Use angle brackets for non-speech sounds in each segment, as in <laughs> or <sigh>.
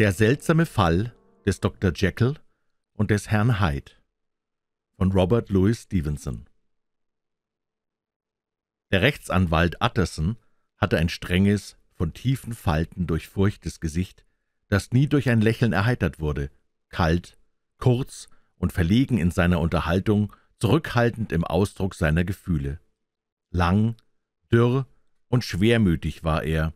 Der seltsame Fall des Dr. Jekyll und des Herrn Hyde von Robert Louis Stevenson Der Rechtsanwalt Utterson hatte ein strenges, von tiefen Falten durchfurchtes Gesicht, das nie durch ein Lächeln erheitert wurde, kalt, kurz und verlegen in seiner Unterhaltung, zurückhaltend im Ausdruck seiner Gefühle. Lang, dürr und schwermütig war er,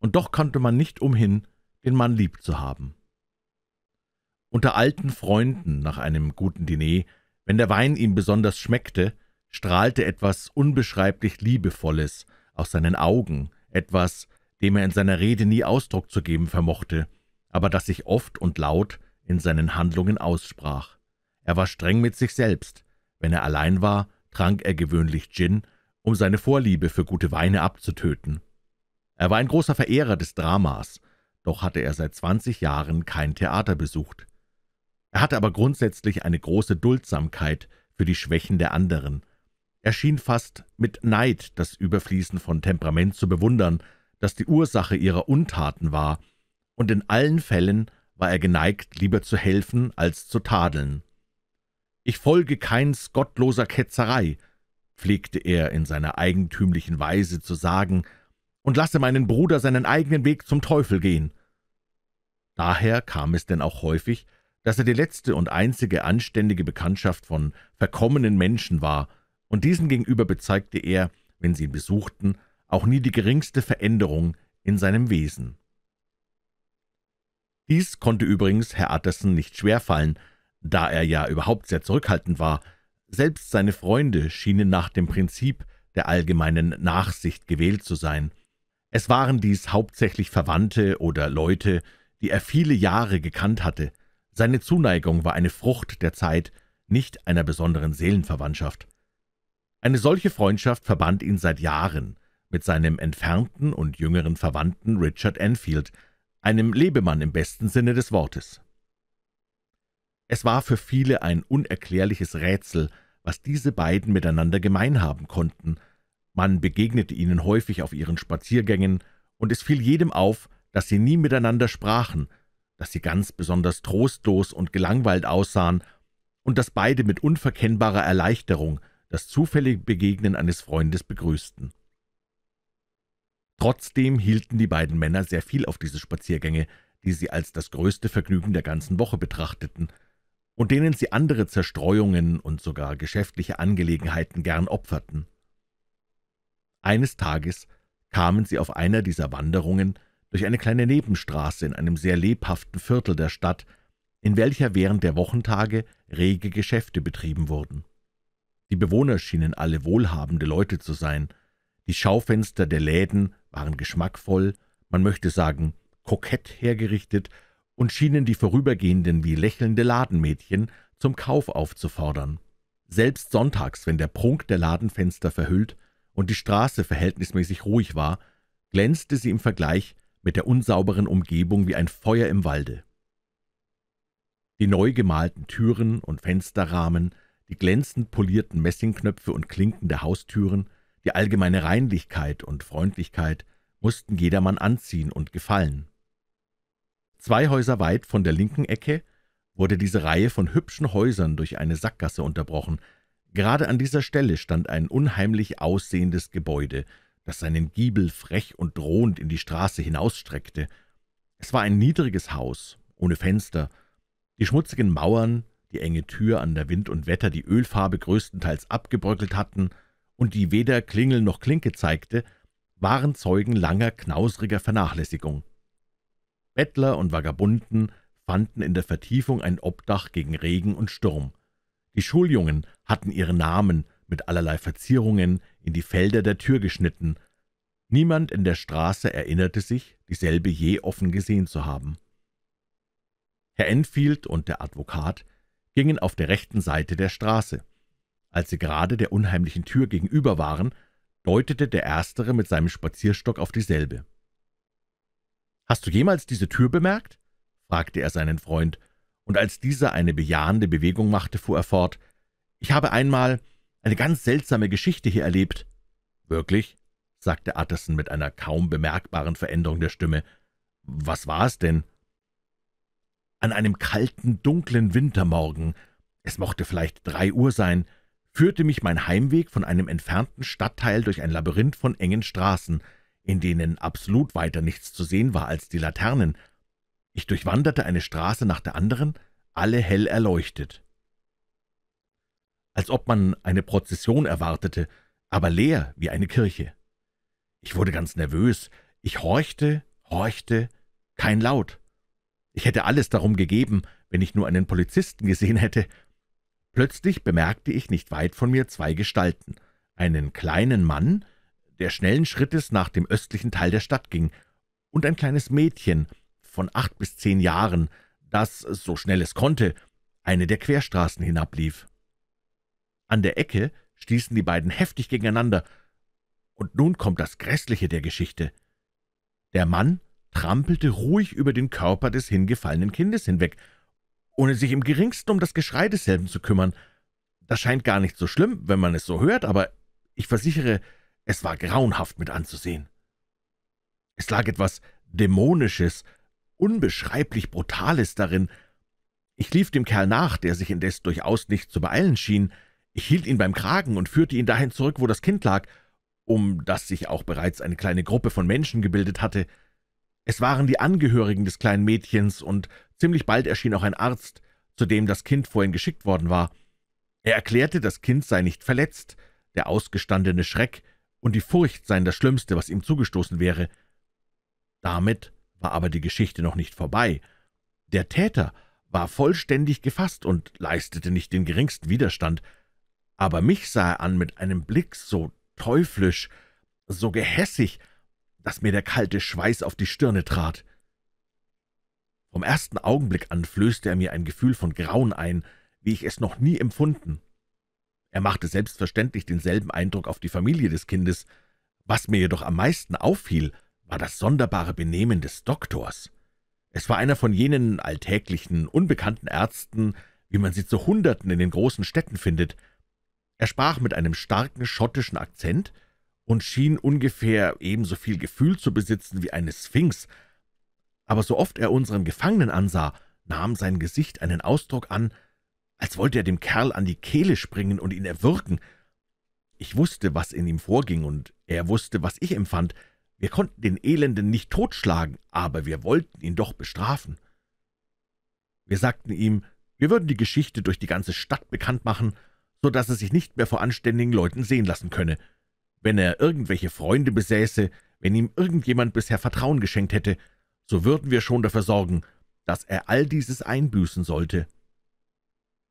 und doch konnte man nicht umhin, den Mann lieb zu haben. Unter alten Freunden nach einem guten Diner, wenn der Wein ihm besonders schmeckte, strahlte etwas unbeschreiblich Liebevolles aus seinen Augen, etwas, dem er in seiner Rede nie Ausdruck zu geben vermochte, aber das sich oft und laut in seinen Handlungen aussprach. Er war streng mit sich selbst. Wenn er allein war, trank er gewöhnlich Gin, um seine Vorliebe für gute Weine abzutöten. Er war ein großer Verehrer des Dramas doch hatte er seit 20 Jahren kein Theater besucht. Er hatte aber grundsätzlich eine große Duldsamkeit für die Schwächen der anderen. Er schien fast mit Neid das Überfließen von Temperament zu bewundern, das die Ursache ihrer Untaten war, und in allen Fällen war er geneigt, lieber zu helfen als zu tadeln. »Ich folge keins gottloser Ketzerei«, pflegte er in seiner eigentümlichen Weise zu sagen, »und lasse meinen Bruder seinen eigenen Weg zum Teufel gehen. Daher kam es denn auch häufig, dass er die letzte und einzige anständige Bekanntschaft von verkommenen Menschen war, und diesen gegenüber bezeigte er, wenn sie ihn besuchten, auch nie die geringste Veränderung in seinem Wesen. Dies konnte übrigens Herr Utterson nicht schwerfallen, da er ja überhaupt sehr zurückhaltend war. Selbst seine Freunde schienen nach dem Prinzip der allgemeinen Nachsicht gewählt zu sein. Es waren dies hauptsächlich Verwandte oder Leute, die er viele Jahre gekannt hatte. Seine Zuneigung war eine Frucht der Zeit, nicht einer besonderen Seelenverwandtschaft. Eine solche Freundschaft verband ihn seit Jahren mit seinem entfernten und jüngeren Verwandten Richard Enfield, einem Lebemann im besten Sinne des Wortes. Es war für viele ein unerklärliches Rätsel, was diese beiden miteinander gemein haben konnten. Man begegnete ihnen häufig auf ihren Spaziergängen, und es fiel jedem auf, dass sie nie miteinander sprachen, dass sie ganz besonders trostlos und gelangweilt aussahen und dass beide mit unverkennbarer Erleichterung das zufällige Begegnen eines Freundes begrüßten. Trotzdem hielten die beiden Männer sehr viel auf diese Spaziergänge, die sie als das größte Vergnügen der ganzen Woche betrachteten und denen sie andere Zerstreuungen und sogar geschäftliche Angelegenheiten gern opferten. Eines Tages kamen sie auf einer dieser Wanderungen durch eine kleine Nebenstraße in einem sehr lebhaften Viertel der Stadt, in welcher während der Wochentage rege Geschäfte betrieben wurden. Die Bewohner schienen alle wohlhabende Leute zu sein, die Schaufenster der Läden waren geschmackvoll, man möchte sagen kokett hergerichtet und schienen die Vorübergehenden wie lächelnde Ladenmädchen zum Kauf aufzufordern. Selbst sonntags, wenn der Prunk der Ladenfenster verhüllt und die Straße verhältnismäßig ruhig war, glänzte sie im Vergleich mit der unsauberen Umgebung wie ein Feuer im Walde. Die neu gemalten Türen und Fensterrahmen, die glänzend polierten Messingknöpfe und Klinken der Haustüren, die allgemeine Reinlichkeit und Freundlichkeit mussten jedermann anziehen und gefallen. Zwei Häuser weit von der linken Ecke wurde diese Reihe von hübschen Häusern durch eine Sackgasse unterbrochen. Gerade an dieser Stelle stand ein unheimlich aussehendes Gebäude, das seinen Giebel frech und drohend in die Straße hinausstreckte. Es war ein niedriges Haus, ohne Fenster, die schmutzigen Mauern, die enge Tür an der Wind und Wetter die Ölfarbe größtenteils abgebröckelt hatten und die weder Klingel noch Klinke zeigte, waren Zeugen langer, knausriger Vernachlässigung. Bettler und Vagabunden fanden in der Vertiefung ein Obdach gegen Regen und Sturm. Die Schuljungen hatten ihre Namen, mit allerlei Verzierungen in die Felder der Tür geschnitten. Niemand in der Straße erinnerte sich, dieselbe je offen gesehen zu haben. Herr Enfield und der Advokat gingen auf der rechten Seite der Straße. Als sie gerade der unheimlichen Tür gegenüber waren, deutete der Erstere mit seinem Spazierstock auf dieselbe. »Hast du jemals diese Tür bemerkt?« fragte er seinen Freund, und als dieser eine bejahende Bewegung machte, fuhr er fort, »Ich habe einmal, eine ganz seltsame Geschichte hier erlebt.« »Wirklich?« sagte Utterson mit einer kaum bemerkbaren Veränderung der Stimme. »Was war es denn?« »An einem kalten, dunklen Wintermorgen, es mochte vielleicht drei Uhr sein, führte mich mein Heimweg von einem entfernten Stadtteil durch ein Labyrinth von engen Straßen, in denen absolut weiter nichts zu sehen war als die Laternen. Ich durchwanderte eine Straße nach der anderen, alle hell erleuchtet als ob man eine Prozession erwartete, aber leer wie eine Kirche. Ich wurde ganz nervös. Ich horchte, horchte, kein Laut. Ich hätte alles darum gegeben, wenn ich nur einen Polizisten gesehen hätte. Plötzlich bemerkte ich nicht weit von mir zwei Gestalten, einen kleinen Mann, der schnellen Schrittes nach dem östlichen Teil der Stadt ging, und ein kleines Mädchen von acht bis zehn Jahren, das, so schnell es konnte, eine der Querstraßen hinablief. An der Ecke stießen die beiden heftig gegeneinander. Und nun kommt das Grässliche der Geschichte. Der Mann trampelte ruhig über den Körper des hingefallenen Kindes hinweg, ohne sich im geringsten um das Geschrei desselben zu kümmern. Das scheint gar nicht so schlimm, wenn man es so hört, aber ich versichere, es war grauenhaft mit anzusehen. Es lag etwas Dämonisches, unbeschreiblich Brutales darin. Ich lief dem Kerl nach, der sich indes durchaus nicht zu beeilen schien, ich hielt ihn beim Kragen und führte ihn dahin zurück, wo das Kind lag, um das sich auch bereits eine kleine Gruppe von Menschen gebildet hatte. Es waren die Angehörigen des kleinen Mädchens, und ziemlich bald erschien auch ein Arzt, zu dem das Kind vorhin geschickt worden war. Er erklärte, das Kind sei nicht verletzt, der ausgestandene Schreck und die Furcht seien das Schlimmste, was ihm zugestoßen wäre. Damit war aber die Geschichte noch nicht vorbei. Der Täter war vollständig gefasst und leistete nicht den geringsten Widerstand – aber mich sah er an mit einem Blick so teuflisch, so gehässig, dass mir der kalte Schweiß auf die Stirne trat. Vom ersten Augenblick an flößte er mir ein Gefühl von Grauen ein, wie ich es noch nie empfunden. Er machte selbstverständlich denselben Eindruck auf die Familie des Kindes. Was mir jedoch am meisten auffiel, war das sonderbare Benehmen des Doktors. Es war einer von jenen alltäglichen, unbekannten Ärzten, wie man sie zu Hunderten in den großen Städten findet, er sprach mit einem starken schottischen Akzent und schien ungefähr ebenso viel Gefühl zu besitzen wie eine Sphinx, aber so oft er unseren Gefangenen ansah, nahm sein Gesicht einen Ausdruck an, als wollte er dem Kerl an die Kehle springen und ihn erwürgen. Ich wusste, was in ihm vorging, und er wusste, was ich empfand. Wir konnten den Elenden nicht totschlagen, aber wir wollten ihn doch bestrafen. Wir sagten ihm, wir würden die Geschichte durch die ganze Stadt bekannt machen so dass er sich nicht mehr vor anständigen Leuten sehen lassen könne. Wenn er irgendwelche Freunde besäße, wenn ihm irgendjemand bisher Vertrauen geschenkt hätte, so würden wir schon dafür sorgen, dass er all dieses einbüßen sollte.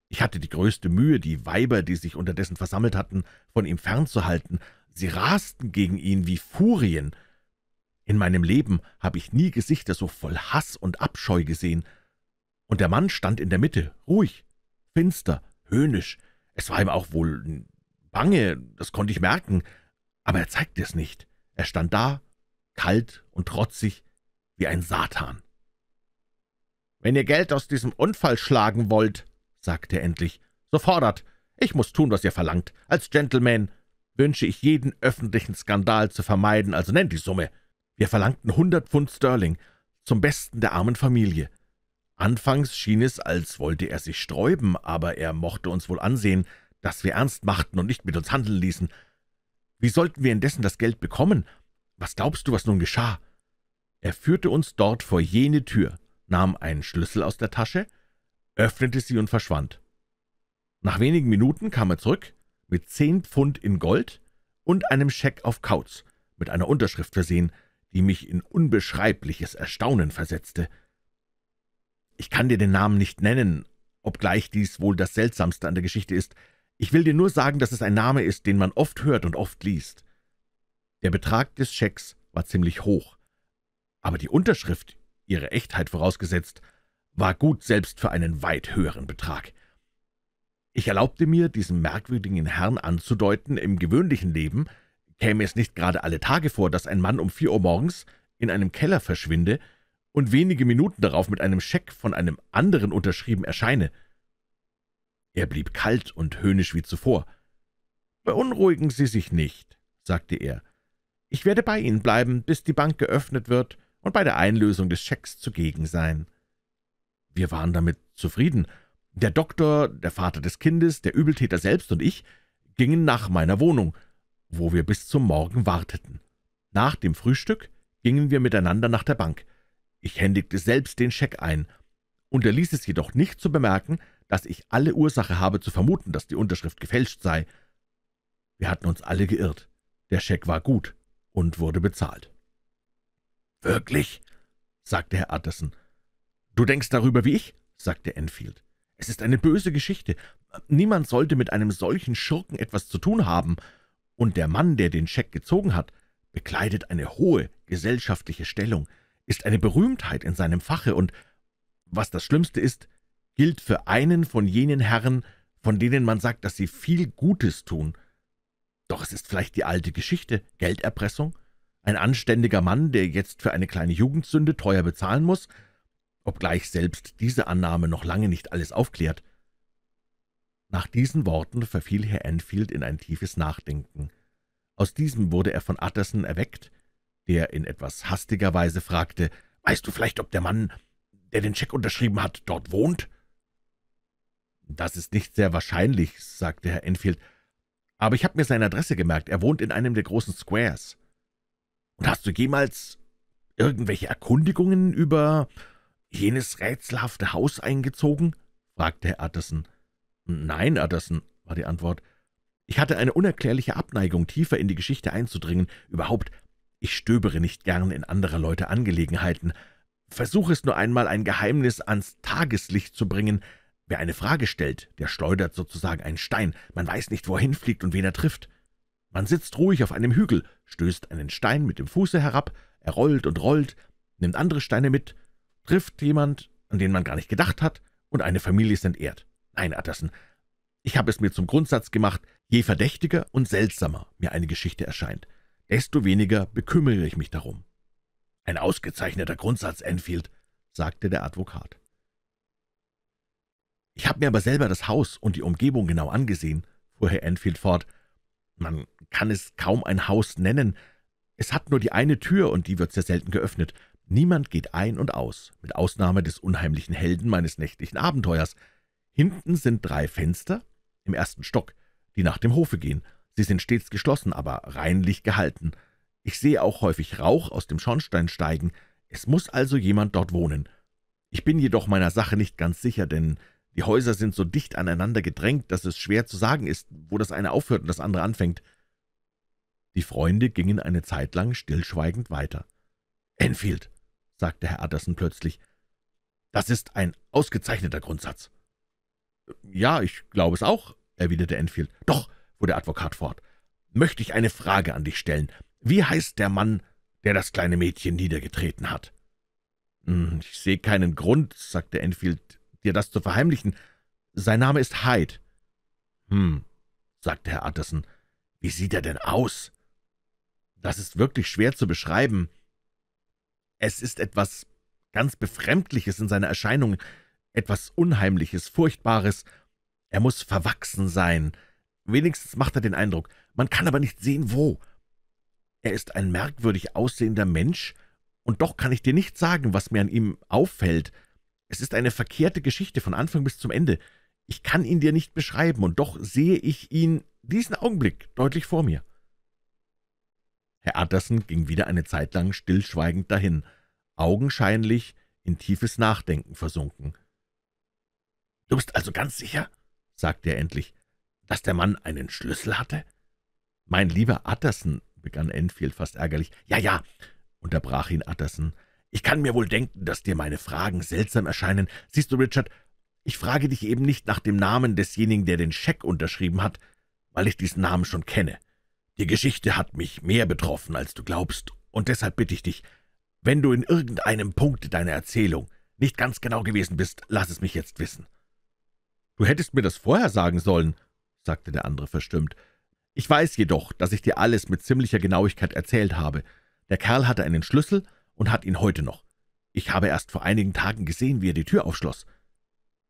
Ich hatte die größte Mühe, die Weiber, die sich unterdessen versammelt hatten, von ihm fernzuhalten. Sie rasten gegen ihn wie Furien. In meinem Leben habe ich nie Gesichter so voll Hass und Abscheu gesehen. Und der Mann stand in der Mitte, ruhig, finster, höhnisch, es war ihm auch wohl bange, das konnte ich merken, aber er zeigte es nicht. Er stand da, kalt und trotzig, wie ein Satan. »Wenn ihr Geld aus diesem Unfall schlagen wollt,« sagte er endlich, »so fordert. Ich muss tun, was ihr verlangt. Als Gentleman wünsche ich, jeden öffentlichen Skandal zu vermeiden, also nennt die Summe. Wir verlangten hundert Pfund Sterling, zum Besten der armen Familie. Anfangs schien es, als wollte er sich sträuben, aber er mochte uns wohl ansehen, dass wir ernst machten und nicht mit uns handeln ließen. Wie sollten wir indessen das Geld bekommen? Was glaubst du, was nun geschah?« Er führte uns dort vor jene Tür, nahm einen Schlüssel aus der Tasche, öffnete sie und verschwand. Nach wenigen Minuten kam er zurück, mit zehn Pfund in Gold und einem Scheck auf Kauz, mit einer Unterschrift versehen, die mich in unbeschreibliches Erstaunen versetzte. Ich kann dir den Namen nicht nennen, obgleich dies wohl das Seltsamste an der Geschichte ist. Ich will dir nur sagen, dass es ein Name ist, den man oft hört und oft liest. Der Betrag des Schecks war ziemlich hoch, aber die Unterschrift, ihre Echtheit vorausgesetzt, war gut selbst für einen weit höheren Betrag. Ich erlaubte mir, diesem merkwürdigen Herrn anzudeuten, im gewöhnlichen Leben käme es nicht gerade alle Tage vor, dass ein Mann um vier Uhr morgens in einem Keller verschwinde, und wenige Minuten darauf mit einem Scheck von einem anderen unterschrieben erscheine. Er blieb kalt und höhnisch wie zuvor. »Beunruhigen Sie sich nicht«, sagte er. »Ich werde bei Ihnen bleiben, bis die Bank geöffnet wird und bei der Einlösung des Schecks zugegen sein.« Wir waren damit zufrieden. Der Doktor, der Vater des Kindes, der Übeltäter selbst und ich gingen nach meiner Wohnung, wo wir bis zum Morgen warteten. Nach dem Frühstück gingen wir miteinander nach der Bank. Ich händigte selbst den Scheck ein, unterließ es jedoch nicht zu bemerken, dass ich alle Ursache habe zu vermuten, dass die Unterschrift gefälscht sei. Wir hatten uns alle geirrt. Der Scheck war gut und wurde bezahlt. »Wirklich?« sagte Herr Utterson. »Du denkst darüber wie ich?« sagte Enfield. »Es ist eine böse Geschichte. Niemand sollte mit einem solchen Schurken etwas zu tun haben. Und der Mann, der den Scheck gezogen hat, bekleidet eine hohe gesellschaftliche Stellung ist eine Berühmtheit in seinem Fache und, was das Schlimmste ist, gilt für einen von jenen Herren, von denen man sagt, dass sie viel Gutes tun. Doch es ist vielleicht die alte Geschichte, Gelderpressung, ein anständiger Mann, der jetzt für eine kleine Jugendsünde teuer bezahlen muss, obgleich selbst diese Annahme noch lange nicht alles aufklärt. Nach diesen Worten verfiel Herr Enfield in ein tiefes Nachdenken. Aus diesem wurde er von Utterson erweckt, der in etwas hastiger Weise fragte, »Weißt du vielleicht, ob der Mann, der den Scheck unterschrieben hat, dort wohnt?« »Das ist nicht sehr wahrscheinlich«, sagte Herr Enfield, »aber ich habe mir seine Adresse gemerkt. Er wohnt in einem der großen Squares.« »Und hast du jemals irgendwelche Erkundigungen über jenes rätselhafte Haus eingezogen?« fragte Herr Utterson. »Nein, Utterson«, war die Antwort. »Ich hatte eine unerklärliche Abneigung, tiefer in die Geschichte einzudringen. Überhaupt ich stöbere nicht gern in anderer Leute Angelegenheiten. Versuche es nur einmal, ein Geheimnis ans Tageslicht zu bringen. Wer eine Frage stellt, der schleudert sozusagen einen Stein. Man weiß nicht, wohin fliegt und wen er trifft. Man sitzt ruhig auf einem Hügel, stößt einen Stein mit dem Fuße herab, er rollt und rollt, nimmt andere Steine mit, trifft jemand, an den man gar nicht gedacht hat, und eine Familie ist entehrt. Nein, Atterson, ich habe es mir zum Grundsatz gemacht, je verdächtiger und seltsamer mir eine Geschichte erscheint, desto weniger bekümmere ich mich darum. Ein ausgezeichneter Grundsatz, Enfield, sagte der Advokat. Ich habe mir aber selber das Haus und die Umgebung genau angesehen, fuhr Herr Enfield fort. Man kann es kaum ein Haus nennen. Es hat nur die eine Tür, und die wird sehr selten geöffnet. Niemand geht ein und aus, mit Ausnahme des unheimlichen Helden meines nächtlichen Abenteuers. Hinten sind drei Fenster im ersten Stock, die nach dem Hofe gehen, Sie sind stets geschlossen, aber reinlich gehalten. Ich sehe auch häufig Rauch aus dem Schornstein steigen. Es muss also jemand dort wohnen. Ich bin jedoch meiner Sache nicht ganz sicher, denn die Häuser sind so dicht aneinander gedrängt, dass es schwer zu sagen ist, wo das eine aufhört und das andere anfängt.« Die Freunde gingen eine Zeit lang stillschweigend weiter. »Enfield«, sagte Herr Utterson plötzlich, »das ist ein ausgezeichneter Grundsatz.« »Ja, ich glaube es auch«, erwiderte Enfield. »Doch, fuhr der Advokat fort, möchte ich eine Frage an dich stellen. Wie heißt der Mann, der das kleine Mädchen niedergetreten hat?« hm, »Ich sehe keinen Grund«, sagte Enfield, »dir das zu verheimlichen. Sein Name ist Hyde.« »Hm«, sagte Herr Utterson, »wie sieht er denn aus?« »Das ist wirklich schwer zu beschreiben. Es ist etwas ganz Befremdliches in seiner Erscheinung, etwas Unheimliches, Furchtbares. Er muss verwachsen sein, Wenigstens macht er den Eindruck. Man kann aber nicht sehen, wo. Er ist ein merkwürdig aussehender Mensch, und doch kann ich dir nicht sagen, was mir an ihm auffällt. Es ist eine verkehrte Geschichte von Anfang bis zum Ende. Ich kann ihn dir nicht beschreiben, und doch sehe ich ihn diesen Augenblick deutlich vor mir.« Herr Atterson ging wieder eine Zeit lang stillschweigend dahin, augenscheinlich in tiefes Nachdenken versunken. »Du bist also ganz sicher?« sagte er endlich dass der Mann einen Schlüssel hatte?« »Mein lieber Utterson«, begann Enfield fast ärgerlich. »Ja, ja«, unterbrach ihn Utterson, »ich kann mir wohl denken, dass dir meine Fragen seltsam erscheinen. Siehst du, Richard, ich frage dich eben nicht nach dem Namen desjenigen, der den Scheck unterschrieben hat, weil ich diesen Namen schon kenne. Die Geschichte hat mich mehr betroffen, als du glaubst, und deshalb bitte ich dich, wenn du in irgendeinem Punkt deiner Erzählung nicht ganz genau gewesen bist, lass es mich jetzt wissen.« »Du hättest mir das vorher sagen sollen«, sagte der andere verstimmt. »Ich weiß jedoch, dass ich dir alles mit ziemlicher Genauigkeit erzählt habe. Der Kerl hatte einen Schlüssel und hat ihn heute noch. Ich habe erst vor einigen Tagen gesehen, wie er die Tür aufschloss.«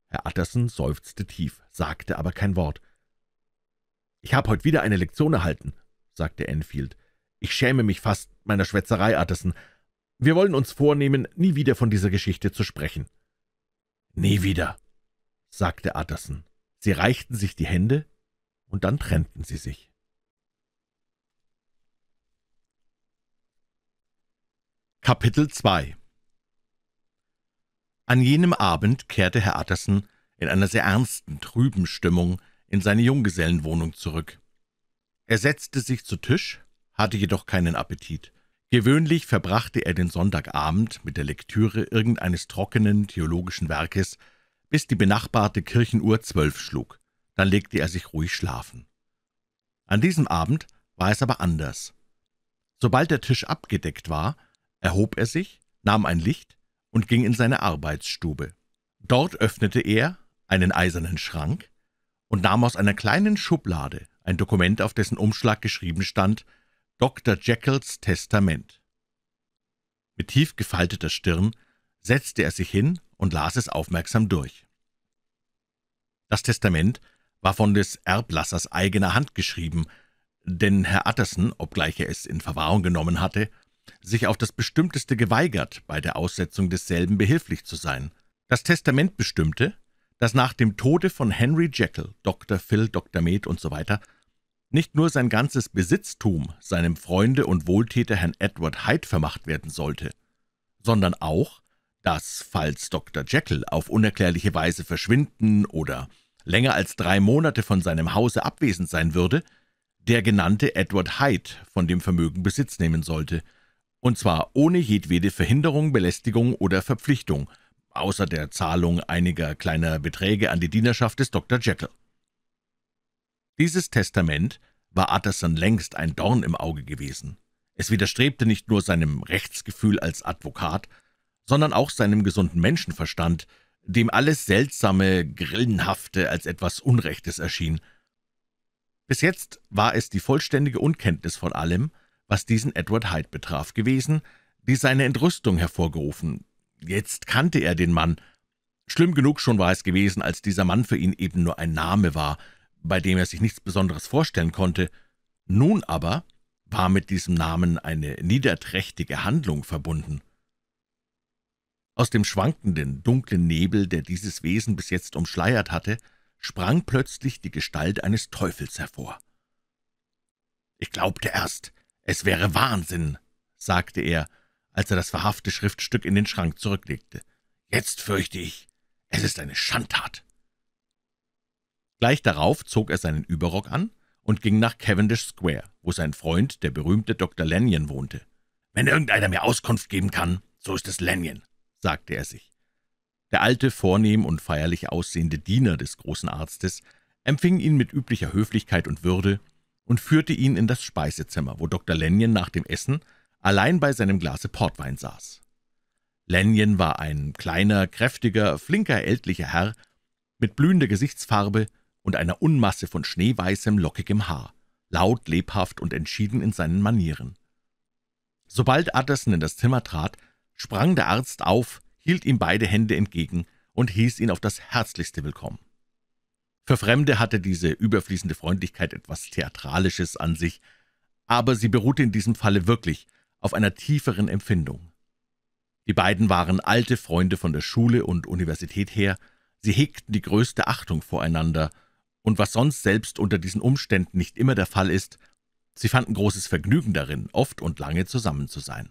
Herr Utterson seufzte tief, sagte aber kein Wort. »Ich habe heute wieder eine Lektion erhalten«, sagte Enfield. »Ich schäme mich fast meiner Schwätzerei, Utterson. Wir wollen uns vornehmen, nie wieder von dieser Geschichte zu sprechen.« »Nie wieder«, sagte Utterson. Sie reichten sich die Hände, und dann trennten sie sich. Kapitel 2 An jenem Abend kehrte Herr Atterson in einer sehr ernsten, trüben Stimmung in seine Junggesellenwohnung zurück. Er setzte sich zu Tisch, hatte jedoch keinen Appetit. Gewöhnlich verbrachte er den Sonntagabend mit der Lektüre irgendeines trockenen theologischen Werkes, bis die benachbarte Kirchenuhr zwölf schlug dann legte er sich ruhig schlafen. An diesem Abend war es aber anders. Sobald der Tisch abgedeckt war, erhob er sich, nahm ein Licht und ging in seine Arbeitsstube. Dort öffnete er einen eisernen Schrank und nahm aus einer kleinen Schublade ein Dokument, auf dessen Umschlag geschrieben stand Dr. Jekylls Testament. Mit tief gefalteter Stirn setzte er sich hin und las es aufmerksam durch. Das Testament war von des Erblassers eigener Hand geschrieben, denn Herr Utterson, obgleich er es in Verwahrung genommen hatte, sich auf das Bestimmteste geweigert, bei der Aussetzung desselben behilflich zu sein. Das Testament bestimmte, dass nach dem Tode von Henry Jekyll, Dr. Phil, Dr. Med und So weiter, nicht nur sein ganzes Besitztum seinem Freunde und Wohltäter Herrn Edward Hyde vermacht werden sollte, sondern auch, dass, falls Dr. Jekyll auf unerklärliche Weise verschwinden oder länger als drei Monate von seinem Hause abwesend sein würde, der genannte Edward Hyde von dem Vermögen Besitz nehmen sollte, und zwar ohne jedwede Verhinderung, Belästigung oder Verpflichtung, außer der Zahlung einiger kleiner Beträge an die Dienerschaft des Dr. Jekyll. Dieses Testament war Utterson längst ein Dorn im Auge gewesen. Es widerstrebte nicht nur seinem Rechtsgefühl als Advokat, sondern auch seinem gesunden Menschenverstand, dem alles seltsame, grillenhafte als etwas Unrechtes erschien. Bis jetzt war es die vollständige Unkenntnis von allem, was diesen Edward Hyde betraf, gewesen, die seine Entrüstung hervorgerufen. Jetzt kannte er den Mann. Schlimm genug schon war es gewesen, als dieser Mann für ihn eben nur ein Name war, bei dem er sich nichts Besonderes vorstellen konnte. Nun aber war mit diesem Namen eine niederträchtige Handlung verbunden. Aus dem schwankenden, dunklen Nebel, der dieses Wesen bis jetzt umschleiert hatte, sprang plötzlich die Gestalt eines Teufels hervor. »Ich glaubte erst, es wäre Wahnsinn«, sagte er, als er das verhafte Schriftstück in den Schrank zurücklegte. »Jetzt fürchte ich, es ist eine Schandtat.« Gleich darauf zog er seinen Überrock an und ging nach Cavendish Square, wo sein Freund, der berühmte Dr. Lanyon, wohnte. »Wenn irgendeiner mir Auskunft geben kann, so ist es Lanyon«, sagte er sich. Der alte, vornehm und feierlich aussehende Diener des großen Arztes empfing ihn mit üblicher Höflichkeit und Würde und führte ihn in das Speisezimmer, wo Dr. Lenjen nach dem Essen allein bei seinem Glase Portwein saß. Lenjen war ein kleiner, kräftiger, flinker, ältlicher Herr mit blühender Gesichtsfarbe und einer Unmasse von schneeweißem, lockigem Haar, laut, lebhaft und entschieden in seinen Manieren. Sobald Utterson in das Zimmer trat, sprang der Arzt auf, hielt ihm beide Hände entgegen und hieß ihn auf das Herzlichste willkommen. Für Fremde hatte diese überfließende Freundlichkeit etwas Theatralisches an sich, aber sie beruhte in diesem Falle wirklich auf einer tieferen Empfindung. Die beiden waren alte Freunde von der Schule und Universität her, sie hegten die größte Achtung voreinander, und was sonst selbst unter diesen Umständen nicht immer der Fall ist, sie fanden großes Vergnügen darin, oft und lange zusammen zu sein.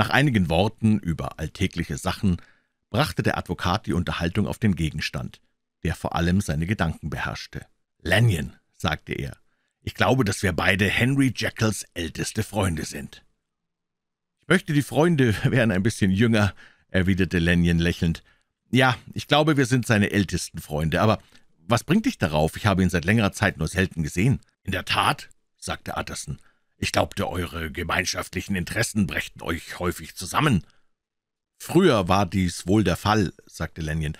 Nach einigen Worten über alltägliche Sachen brachte der Advokat die Unterhaltung auf den Gegenstand, der vor allem seine Gedanken beherrschte. »Lanyon«, sagte er, »ich glaube, dass wir beide Henry Jekylls älteste Freunde sind.« »Ich möchte, die Freunde <laughs> wären ein bisschen jünger«, erwiderte Lanyon lächelnd. »Ja, ich glaube, wir sind seine ältesten Freunde, aber was bringt dich darauf? Ich habe ihn seit längerer Zeit nur selten gesehen.« »In der Tat«, sagte Utterson, ich glaubte, eure gemeinschaftlichen Interessen brächten euch häufig zusammen.« »Früher war dies wohl der Fall«, sagte Lanyon,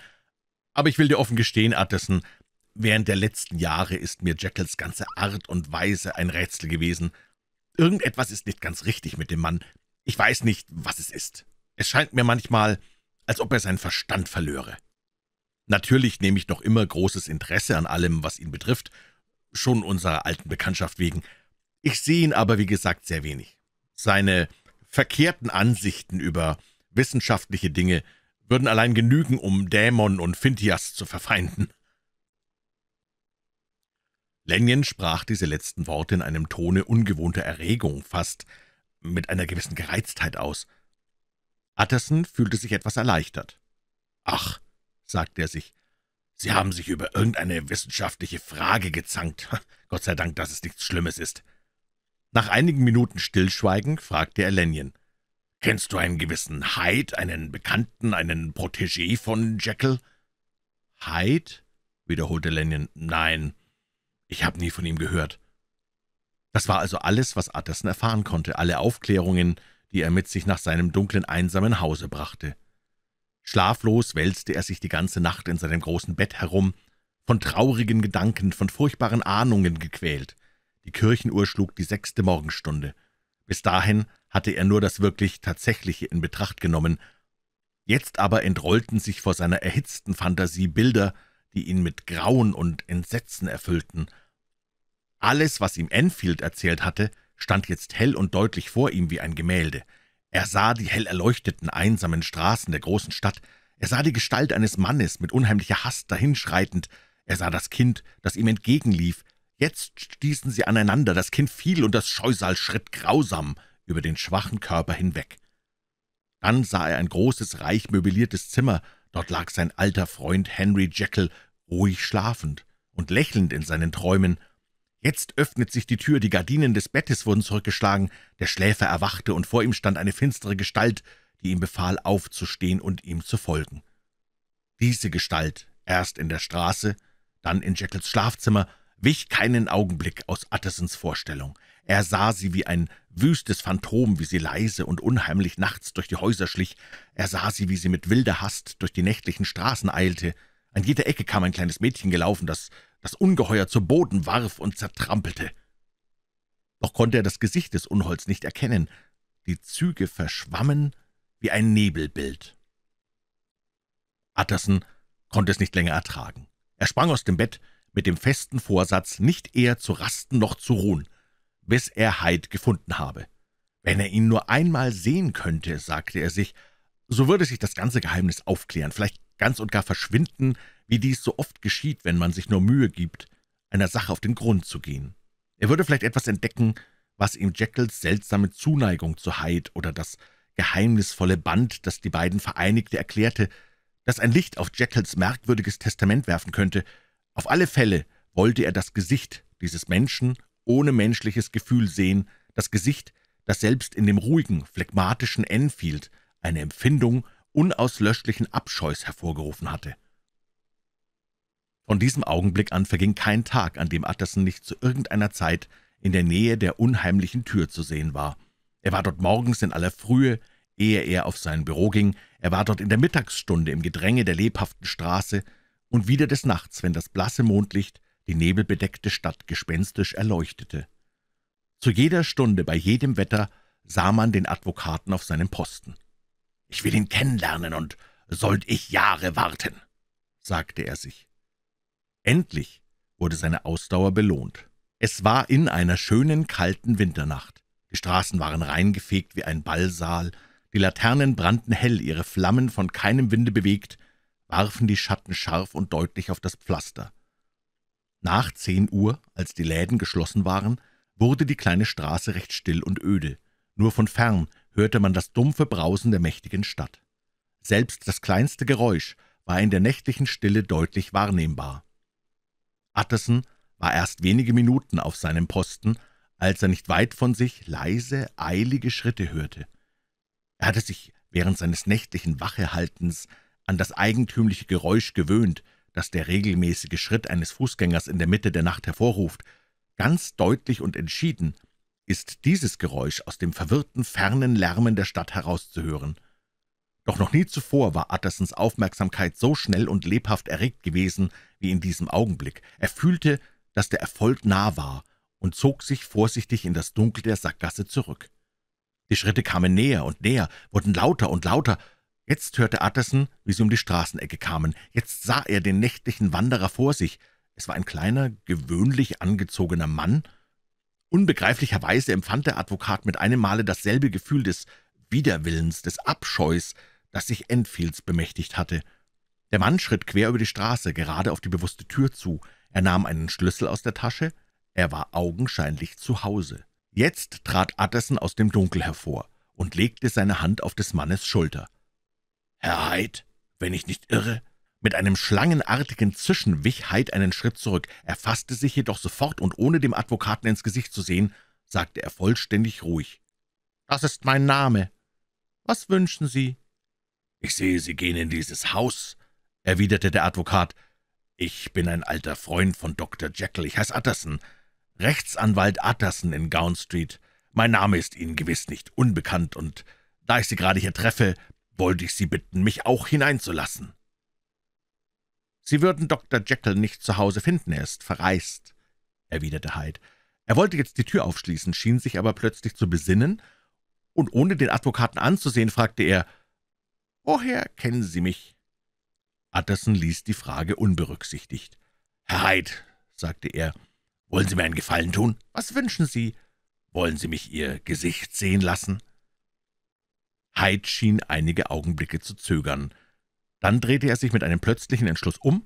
»aber ich will dir offen gestehen, Utterson, während der letzten Jahre ist mir Jekylls ganze Art und Weise ein Rätsel gewesen. Irgendetwas ist nicht ganz richtig mit dem Mann. Ich weiß nicht, was es ist. Es scheint mir manchmal, als ob er seinen Verstand verlöre. Natürlich nehme ich noch immer großes Interesse an allem, was ihn betrifft, schon unserer alten Bekanntschaft wegen.« ich sehe ihn aber, wie gesagt, sehr wenig. Seine verkehrten Ansichten über wissenschaftliche Dinge würden allein genügen, um Dämon und Phintias zu verfeinden. Lenjen sprach diese letzten Worte in einem Tone ungewohnter Erregung, fast mit einer gewissen Gereiztheit aus. Atterson fühlte sich etwas erleichtert. »Ach«, sagte er sich, »Sie haben sich über irgendeine wissenschaftliche Frage gezankt. <laughs> Gott sei Dank, dass es nichts Schlimmes ist. Nach einigen Minuten Stillschweigen fragte er Lanyon. »Kennst du einen gewissen Hyde, einen Bekannten, einen Protégé von Jekyll?« »Hyde?« wiederholte Lanyon. »Nein, ich habe nie von ihm gehört.« Das war also alles, was Utterson erfahren konnte, alle Aufklärungen, die er mit sich nach seinem dunklen, einsamen Hause brachte. Schlaflos wälzte er sich die ganze Nacht in seinem großen Bett herum, von traurigen Gedanken, von furchtbaren Ahnungen gequält. Die Kirchenuhr schlug die sechste Morgenstunde. Bis dahin hatte er nur das wirklich Tatsächliche in Betracht genommen. Jetzt aber entrollten sich vor seiner erhitzten Fantasie Bilder, die ihn mit Grauen und Entsetzen erfüllten. Alles, was ihm Enfield erzählt hatte, stand jetzt hell und deutlich vor ihm wie ein Gemälde. Er sah die hell erleuchteten, einsamen Straßen der großen Stadt, er sah die Gestalt eines Mannes mit unheimlicher Hast dahinschreitend, er sah das Kind, das ihm entgegenlief, Jetzt stießen sie aneinander, das Kind fiel und das Scheusal schritt grausam über den schwachen Körper hinweg. Dann sah er ein großes, reich möbliertes Zimmer, dort lag sein alter Freund Henry Jekyll ruhig schlafend und lächelnd in seinen Träumen. Jetzt öffnet sich die Tür, die Gardinen des Bettes wurden zurückgeschlagen, der Schläfer erwachte, und vor ihm stand eine finstere Gestalt, die ihm befahl, aufzustehen und ihm zu folgen. Diese Gestalt, erst in der Straße, dann in Jekylls Schlafzimmer, wich keinen Augenblick aus Attesens Vorstellung. Er sah sie wie ein wüstes Phantom, wie sie leise und unheimlich nachts durch die Häuser schlich. Er sah sie, wie sie mit wilder Hast durch die nächtlichen Straßen eilte. An jeder Ecke kam ein kleines Mädchen gelaufen, das das Ungeheuer zu Boden warf und zertrampelte. Doch konnte er das Gesicht des Unholds nicht erkennen. Die Züge verschwammen wie ein Nebelbild. Utterson konnte es nicht länger ertragen. Er sprang aus dem Bett, mit dem festen Vorsatz, nicht eher zu rasten noch zu ruhen, bis er Hyde gefunden habe. Wenn er ihn nur einmal sehen könnte, sagte er sich, so würde sich das ganze Geheimnis aufklären, vielleicht ganz und gar verschwinden, wie dies so oft geschieht, wenn man sich nur Mühe gibt, einer Sache auf den Grund zu gehen. Er würde vielleicht etwas entdecken, was ihm Jekylls seltsame Zuneigung zu Hyde oder das geheimnisvolle Band, das die beiden vereinigte, erklärte, das ein Licht auf Jekylls merkwürdiges Testament werfen könnte, auf alle Fälle wollte er das Gesicht dieses Menschen ohne menschliches Gefühl sehen, das Gesicht, das selbst in dem ruhigen, phlegmatischen Enfield eine Empfindung unauslöschlichen Abscheus hervorgerufen hatte. Von diesem Augenblick an verging kein Tag, an dem Utterson nicht zu irgendeiner Zeit in der Nähe der unheimlichen Tür zu sehen war. Er war dort morgens in aller Frühe, ehe er auf sein Büro ging, er war dort in der Mittagsstunde im Gedränge der lebhaften Straße, und wieder des Nachts, wenn das blasse Mondlicht die nebelbedeckte Stadt gespenstisch erleuchtete. Zu jeder Stunde, bei jedem Wetter, sah man den Advokaten auf seinem Posten. »Ich will ihn kennenlernen und sollt ich Jahre warten«, sagte er sich. Endlich wurde seine Ausdauer belohnt. Es war in einer schönen, kalten Winternacht. Die Straßen waren reingefegt wie ein Ballsaal, die Laternen brannten hell, ihre Flammen von keinem Winde bewegt, warfen die Schatten scharf und deutlich auf das Pflaster. Nach zehn Uhr, als die Läden geschlossen waren, wurde die kleine Straße recht still und öde. Nur von fern hörte man das dumpfe Brausen der mächtigen Stadt. Selbst das kleinste Geräusch war in der nächtlichen Stille deutlich wahrnehmbar. Atterson war erst wenige Minuten auf seinem Posten, als er nicht weit von sich leise, eilige Schritte hörte. Er hatte sich während seines nächtlichen Wachehaltens an das eigentümliche Geräusch gewöhnt, das der regelmäßige Schritt eines Fußgängers in der Mitte der Nacht hervorruft. Ganz deutlich und entschieden ist dieses Geräusch aus dem verwirrten, fernen Lärmen der Stadt herauszuhören. Doch noch nie zuvor war Attersons Aufmerksamkeit so schnell und lebhaft erregt gewesen wie in diesem Augenblick. Er fühlte, dass der Erfolg nah war und zog sich vorsichtig in das Dunkel der Sackgasse zurück. Die Schritte kamen näher und näher, wurden lauter und lauter, Jetzt hörte Utterson, wie sie um die Straßenecke kamen. Jetzt sah er den nächtlichen Wanderer vor sich. Es war ein kleiner, gewöhnlich angezogener Mann. Unbegreiflicherweise empfand der Advokat mit einem Male dasselbe Gefühl des Widerwillens, des Abscheus, das sich Enfields bemächtigt hatte. Der Mann schritt quer über die Straße, gerade auf die bewusste Tür zu. Er nahm einen Schlüssel aus der Tasche. Er war augenscheinlich zu Hause. Jetzt trat Utterson aus dem Dunkel hervor und legte seine Hand auf des Mannes Schulter. Herr Hyde, wenn ich nicht irre?« mit einem schlangenartigen Zischen wich Hyde einen Schritt zurück. Er fasste sich jedoch sofort und ohne dem Advokaten ins Gesicht zu sehen, sagte er vollständig ruhig. »Das ist mein Name. Was wünschen Sie?« »Ich sehe, Sie gehen in dieses Haus«, erwiderte der Advokat. »Ich bin ein alter Freund von Dr. Jekyll. Ich heiße Utterson, Rechtsanwalt Utterson in Gown Street. Mein Name ist Ihnen gewiss nicht unbekannt, und da ich Sie gerade hier treffe, wollte ich Sie bitten, mich auch hineinzulassen.« »Sie würden Dr. Jekyll nicht zu Hause finden, er ist verreist«, erwiderte Hyde. Er wollte jetzt die Tür aufschließen, schien sich aber plötzlich zu besinnen, und ohne den Advokaten anzusehen, fragte er, »Woher kennen Sie mich?« Utterson ließ die Frage unberücksichtigt. »Herr Hyde«, sagte er, »wollen Sie mir einen Gefallen tun? Was wünschen Sie? Wollen Sie mich Ihr Gesicht sehen lassen?« Hyde schien einige Augenblicke zu zögern. Dann drehte er sich mit einem plötzlichen Entschluss um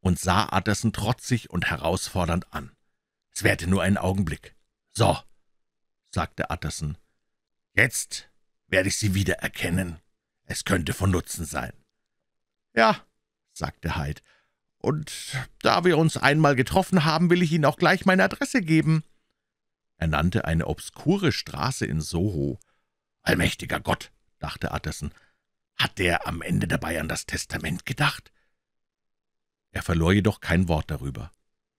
und sah Utterson trotzig und herausfordernd an. »Es währte nur einen Augenblick. So«, sagte Utterson, »jetzt werde ich Sie wiedererkennen. Es könnte von Nutzen sein.« »Ja«, sagte Hyde, »und da wir uns einmal getroffen haben, will ich Ihnen auch gleich meine Adresse geben.« Er nannte eine obskure Straße in Soho, Allmächtiger Gott, dachte Utterson, hat der am Ende dabei an das Testament gedacht? Er verlor jedoch kein Wort darüber.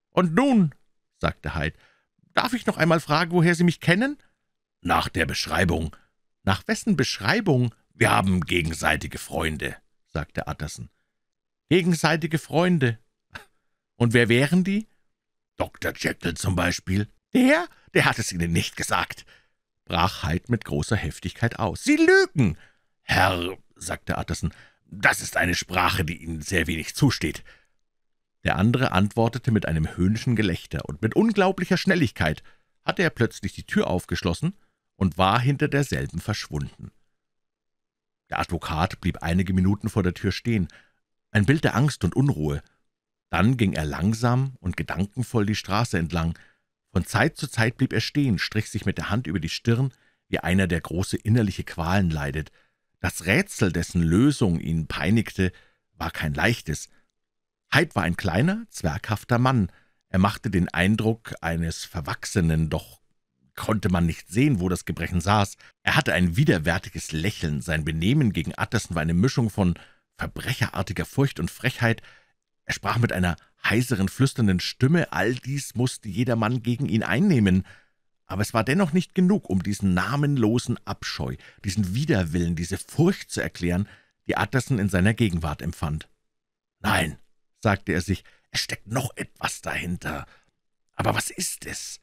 »Und nun«, sagte Hyde, »darf ich noch einmal fragen, woher Sie mich kennen?« »Nach der Beschreibung.« »Nach wessen Beschreibung?« »Wir haben gegenseitige Freunde«, sagte Utterson. »Gegenseitige Freunde? Und wer wären die?« »Dr. Jekyll zum Beispiel.« »Der? Der hat es Ihnen nicht gesagt.« brach Hyde halt mit großer Heftigkeit aus. »Sie lügen!« »Herr«, sagte Utterson, »das ist eine Sprache, die Ihnen sehr wenig zusteht.« Der andere antwortete mit einem höhnischen Gelächter, und mit unglaublicher Schnelligkeit hatte er plötzlich die Tür aufgeschlossen und war hinter derselben verschwunden. Der Advokat blieb einige Minuten vor der Tür stehen, ein Bild der Angst und Unruhe. Dann ging er langsam und gedankenvoll die Straße entlang, von Zeit zu Zeit blieb er stehen, strich sich mit der Hand über die Stirn, wie einer, der große innerliche Qualen leidet. Das Rätsel, dessen Lösung ihn peinigte, war kein leichtes. Hyde war ein kleiner, zwerghafter Mann. Er machte den Eindruck eines Verwachsenen, doch konnte man nicht sehen, wo das Gebrechen saß. Er hatte ein widerwärtiges Lächeln. Sein Benehmen gegen Atterson war eine Mischung von verbrecherartiger Furcht und Frechheit, er sprach mit einer heiseren, flüsternden Stimme, all dies musste jedermann gegen ihn einnehmen. Aber es war dennoch nicht genug, um diesen namenlosen Abscheu, diesen Widerwillen, diese Furcht zu erklären, die Atterson in seiner Gegenwart empfand. »Nein«, sagte er sich, »es steckt noch etwas dahinter. Aber was ist es?«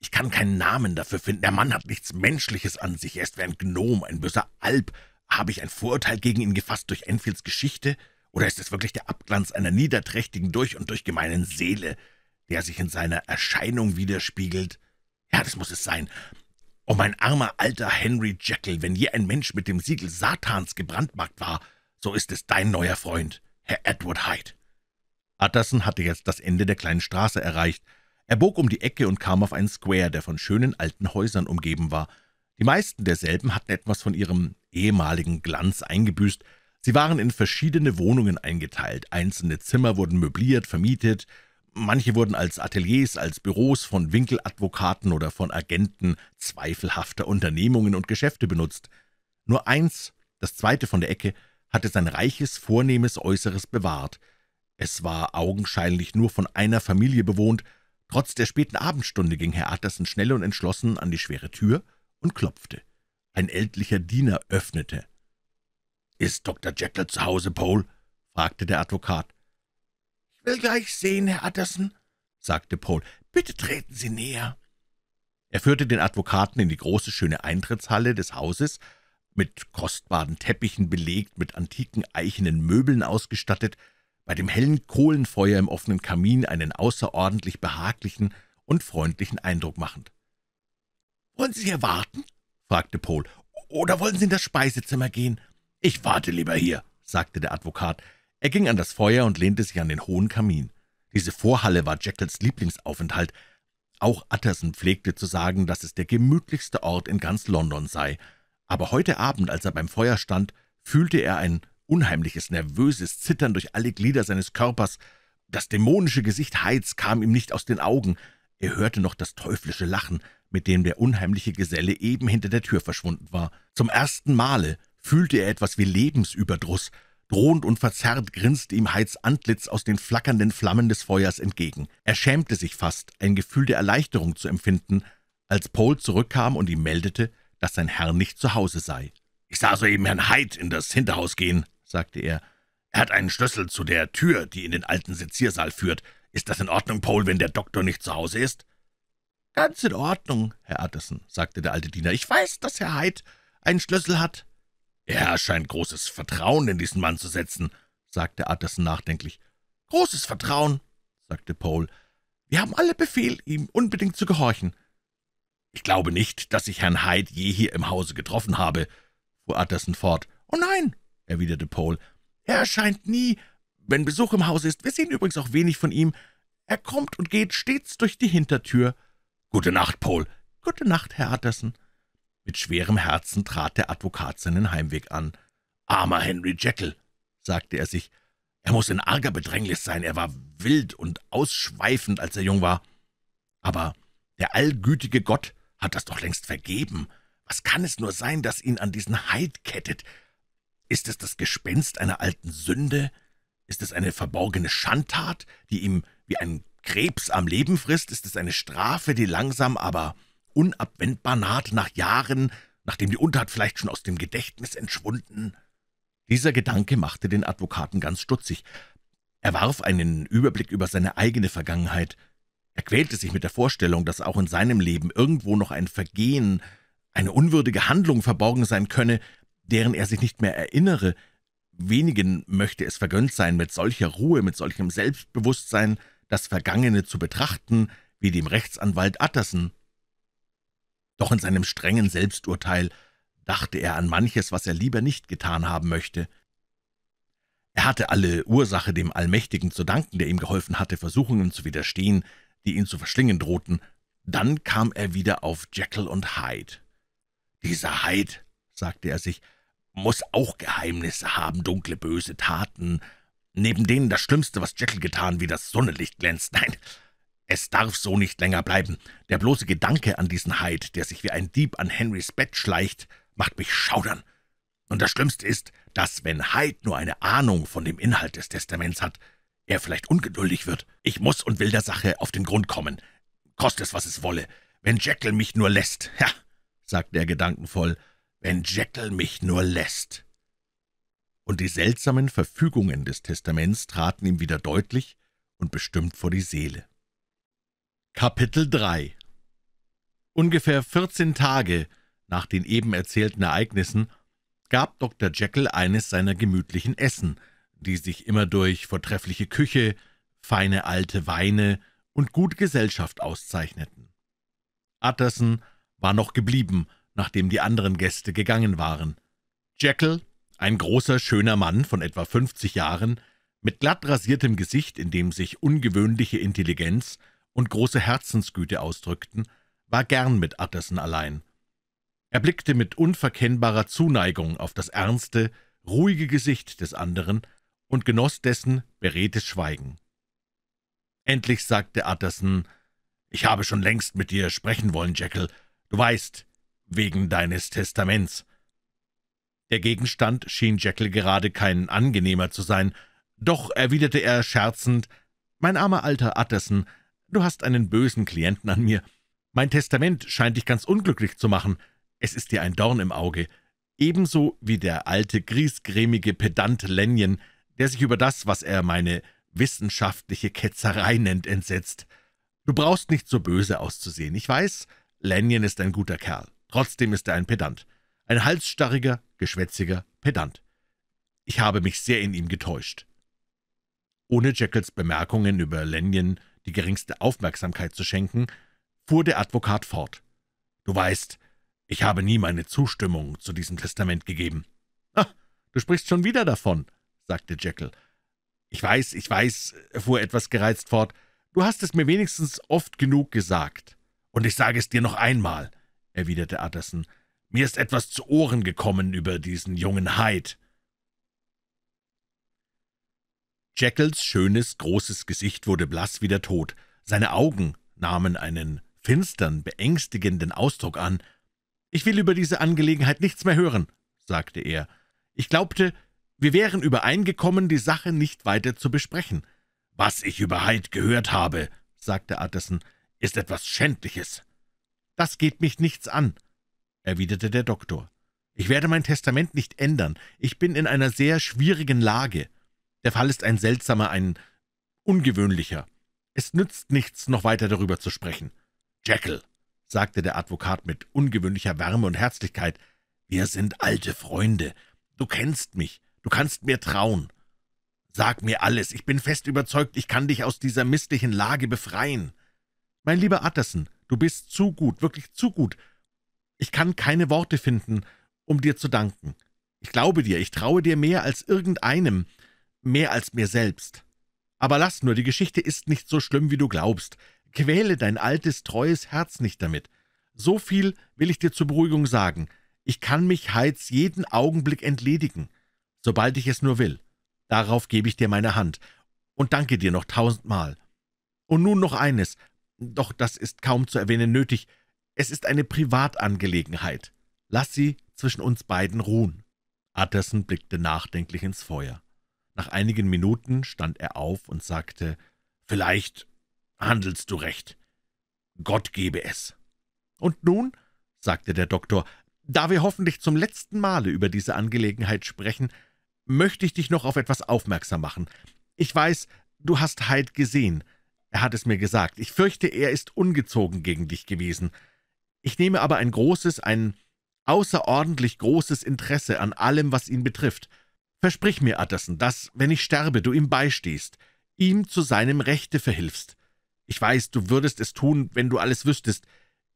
ich kann keinen Namen dafür finden. Der Mann hat nichts Menschliches an sich. Er ist wie ein Gnom, ein böser Alb. Habe ich ein Vorurteil gegen ihn gefasst durch Enfields Geschichte? Oder ist es wirklich der Abglanz einer niederträchtigen, durch und durch gemeinen Seele, der sich in seiner Erscheinung widerspiegelt? Ja, das muss es sein. Oh, mein armer alter Henry Jekyll, wenn je ein Mensch mit dem Siegel Satans gebrandmarkt war, so ist es dein neuer Freund, Herr Edward Hyde.« Utterson hatte jetzt das Ende der kleinen Straße erreicht. Er bog um die Ecke und kam auf einen Square, der von schönen alten Häusern umgeben war. Die meisten derselben hatten etwas von ihrem ehemaligen Glanz eingebüßt, Sie waren in verschiedene Wohnungen eingeteilt, einzelne Zimmer wurden möbliert, vermietet, manche wurden als Ateliers, als Büros von Winkeladvokaten oder von Agenten zweifelhafter Unternehmungen und Geschäfte benutzt. Nur eins, das zweite von der Ecke, hatte sein reiches, vornehmes Äußeres bewahrt. Es war augenscheinlich nur von einer Familie bewohnt, Trotz der späten Abendstunde ging Herr Utterson schnell und entschlossen an die schwere Tür und klopfte. Ein ältlicher Diener öffnete. »Ist Dr. Jekyll zu Hause, Paul?« fragte der Advokat. »Ich will gleich sehen, Herr Utterson«, sagte Paul. »Bitte treten Sie näher.« Er führte den Advokaten in die große, schöne Eintrittshalle des Hauses, mit kostbaren Teppichen belegt, mit antiken eichenen Möbeln ausgestattet, bei dem hellen Kohlenfeuer im offenen Kamin einen außerordentlich behaglichen und freundlichen Eindruck machend. »Wollen Sie hier warten?« fragte Paul. »Oder wollen Sie in das Speisezimmer gehen?« »Ich warte lieber hier«, sagte der Advokat. Er ging an das Feuer und lehnte sich an den hohen Kamin. Diese Vorhalle war Jekylls Lieblingsaufenthalt. Auch Utterson pflegte zu sagen, dass es der gemütlichste Ort in ganz London sei. Aber heute Abend, als er beim Feuer stand, fühlte er ein unheimliches, nervöses Zittern durch alle Glieder seines Körpers. Das dämonische Gesicht Heiz kam ihm nicht aus den Augen. Er hörte noch das teuflische Lachen, mit dem der unheimliche Geselle eben hinter der Tür verschwunden war. Zum ersten Male fühlte er etwas wie Lebensüberdruss. Drohend und verzerrt grinste ihm Heids Antlitz aus den flackernden Flammen des Feuers entgegen. Er schämte sich fast, ein Gefühl der Erleichterung zu empfinden, als Paul zurückkam und ihm meldete, dass sein Herr nicht zu Hause sei. »Ich sah soeben Herrn Heid in das Hinterhaus gehen«, sagte er. »Er hat einen Schlüssel zu der Tür, die in den alten Seziersaal führt. Ist das in Ordnung, Paul, wenn der Doktor nicht zu Hause ist?« »Ganz in Ordnung, Herr Utterson«, sagte der alte Diener. »Ich weiß, dass Herr Heid einen Schlüssel hat. »Er scheint großes Vertrauen in diesen Mann zu setzen«, sagte Utterson nachdenklich. »Großes Vertrauen«, sagte Paul. »Wir haben alle Befehl, ihm unbedingt zu gehorchen.« »Ich glaube nicht, dass ich Herrn Hyde je hier im Hause getroffen habe«, fuhr Utterson fort. »Oh nein«, erwiderte Paul. »er erscheint nie, wenn Besuch im Hause ist. Wir sehen übrigens auch wenig von ihm. Er kommt und geht stets durch die Hintertür.« »Gute Nacht, Paul.« »Gute Nacht, Herr Utterson.« mit schwerem Herzen trat der Advokat seinen Heimweg an. »Armer Henry Jekyll«, sagte er sich, »er muß in arger Bedrängnis sein. Er war wild und ausschweifend, als er jung war. Aber der allgütige Gott hat das doch längst vergeben. Was kann es nur sein, das ihn an diesen Heid kettet? Ist es das Gespenst einer alten Sünde? Ist es eine verborgene Schandtat, die ihm wie ein Krebs am Leben frisst? Ist es eine Strafe, die langsam, aber unabwendbar naht, nach Jahren, nachdem die Untat vielleicht schon aus dem Gedächtnis entschwunden. Dieser Gedanke machte den Advokaten ganz stutzig. Er warf einen Überblick über seine eigene Vergangenheit. Er quälte sich mit der Vorstellung, dass auch in seinem Leben irgendwo noch ein Vergehen, eine unwürdige Handlung verborgen sein könne, deren er sich nicht mehr erinnere. Wenigen möchte es vergönnt sein, mit solcher Ruhe, mit solchem Selbstbewusstsein das Vergangene zu betrachten, wie dem Rechtsanwalt Atterson. Doch in seinem strengen Selbsturteil dachte er an manches, was er lieber nicht getan haben möchte. Er hatte alle Ursache dem Allmächtigen zu danken, der ihm geholfen hatte, Versuchungen zu widerstehen, die ihn zu verschlingen drohten. Dann kam er wieder auf Jekyll und Hyde. »Dieser Hyde«, sagte er sich, »muss auch Geheimnisse haben, dunkle, böse Taten, neben denen das Schlimmste, was Jekyll getan, wie das Sonnenlicht glänzt. Nein, es darf so nicht länger bleiben. Der bloße Gedanke an diesen Hyde, der sich wie ein Dieb an Henrys Bett schleicht, macht mich schaudern. Und das Schlimmste ist, dass, wenn Hyde nur eine Ahnung von dem Inhalt des Testaments hat, er vielleicht ungeduldig wird. Ich muss und will der Sache auf den Grund kommen. Kostet es, was es wolle. Wenn Jekyll mich nur lässt. Ja, sagte er gedankenvoll, wenn Jekyll mich nur lässt. Und die seltsamen Verfügungen des Testaments traten ihm wieder deutlich und bestimmt vor die Seele. Kapitel 3 Ungefähr 14 Tage nach den eben erzählten Ereignissen gab Dr. Jekyll eines seiner gemütlichen Essen, die sich immer durch vortreffliche Küche, feine alte Weine und gut Gesellschaft auszeichneten. Utterson war noch geblieben, nachdem die anderen Gäste gegangen waren. Jekyll, ein großer, schöner Mann von etwa 50 Jahren, mit glatt rasiertem Gesicht, in dem sich ungewöhnliche Intelligenz und große Herzensgüte ausdrückten, war gern mit Utterson allein. Er blickte mit unverkennbarer Zuneigung auf das ernste, ruhige Gesicht des anderen und genoss dessen beredtes Schweigen. Endlich sagte Utterson, »Ich habe schon längst mit dir sprechen wollen, Jekyll. Du weißt, wegen deines Testaments.« Der Gegenstand schien Jekyll gerade kein angenehmer zu sein, doch erwiderte er scherzend, »Mein armer alter Utterson, Du hast einen bösen Klienten an mir. Mein Testament scheint dich ganz unglücklich zu machen. Es ist dir ein Dorn im Auge. Ebenso wie der alte, griesgrämige Pedant Lenjen, der sich über das, was er meine wissenschaftliche Ketzerei nennt, entsetzt. Du brauchst nicht so böse auszusehen. Ich weiß, Lanyon ist ein guter Kerl. Trotzdem ist er ein Pedant. Ein halsstarriger, geschwätziger Pedant. Ich habe mich sehr in ihm getäuscht. Ohne Jackals Bemerkungen über Lanyon die geringste Aufmerksamkeit zu schenken, fuhr der Advokat fort. »Du weißt, ich habe nie meine Zustimmung zu diesem Testament gegeben.« »Ah, du sprichst schon wieder davon«, sagte Jekyll. »Ich weiß, ich weiß«, fuhr etwas gereizt fort, »du hast es mir wenigstens oft genug gesagt. Und ich sage es dir noch einmal«, erwiderte Utterson, »mir ist etwas zu Ohren gekommen über diesen jungen Hyde. Jekylls schönes, großes Gesicht wurde blass wie der Tod, seine Augen nahmen einen finstern, beängstigenden Ausdruck an. »Ich will über diese Angelegenheit nichts mehr hören«, sagte er. »Ich glaubte, wir wären übereingekommen, die Sache nicht weiter zu besprechen.« »Was ich über Hyde gehört habe«, sagte Utterson, »ist etwas Schändliches.« »Das geht mich nichts an«, erwiderte der Doktor. »Ich werde mein Testament nicht ändern. Ich bin in einer sehr schwierigen Lage.« der Fall ist ein seltsamer, ein ungewöhnlicher. Es nützt nichts, noch weiter darüber zu sprechen. Jekyll, sagte der Advokat mit ungewöhnlicher Wärme und Herzlichkeit, wir sind alte Freunde. Du kennst mich. Du kannst mir trauen. Sag mir alles. Ich bin fest überzeugt, ich kann dich aus dieser misslichen Lage befreien. Mein lieber Utterson, du bist zu gut, wirklich zu gut. Ich kann keine Worte finden, um dir zu danken. Ich glaube dir, ich traue dir mehr als irgendeinem mehr als mir selbst. Aber lass nur, die Geschichte ist nicht so schlimm, wie du glaubst. Quäle dein altes, treues Herz nicht damit. So viel will ich dir zur Beruhigung sagen. Ich kann mich Heiz jeden Augenblick entledigen, sobald ich es nur will. Darauf gebe ich dir meine Hand und danke dir noch tausendmal. Und nun noch eines, doch das ist kaum zu erwähnen nötig. Es ist eine Privatangelegenheit. Lass sie zwischen uns beiden ruhen. Atterson blickte nachdenklich ins Feuer. Nach einigen Minuten stand er auf und sagte, »Vielleicht handelst du recht. Gott gebe es.« »Und nun«, sagte der Doktor, »da wir hoffentlich zum letzten Male über diese Angelegenheit sprechen, möchte ich dich noch auf etwas aufmerksam machen. Ich weiß, du hast Hyde gesehen. Er hat es mir gesagt. Ich fürchte, er ist ungezogen gegen dich gewesen. Ich nehme aber ein großes, ein außerordentlich großes Interesse an allem, was ihn betrifft.« Versprich mir, Utterson, dass, wenn ich sterbe, du ihm beistehst, ihm zu seinem Rechte verhilfst. Ich weiß, du würdest es tun, wenn du alles wüsstest.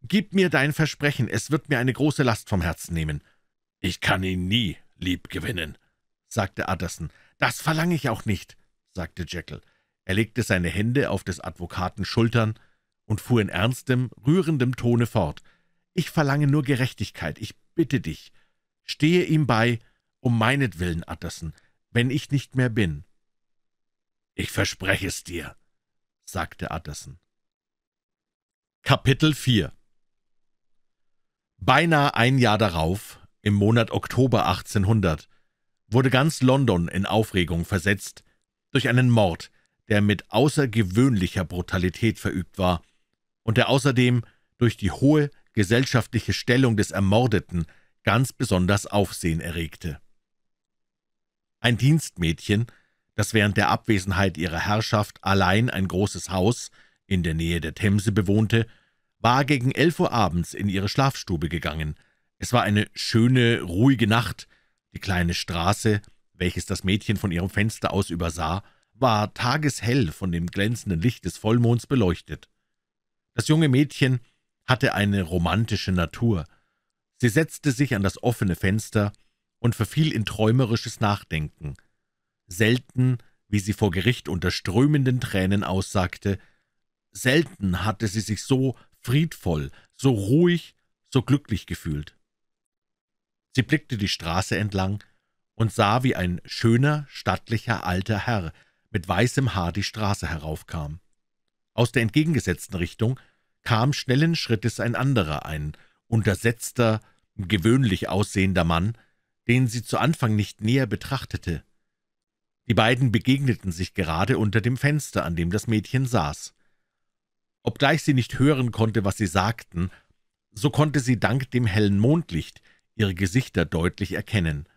Gib mir dein Versprechen, es wird mir eine große Last vom Herzen nehmen.« »Ich kann ihn nie lieb gewinnen«, sagte Utterson. »Das verlange ich auch nicht«, sagte Jekyll. Er legte seine Hände auf des Advokaten Schultern und fuhr in ernstem, rührendem Tone fort. »Ich verlange nur Gerechtigkeit, ich bitte dich. Stehe ihm bei, um meinetwillen, Utterson, wenn ich nicht mehr bin.« »Ich verspreche es dir«, sagte Utterson. Kapitel 4 Beinahe ein Jahr darauf, im Monat Oktober 1800, wurde ganz London in Aufregung versetzt durch einen Mord, der mit außergewöhnlicher Brutalität verübt war und der außerdem durch die hohe gesellschaftliche Stellung des Ermordeten ganz besonders Aufsehen erregte ein Dienstmädchen, das während der Abwesenheit ihrer Herrschaft allein ein großes Haus in der Nähe der Themse bewohnte, war gegen elf Uhr abends in ihre Schlafstube gegangen. Es war eine schöne, ruhige Nacht. Die kleine Straße, welches das Mädchen von ihrem Fenster aus übersah, war tageshell von dem glänzenden Licht des Vollmonds beleuchtet. Das junge Mädchen hatte eine romantische Natur. Sie setzte sich an das offene Fenster und verfiel in träumerisches Nachdenken. Selten, wie sie vor Gericht unter strömenden Tränen aussagte, selten hatte sie sich so friedvoll, so ruhig, so glücklich gefühlt. Sie blickte die Straße entlang und sah, wie ein schöner, stattlicher alter Herr mit weißem Haar die Straße heraufkam. Aus der entgegengesetzten Richtung kam schnellen Schrittes ein anderer, ein untersetzter, gewöhnlich aussehender Mann, den sie zu Anfang nicht näher betrachtete. Die beiden begegneten sich gerade unter dem Fenster, an dem das Mädchen saß. Obgleich sie nicht hören konnte, was sie sagten, so konnte sie dank dem hellen Mondlicht ihre Gesichter deutlich erkennen.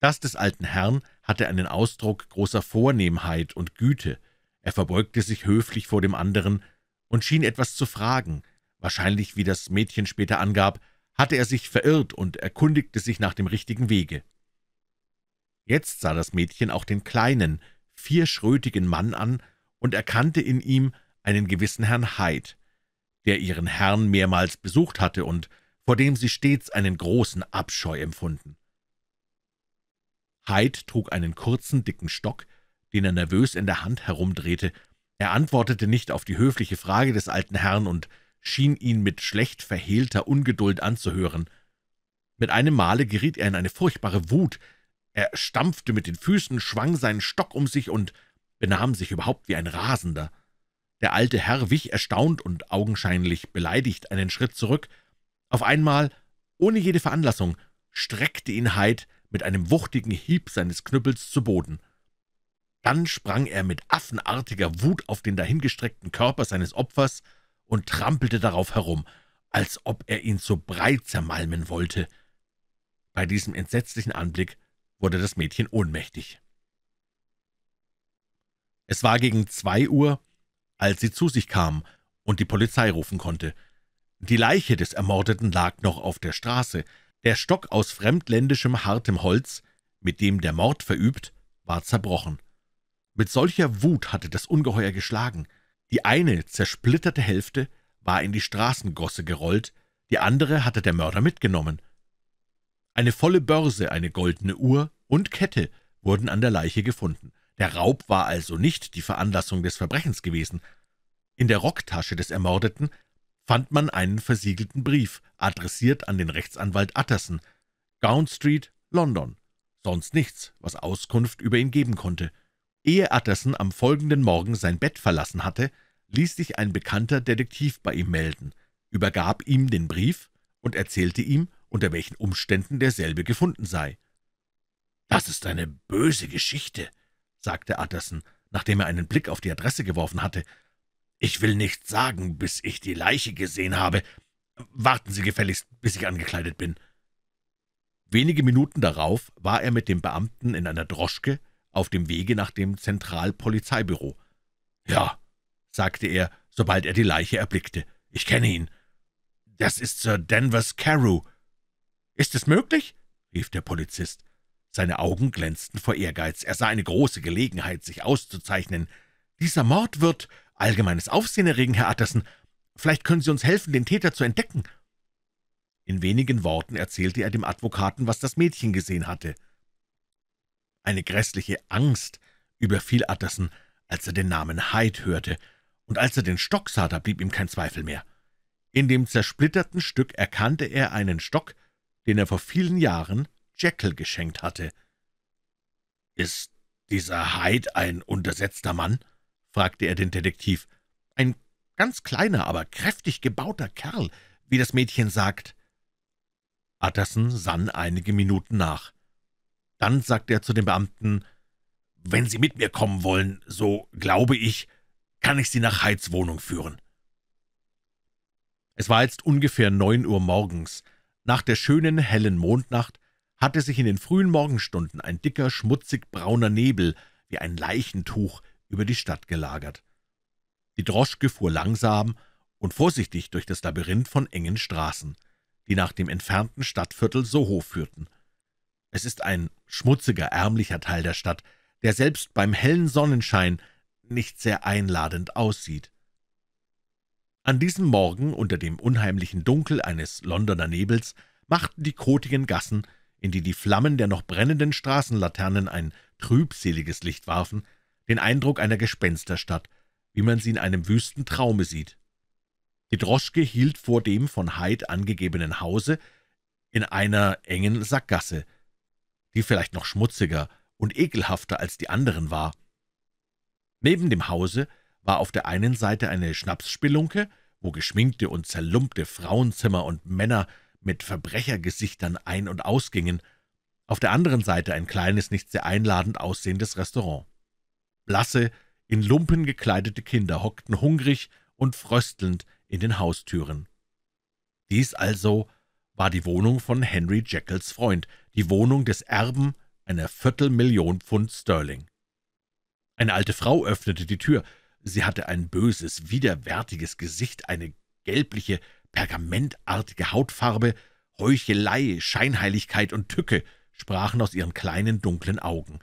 Das des alten Herrn hatte einen Ausdruck großer Vornehmheit und Güte, er verbeugte sich höflich vor dem anderen und schien etwas zu fragen, wahrscheinlich, wie das Mädchen später angab, hatte er sich verirrt und erkundigte sich nach dem richtigen Wege. Jetzt sah das Mädchen auch den kleinen, vierschrötigen Mann an und erkannte in ihm einen gewissen Herrn Hyde, der ihren Herrn mehrmals besucht hatte und vor dem sie stets einen großen Abscheu empfunden. Hyde trug einen kurzen, dicken Stock, den er nervös in der Hand herumdrehte. Er antwortete nicht auf die höfliche Frage des alten Herrn und schien ihn mit schlecht verhehlter Ungeduld anzuhören. Mit einem Male geriet er in eine furchtbare Wut. Er stampfte mit den Füßen, schwang seinen Stock um sich und benahm sich überhaupt wie ein Rasender. Der alte Herr wich erstaunt und augenscheinlich beleidigt einen Schritt zurück. Auf einmal, ohne jede Veranlassung, streckte ihn Hyde mit einem wuchtigen Hieb seines Knüppels zu Boden. Dann sprang er mit affenartiger Wut auf den dahingestreckten Körper seines Opfers, und trampelte darauf herum, als ob er ihn so breit zermalmen wollte. Bei diesem entsetzlichen Anblick wurde das Mädchen ohnmächtig. Es war gegen zwei Uhr, als sie zu sich kam und die Polizei rufen konnte. Die Leiche des Ermordeten lag noch auf der Straße. Der Stock aus fremdländischem hartem Holz, mit dem der Mord verübt, war zerbrochen. Mit solcher Wut hatte das Ungeheuer geschlagen, die eine zersplitterte Hälfte war in die Straßengosse gerollt, die andere hatte der Mörder mitgenommen. Eine volle Börse, eine goldene Uhr und Kette wurden an der Leiche gefunden. Der Raub war also nicht die Veranlassung des Verbrechens gewesen. In der Rocktasche des Ermordeten fand man einen versiegelten Brief, adressiert an den Rechtsanwalt Utterson, Gaunt Street, London. Sonst nichts, was Auskunft über ihn geben konnte. Ehe Utterson am folgenden Morgen sein Bett verlassen hatte, ließ sich ein bekannter Detektiv bei ihm melden, übergab ihm den Brief und erzählte ihm, unter welchen Umständen derselbe gefunden sei. »Das ist eine böse Geschichte«, sagte Utterson, nachdem er einen Blick auf die Adresse geworfen hatte. »Ich will nichts sagen, bis ich die Leiche gesehen habe. Warten Sie gefälligst, bis ich angekleidet bin.« Wenige Minuten darauf war er mit dem Beamten in einer Droschke auf dem Wege nach dem Zentralpolizeibüro. »Ja«, sagte er, sobald er die Leiche erblickte, »ich kenne ihn. Das ist Sir Danvers Carew.« »Ist es möglich?« rief der Polizist. Seine Augen glänzten vor Ehrgeiz. Er sah eine große Gelegenheit, sich auszuzeichnen. »Dieser Mord wird allgemeines Aufsehen erregen, Herr Atterson. Vielleicht können Sie uns helfen, den Täter zu entdecken.« In wenigen Worten erzählte er dem Advokaten, was das Mädchen gesehen hatte. Eine grässliche Angst überfiel Utterson, als er den Namen Hyde hörte, und als er den Stock sah, da blieb ihm kein Zweifel mehr. In dem zersplitterten Stück erkannte er einen Stock, den er vor vielen Jahren Jekyll geschenkt hatte. »Ist dieser Hyde ein untersetzter Mann?« fragte er den Detektiv. »Ein ganz kleiner, aber kräftig gebauter Kerl, wie das Mädchen sagt.« Utterson sann einige Minuten nach. Dann sagte er zu den Beamten, »Wenn Sie mit mir kommen wollen, so glaube ich, kann ich Sie nach Heids Wohnung führen.« Es war jetzt ungefähr neun Uhr morgens. Nach der schönen, hellen Mondnacht hatte sich in den frühen Morgenstunden ein dicker, schmutzig brauner Nebel wie ein Leichentuch über die Stadt gelagert. Die Droschke fuhr langsam und vorsichtig durch das Labyrinth von engen Straßen, die nach dem entfernten Stadtviertel Soho führten. Es ist ein schmutziger, ärmlicher Teil der Stadt, der selbst beim hellen Sonnenschein nicht sehr einladend aussieht. An diesem Morgen unter dem unheimlichen Dunkel eines Londoner Nebels machten die kotigen Gassen, in die die Flammen der noch brennenden Straßenlaternen ein trübseliges Licht warfen, den Eindruck einer Gespensterstadt, wie man sie in einem wüsten Traume sieht. Die Droschke hielt vor dem von Hyde angegebenen Hause in einer engen Sackgasse, die vielleicht noch schmutziger und ekelhafter als die anderen war. Neben dem Hause war auf der einen Seite eine Schnapsspelunke, wo geschminkte und zerlumpte Frauenzimmer und Männer mit Verbrechergesichtern ein- und ausgingen, auf der anderen Seite ein kleines, nicht sehr einladend aussehendes Restaurant. Blasse, in Lumpen gekleidete Kinder hockten hungrig und fröstelnd in den Haustüren. Dies also war die Wohnung von Henry Jekylls Freund, die Wohnung des Erben einer Viertelmillion Pfund Sterling. Eine alte Frau öffnete die Tür. Sie hatte ein böses, widerwärtiges Gesicht, eine gelbliche, pergamentartige Hautfarbe, Heuchelei, Scheinheiligkeit und Tücke sprachen aus ihren kleinen, dunklen Augen.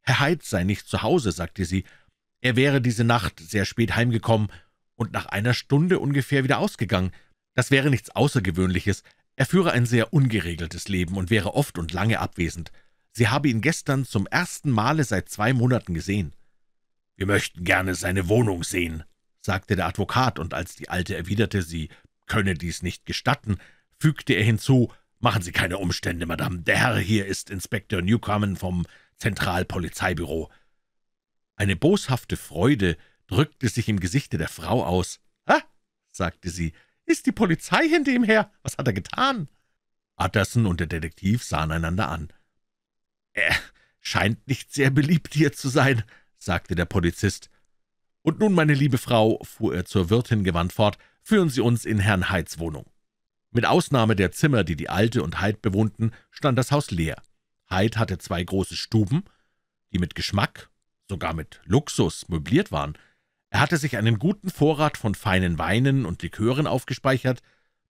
»Herr Heid sei nicht zu Hause«, sagte sie. »Er wäre diese Nacht sehr spät heimgekommen und nach einer Stunde ungefähr wieder ausgegangen. Das wäre nichts Außergewöhnliches. Er führe ein sehr ungeregeltes Leben und wäre oft und lange abwesend. Sie habe ihn gestern zum ersten Male seit zwei Monaten gesehen. »Wir möchten gerne seine Wohnung sehen«, sagte der Advokat, und als die Alte erwiderte, sie könne dies nicht gestatten, fügte er hinzu, »Machen Sie keine Umstände, Madame, der Herr hier ist Inspektor Newcomen vom Zentralpolizeibüro.« Eine boshafte Freude drückte sich im Gesichte der Frau aus. »Ah«, sagte sie, ist die Polizei hinter ihm her? Was hat er getan?« Utterson und der Detektiv sahen einander an. »Er scheint nicht sehr beliebt hier zu sein«, sagte der Polizist. »Und nun, meine liebe Frau«, fuhr er zur Wirtin gewandt fort, »führen Sie uns in Herrn Heids Wohnung.« mit Ausnahme der Zimmer, die die Alte und Heid bewohnten, stand das Haus leer. Heid hatte zwei große Stuben, die mit Geschmack, sogar mit Luxus möbliert waren. Er hatte sich einen guten Vorrat von feinen Weinen und Likören aufgespeichert,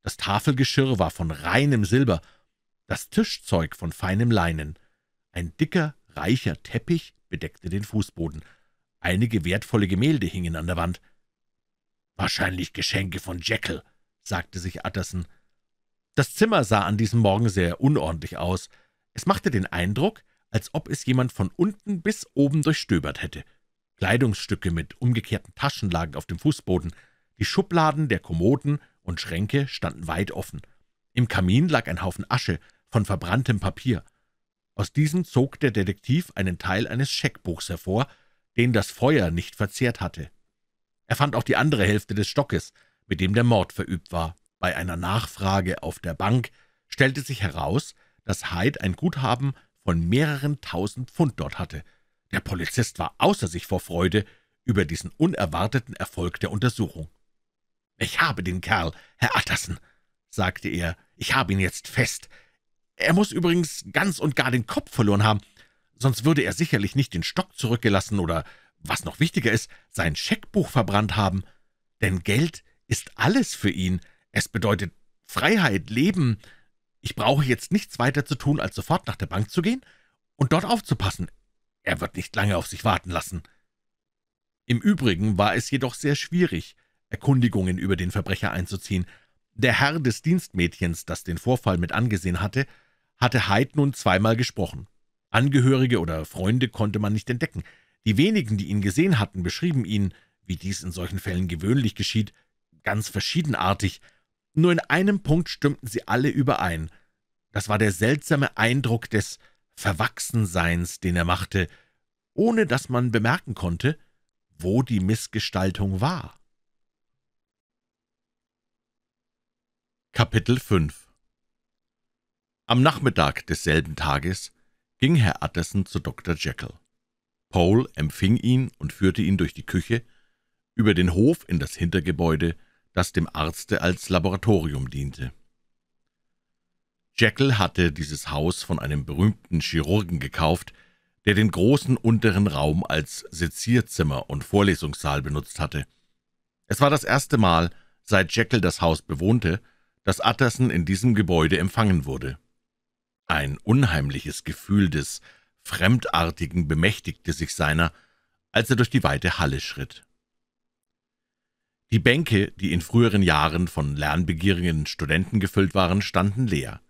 das Tafelgeschirr war von reinem Silber, das Tischzeug von feinem Leinen. Ein dicker, reicher Teppich bedeckte den Fußboden. Einige wertvolle Gemälde hingen an der Wand. »Wahrscheinlich Geschenke von Jekyll«, sagte sich Utterson. Das Zimmer sah an diesem Morgen sehr unordentlich aus. Es machte den Eindruck, als ob es jemand von unten bis oben durchstöbert hätte. Kleidungsstücke mit umgekehrten Taschen lagen auf dem Fußboden, die Schubladen der Kommoden und Schränke standen weit offen. Im Kamin lag ein Haufen Asche von verbranntem Papier. Aus diesem zog der Detektiv einen Teil eines Scheckbuchs hervor, den das Feuer nicht verzehrt hatte. Er fand auch die andere Hälfte des Stockes, mit dem der Mord verübt war. Bei einer Nachfrage auf der Bank stellte sich heraus, dass Hyde ein Guthaben von mehreren tausend Pfund dort hatte – der Polizist war außer sich vor Freude über diesen unerwarteten Erfolg der Untersuchung. »Ich habe den Kerl, Herr Atterson«, sagte er, »ich habe ihn jetzt fest. Er muss übrigens ganz und gar den Kopf verloren haben, sonst würde er sicherlich nicht den Stock zurückgelassen oder, was noch wichtiger ist, sein Scheckbuch verbrannt haben. Denn Geld ist alles für ihn. Es bedeutet Freiheit, Leben. Ich brauche jetzt nichts weiter zu tun, als sofort nach der Bank zu gehen und dort aufzupassen. Er wird nicht lange auf sich warten lassen.« Im Übrigen war es jedoch sehr schwierig, Erkundigungen über den Verbrecher einzuziehen. Der Herr des Dienstmädchens, das den Vorfall mit angesehen hatte, hatte Hyde nun zweimal gesprochen. Angehörige oder Freunde konnte man nicht entdecken. Die wenigen, die ihn gesehen hatten, beschrieben ihn, wie dies in solchen Fällen gewöhnlich geschieht, ganz verschiedenartig. Nur in einem Punkt stimmten sie alle überein. Das war der seltsame Eindruck des Verwachsenseins, den er machte, ohne dass man bemerken konnte, wo die Missgestaltung war. Kapitel 5 Am Nachmittag desselben Tages ging Herr Utterson zu Dr. Jekyll. Paul empfing ihn und führte ihn durch die Küche, über den Hof in das Hintergebäude, das dem Arzte als Laboratorium diente. Jekyll hatte dieses Haus von einem berühmten Chirurgen gekauft, der den großen unteren Raum als Sezierzimmer und Vorlesungssaal benutzt hatte. Es war das erste Mal, seit Jekyll das Haus bewohnte, dass Utterson in diesem Gebäude empfangen wurde. Ein unheimliches Gefühl des Fremdartigen bemächtigte sich seiner, als er durch die weite Halle schritt. Die Bänke, die in früheren Jahren von lernbegierigen Studenten gefüllt waren, standen leer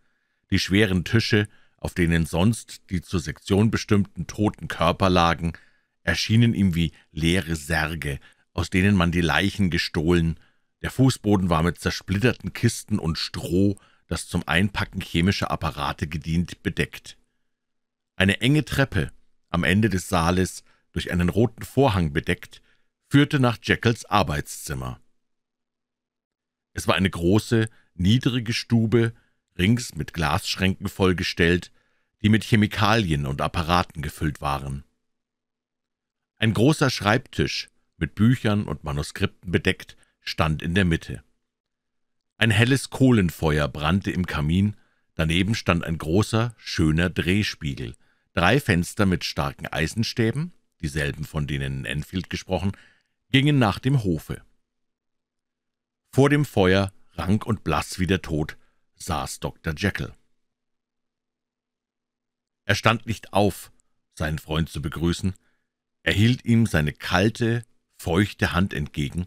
die schweren Tische, auf denen sonst die zur Sektion bestimmten toten Körper lagen, erschienen ihm wie leere Särge, aus denen man die Leichen gestohlen, der Fußboden war mit zersplitterten Kisten und Stroh, das zum Einpacken chemischer Apparate gedient, bedeckt. Eine enge Treppe, am Ende des Saales, durch einen roten Vorhang bedeckt, führte nach Jekylls Arbeitszimmer. Es war eine große, niedrige Stube rings mit Glasschränken vollgestellt, die mit Chemikalien und Apparaten gefüllt waren. Ein großer Schreibtisch, mit Büchern und Manuskripten bedeckt, stand in der Mitte. Ein helles Kohlenfeuer brannte im Kamin, daneben stand ein großer, schöner Drehspiegel, drei Fenster mit starken Eisenstäben, dieselben, von denen in Enfield gesprochen, gingen nach dem Hofe. Vor dem Feuer, rank und blass wie der Tod, saß Dr. Jekyll. Er stand nicht auf, seinen Freund zu begrüßen, er hielt ihm seine kalte, feuchte Hand entgegen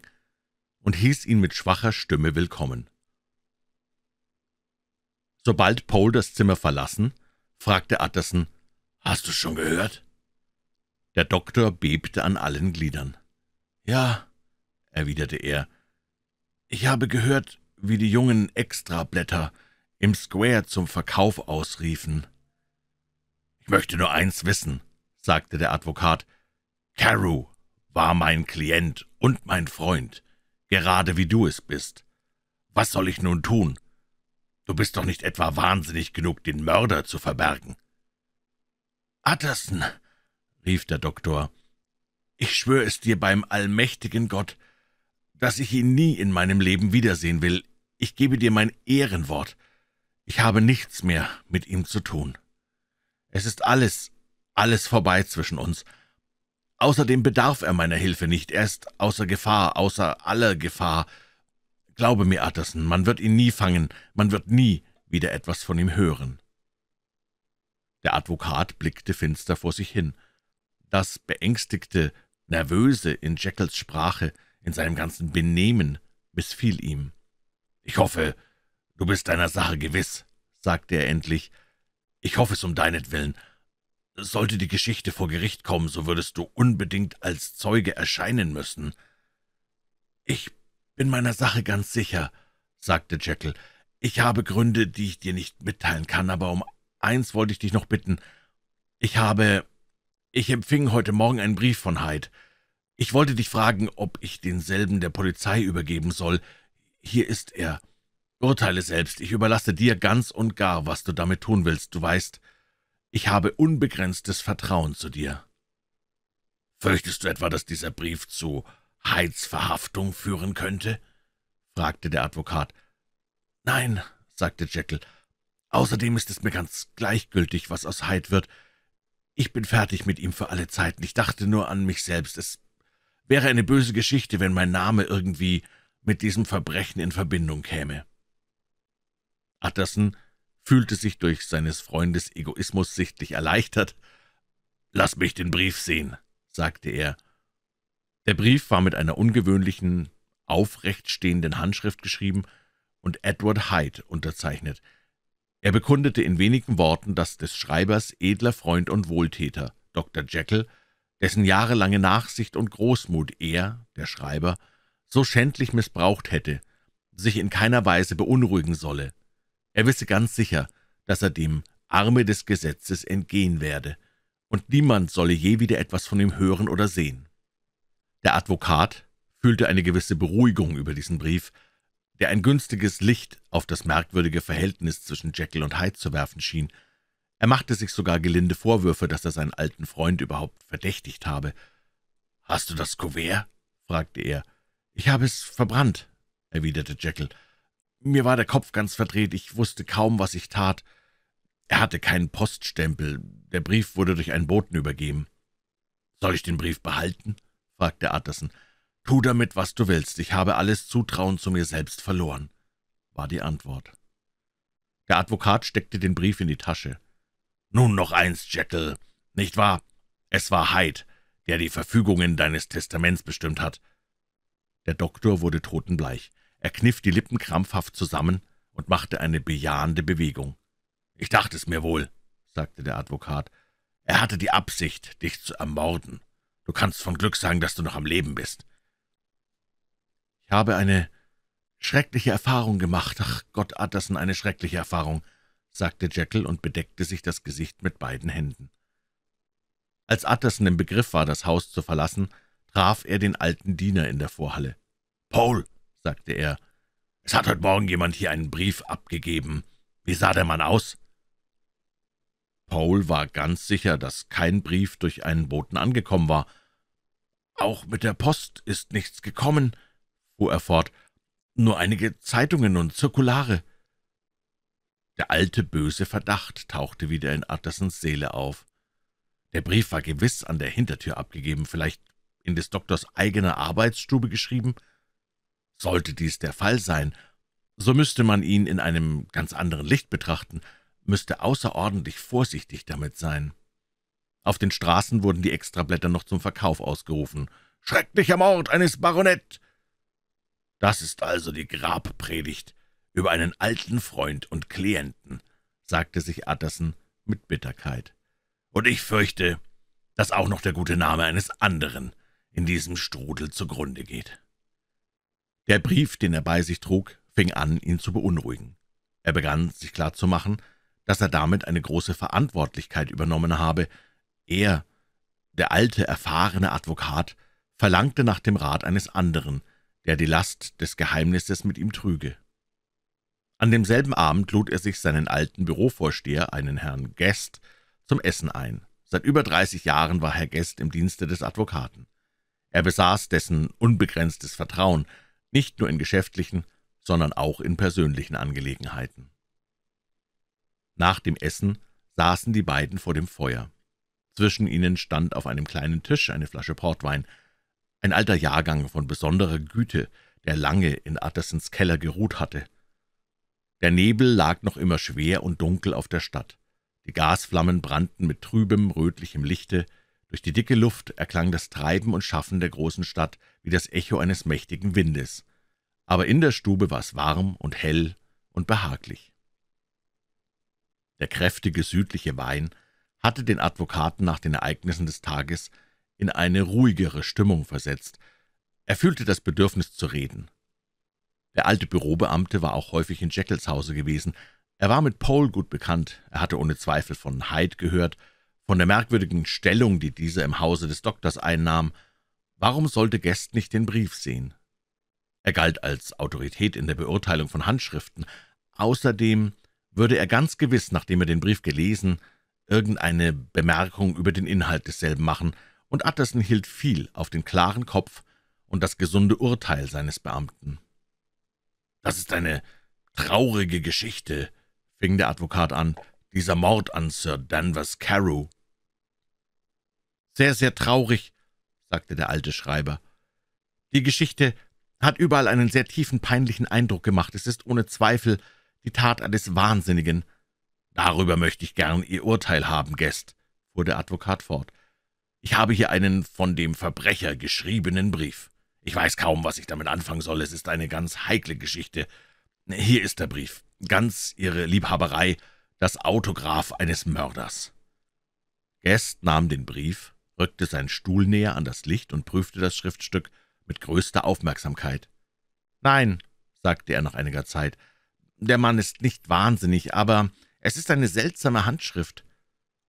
und hieß ihn mit schwacher Stimme willkommen. Sobald Paul das Zimmer verlassen, fragte Utterson, »Hast du schon gehört?« Der Doktor bebte an allen Gliedern. »Ja«, erwiderte er, »ich habe gehört, wie die jungen Extrablätter im Square zum Verkauf ausriefen. »Ich möchte nur eins wissen«, sagte der Advokat. »Carew war mein Klient und mein Freund, gerade wie du es bist. Was soll ich nun tun? Du bist doch nicht etwa wahnsinnig genug, den Mörder zu verbergen.« »Utterson«, rief der Doktor, »ich schwöre es dir beim allmächtigen Gott, dass ich ihn nie in meinem Leben wiedersehen will. Ich gebe dir mein Ehrenwort. Ich habe nichts mehr mit ihm zu tun. Es ist alles, alles vorbei zwischen uns. Außerdem bedarf er meiner Hilfe nicht. Er ist außer Gefahr, außer aller Gefahr. Glaube mir, Utterson, man wird ihn nie fangen, man wird nie wieder etwas von ihm hören.« Der Advokat blickte finster vor sich hin. Das beängstigte, nervöse in Jekylls Sprache, in seinem ganzen Benehmen, missfiel ihm. »Ich hoffe, »Du bist deiner Sache gewiss«, sagte er endlich. »Ich hoffe es um deinetwillen. Sollte die Geschichte vor Gericht kommen, so würdest du unbedingt als Zeuge erscheinen müssen.« »Ich bin meiner Sache ganz sicher«, sagte Jekyll. »Ich habe Gründe, die ich dir nicht mitteilen kann, aber um eins wollte ich dich noch bitten. Ich habe... Ich empfing heute Morgen einen Brief von Hyde. Ich wollte dich fragen, ob ich denselben der Polizei übergeben soll. Hier ist er.« Urteile selbst, ich überlasse dir ganz und gar, was du damit tun willst, du weißt, ich habe unbegrenztes Vertrauen zu dir. Fürchtest du etwa, dass dieser Brief zu Heizverhaftung führen könnte? fragte der Advokat. Nein, sagte Jekyll, außerdem ist es mir ganz gleichgültig, was aus Hyde wird. Ich bin fertig mit ihm für alle Zeiten, ich dachte nur an mich selbst. Es wäre eine böse Geschichte, wenn mein Name irgendwie mit diesem Verbrechen in Verbindung käme.« Utterson fühlte sich durch seines Freundes Egoismus sichtlich erleichtert. »Lass mich den Brief sehen«, sagte er. Der Brief war mit einer ungewöhnlichen, aufrecht stehenden Handschrift geschrieben und Edward Hyde unterzeichnet. Er bekundete in wenigen Worten, dass des Schreibers edler Freund und Wohltäter, Dr. Jekyll, dessen jahrelange Nachsicht und Großmut er, der Schreiber, so schändlich missbraucht hätte, sich in keiner Weise beunruhigen solle. Er wisse ganz sicher, dass er dem Arme des Gesetzes entgehen werde, und niemand solle je wieder etwas von ihm hören oder sehen. Der Advokat fühlte eine gewisse Beruhigung über diesen Brief, der ein günstiges Licht auf das merkwürdige Verhältnis zwischen Jekyll und Hyde zu werfen schien. Er machte sich sogar gelinde Vorwürfe, dass er seinen alten Freund überhaupt verdächtigt habe. »Hast du das Kuvert?« fragte er. »Ich habe es verbrannt«, erwiderte Jekyll. Mir war der Kopf ganz verdreht, ich wusste kaum, was ich tat. Er hatte keinen Poststempel, der Brief wurde durch einen Boten übergeben. »Soll ich den Brief behalten?« fragte Utterson. »Tu damit, was du willst, ich habe alles Zutrauen zu mir selbst verloren«, war die Antwort. Der Advokat steckte den Brief in die Tasche. »Nun noch eins, Jekyll, nicht wahr? Es war Hyde, der die Verfügungen deines Testaments bestimmt hat.« Der Doktor wurde totenbleich. Er kniff die Lippen krampfhaft zusammen und machte eine bejahende Bewegung. »Ich dachte es mir wohl«, sagte der Advokat. »Er hatte die Absicht, dich zu ermorden. Du kannst von Glück sagen, dass du noch am Leben bist.« »Ich habe eine schreckliche Erfahrung gemacht. Ach Gott, Utterson, eine schreckliche Erfahrung«, sagte Jekyll und bedeckte sich das Gesicht mit beiden Händen. Als Utterson im Begriff war, das Haus zu verlassen, traf er den alten Diener in der Vorhalle. »Paul«, sagte er. »Es hat heute Morgen jemand hier einen Brief abgegeben. Wie sah der Mann aus?« Paul war ganz sicher, dass kein Brief durch einen Boten angekommen war. »Auch mit der Post ist nichts gekommen«, fuhr er fort, »nur einige Zeitungen und Zirkulare.« Der alte böse Verdacht tauchte wieder in Attersons Seele auf. Der Brief war gewiss an der Hintertür abgegeben, vielleicht in des Doktors eigener Arbeitsstube geschrieben, sollte dies der Fall sein, so müsste man ihn in einem ganz anderen Licht betrachten, müsste außerordentlich vorsichtig damit sein. Auf den Straßen wurden die Extrablätter noch zum Verkauf ausgerufen. »Schrecklicher Mord eines Baronett!« »Das ist also die Grabpredigt über einen alten Freund und Klienten«, sagte sich Utterson mit Bitterkeit. »Und ich fürchte, dass auch noch der gute Name eines anderen in diesem Strudel zugrunde geht.« der Brief, den er bei sich trug, fing an, ihn zu beunruhigen. Er begann, sich klarzumachen, dass er damit eine große Verantwortlichkeit übernommen habe. Er, der alte, erfahrene Advokat, verlangte nach dem Rat eines anderen, der die Last des Geheimnisses mit ihm trüge. An demselben Abend lud er sich seinen alten Bürovorsteher, einen Herrn Guest, zum Essen ein. Seit über 30 Jahren war Herr Guest im Dienste des Advokaten. Er besaß dessen unbegrenztes Vertrauen, nicht nur in geschäftlichen, sondern auch in persönlichen Angelegenheiten. Nach dem Essen saßen die beiden vor dem Feuer. Zwischen ihnen stand auf einem kleinen Tisch eine Flasche Portwein, ein alter Jahrgang von besonderer Güte, der lange in Uttersons Keller geruht hatte. Der Nebel lag noch immer schwer und dunkel auf der Stadt. Die Gasflammen brannten mit trübem, rötlichem Lichte, durch die dicke Luft erklang das Treiben und Schaffen der großen Stadt wie das Echo eines mächtigen Windes. Aber in der Stube war es warm und hell und behaglich. Der kräftige südliche Wein hatte den Advokaten nach den Ereignissen des Tages in eine ruhigere Stimmung versetzt. Er fühlte das Bedürfnis zu reden. Der alte Bürobeamte war auch häufig in Jekylls Hause gewesen. Er war mit Paul gut bekannt, er hatte ohne Zweifel von Hyde gehört von der merkwürdigen Stellung, die dieser im Hause des Doktors einnahm. Warum sollte Gest nicht den Brief sehen? Er galt als Autorität in der Beurteilung von Handschriften. Außerdem würde er ganz gewiss, nachdem er den Brief gelesen, irgendeine Bemerkung über den Inhalt desselben machen, und Utterson hielt viel auf den klaren Kopf und das gesunde Urteil seines Beamten. »Das ist eine traurige Geschichte«, fing der Advokat an, »dieser Mord an Sir Danvers Carew. Sehr, sehr traurig, sagte der alte Schreiber. Die Geschichte hat überall einen sehr tiefen, peinlichen Eindruck gemacht. Es ist ohne Zweifel die Tat eines Wahnsinnigen. Darüber möchte ich gern Ihr Urteil haben, Guest, fuhr der Advokat fort. Ich habe hier einen von dem Verbrecher geschriebenen Brief. Ich weiß kaum, was ich damit anfangen soll. Es ist eine ganz heikle Geschichte. Hier ist der Brief. Ganz Ihre Liebhaberei, das Autograph eines Mörders. Guest nahm den Brief, rückte seinen Stuhl näher an das Licht und prüfte das Schriftstück mit größter Aufmerksamkeit. »Nein«, sagte er nach einiger Zeit, »der Mann ist nicht wahnsinnig, aber es ist eine seltsame Handschrift.«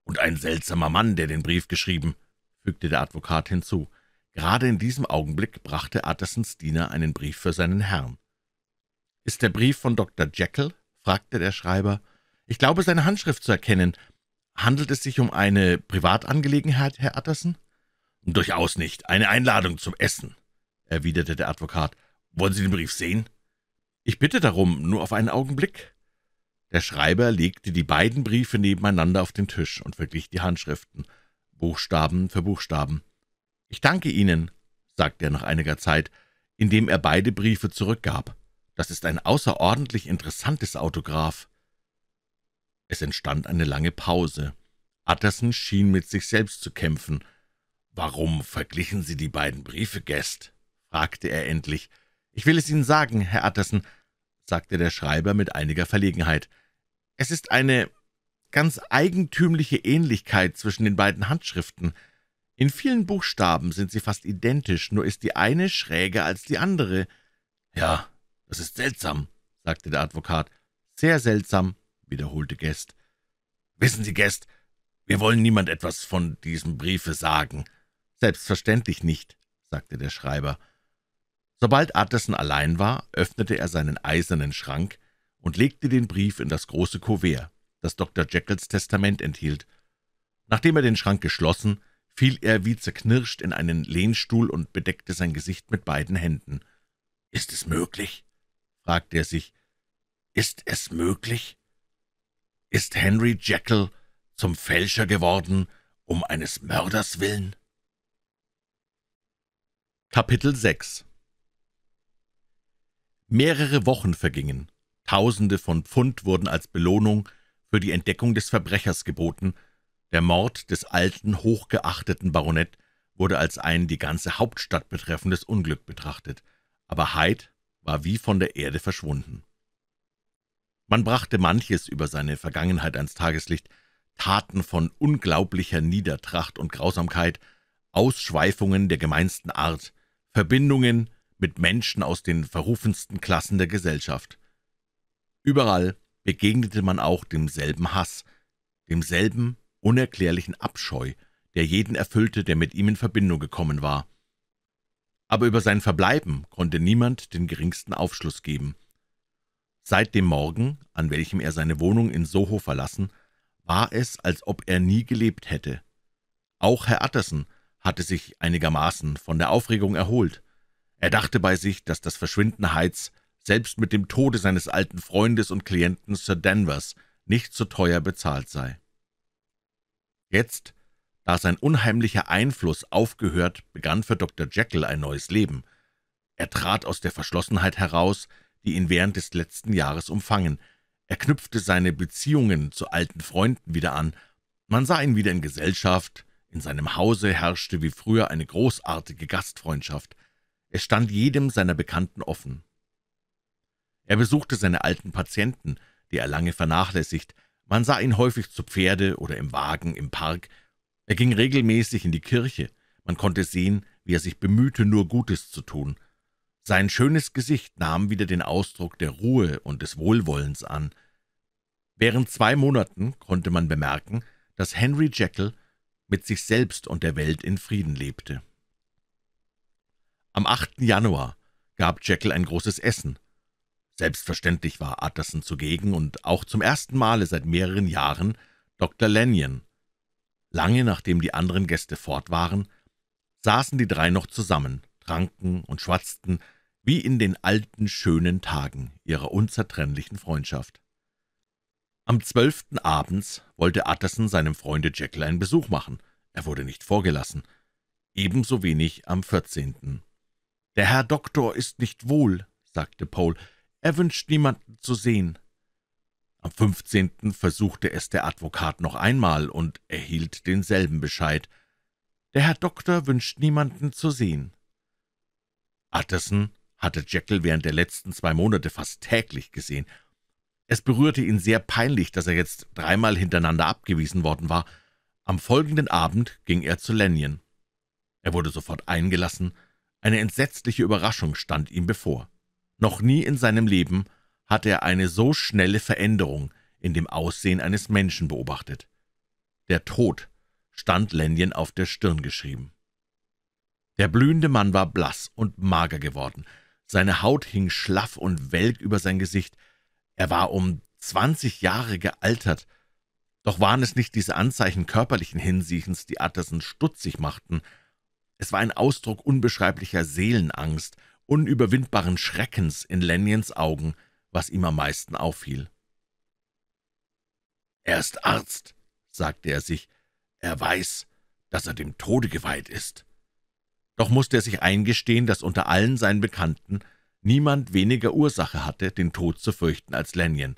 »Und ein seltsamer Mann, der den Brief geschrieben«, fügte der Advokat hinzu. Gerade in diesem Augenblick brachte Attersons Diener einen Brief für seinen Herrn. »Ist der Brief von Dr. Jekyll?« fragte der Schreiber. »Ich glaube, seine Handschrift zu erkennen. Handelt es sich um eine Privatangelegenheit, Herr Utterson? Durchaus nicht. Eine Einladung zum Essen, erwiderte der Advokat. Wollen Sie den Brief sehen? Ich bitte darum, nur auf einen Augenblick. Der Schreiber legte die beiden Briefe nebeneinander auf den Tisch und verglich die Handschriften, Buchstaben für Buchstaben. Ich danke Ihnen, sagte er nach einiger Zeit, indem er beide Briefe zurückgab. Das ist ein außerordentlich interessantes Autograph. Es entstand eine lange Pause. Utterson schien mit sich selbst zu kämpfen. »Warum verglichen Sie die beiden Briefe, Guest?« fragte er endlich. »Ich will es Ihnen sagen, Herr Utterson«, sagte der Schreiber mit einiger Verlegenheit. »Es ist eine ganz eigentümliche Ähnlichkeit zwischen den beiden Handschriften. In vielen Buchstaben sind sie fast identisch, nur ist die eine schräger als die andere.« »Ja, das ist seltsam«, sagte der Advokat. »Sehr seltsam«, wiederholte Guest. »Wissen Sie, Guest, wir wollen niemand etwas von diesem Briefe sagen.« »Selbstverständlich nicht«, sagte der Schreiber. Sobald Utterson allein war, öffnete er seinen eisernen Schrank und legte den Brief in das große Kuvert, das Dr. Jekylls Testament enthielt. Nachdem er den Schrank geschlossen, fiel er wie zerknirscht in einen Lehnstuhl und bedeckte sein Gesicht mit beiden Händen. »Ist es möglich?« fragte er sich. »Ist es möglich?« ist Henry Jekyll zum Fälscher geworden um eines Mörders willen? Kapitel 6 Mehrere Wochen vergingen. Tausende von Pfund wurden als Belohnung für die Entdeckung des Verbrechers geboten. Der Mord des alten, hochgeachteten Baronet wurde als ein die ganze Hauptstadt betreffendes Unglück betrachtet, aber Hyde war wie von der Erde verschwunden. Man brachte manches über seine Vergangenheit ans Tageslicht, Taten von unglaublicher Niedertracht und Grausamkeit, Ausschweifungen der gemeinsten Art, Verbindungen mit Menschen aus den verrufensten Klassen der Gesellschaft. Überall begegnete man auch demselben Hass, demselben unerklärlichen Abscheu, der jeden erfüllte, der mit ihm in Verbindung gekommen war. Aber über sein Verbleiben konnte niemand den geringsten Aufschluss geben – Seit dem Morgen, an welchem er seine Wohnung in Soho verlassen, war es, als ob er nie gelebt hätte. Auch Herr Utterson hatte sich einigermaßen von der Aufregung erholt. Er dachte bei sich, dass das Verschwinden Heiz selbst mit dem Tode seines alten Freundes und Klienten Sir Danvers nicht so teuer bezahlt sei. Jetzt, da sein unheimlicher Einfluss aufgehört, begann für Dr. Jekyll ein neues Leben. Er trat aus der Verschlossenheit heraus, die ihn während des letzten Jahres umfangen. Er knüpfte seine Beziehungen zu alten Freunden wieder an. Man sah ihn wieder in Gesellschaft. In seinem Hause herrschte wie früher eine großartige Gastfreundschaft. Es stand jedem seiner Bekannten offen. Er besuchte seine alten Patienten, die er lange vernachlässigt. Man sah ihn häufig zu Pferde oder im Wagen im Park. Er ging regelmäßig in die Kirche. Man konnte sehen, wie er sich bemühte, nur Gutes zu tun – sein schönes Gesicht nahm wieder den Ausdruck der Ruhe und des Wohlwollens an. Während zwei Monaten konnte man bemerken, dass Henry Jekyll mit sich selbst und der Welt in Frieden lebte. Am 8. Januar gab Jekyll ein großes Essen. Selbstverständlich war Utterson zugegen und auch zum ersten Male seit mehreren Jahren Dr. Lanyon. Lange nachdem die anderen Gäste fort waren, saßen die drei noch zusammen, tranken und schwatzten, wie in den alten schönen Tagen ihrer unzertrennlichen Freundschaft. Am zwölften abends wollte Utterson seinem Freunde Jekyll einen Besuch machen. Er wurde nicht vorgelassen. Ebenso wenig am vierzehnten. »Der Herr Doktor ist nicht wohl«, sagte Paul. »Er wünscht niemanden zu sehen.« Am fünfzehnten versuchte es der Advokat noch einmal und erhielt denselben Bescheid. »Der Herr Doktor wünscht niemanden zu sehen.« Utterson hatte Jekyll während der letzten zwei Monate fast täglich gesehen. Es berührte ihn sehr peinlich, dass er jetzt dreimal hintereinander abgewiesen worden war. Am folgenden Abend ging er zu Lanyon. Er wurde sofort eingelassen. Eine entsetzliche Überraschung stand ihm bevor. Noch nie in seinem Leben hatte er eine so schnelle Veränderung in dem Aussehen eines Menschen beobachtet. Der Tod stand Lenjen auf der Stirn geschrieben. Der blühende Mann war blass und mager geworden, seine Haut hing schlaff und welk über sein Gesicht. Er war um zwanzig Jahre gealtert. Doch waren es nicht diese Anzeichen körperlichen Hinsiechens, die Utterson stutzig machten. Es war ein Ausdruck unbeschreiblicher Seelenangst, unüberwindbaren Schreckens in Lenyons Augen, was ihm am meisten auffiel. »Er ist Arzt«, sagte er sich, »er weiß, dass er dem Tode geweiht ist.« doch musste er sich eingestehen, dass unter allen seinen Bekannten niemand weniger Ursache hatte, den Tod zu fürchten als Lanyon.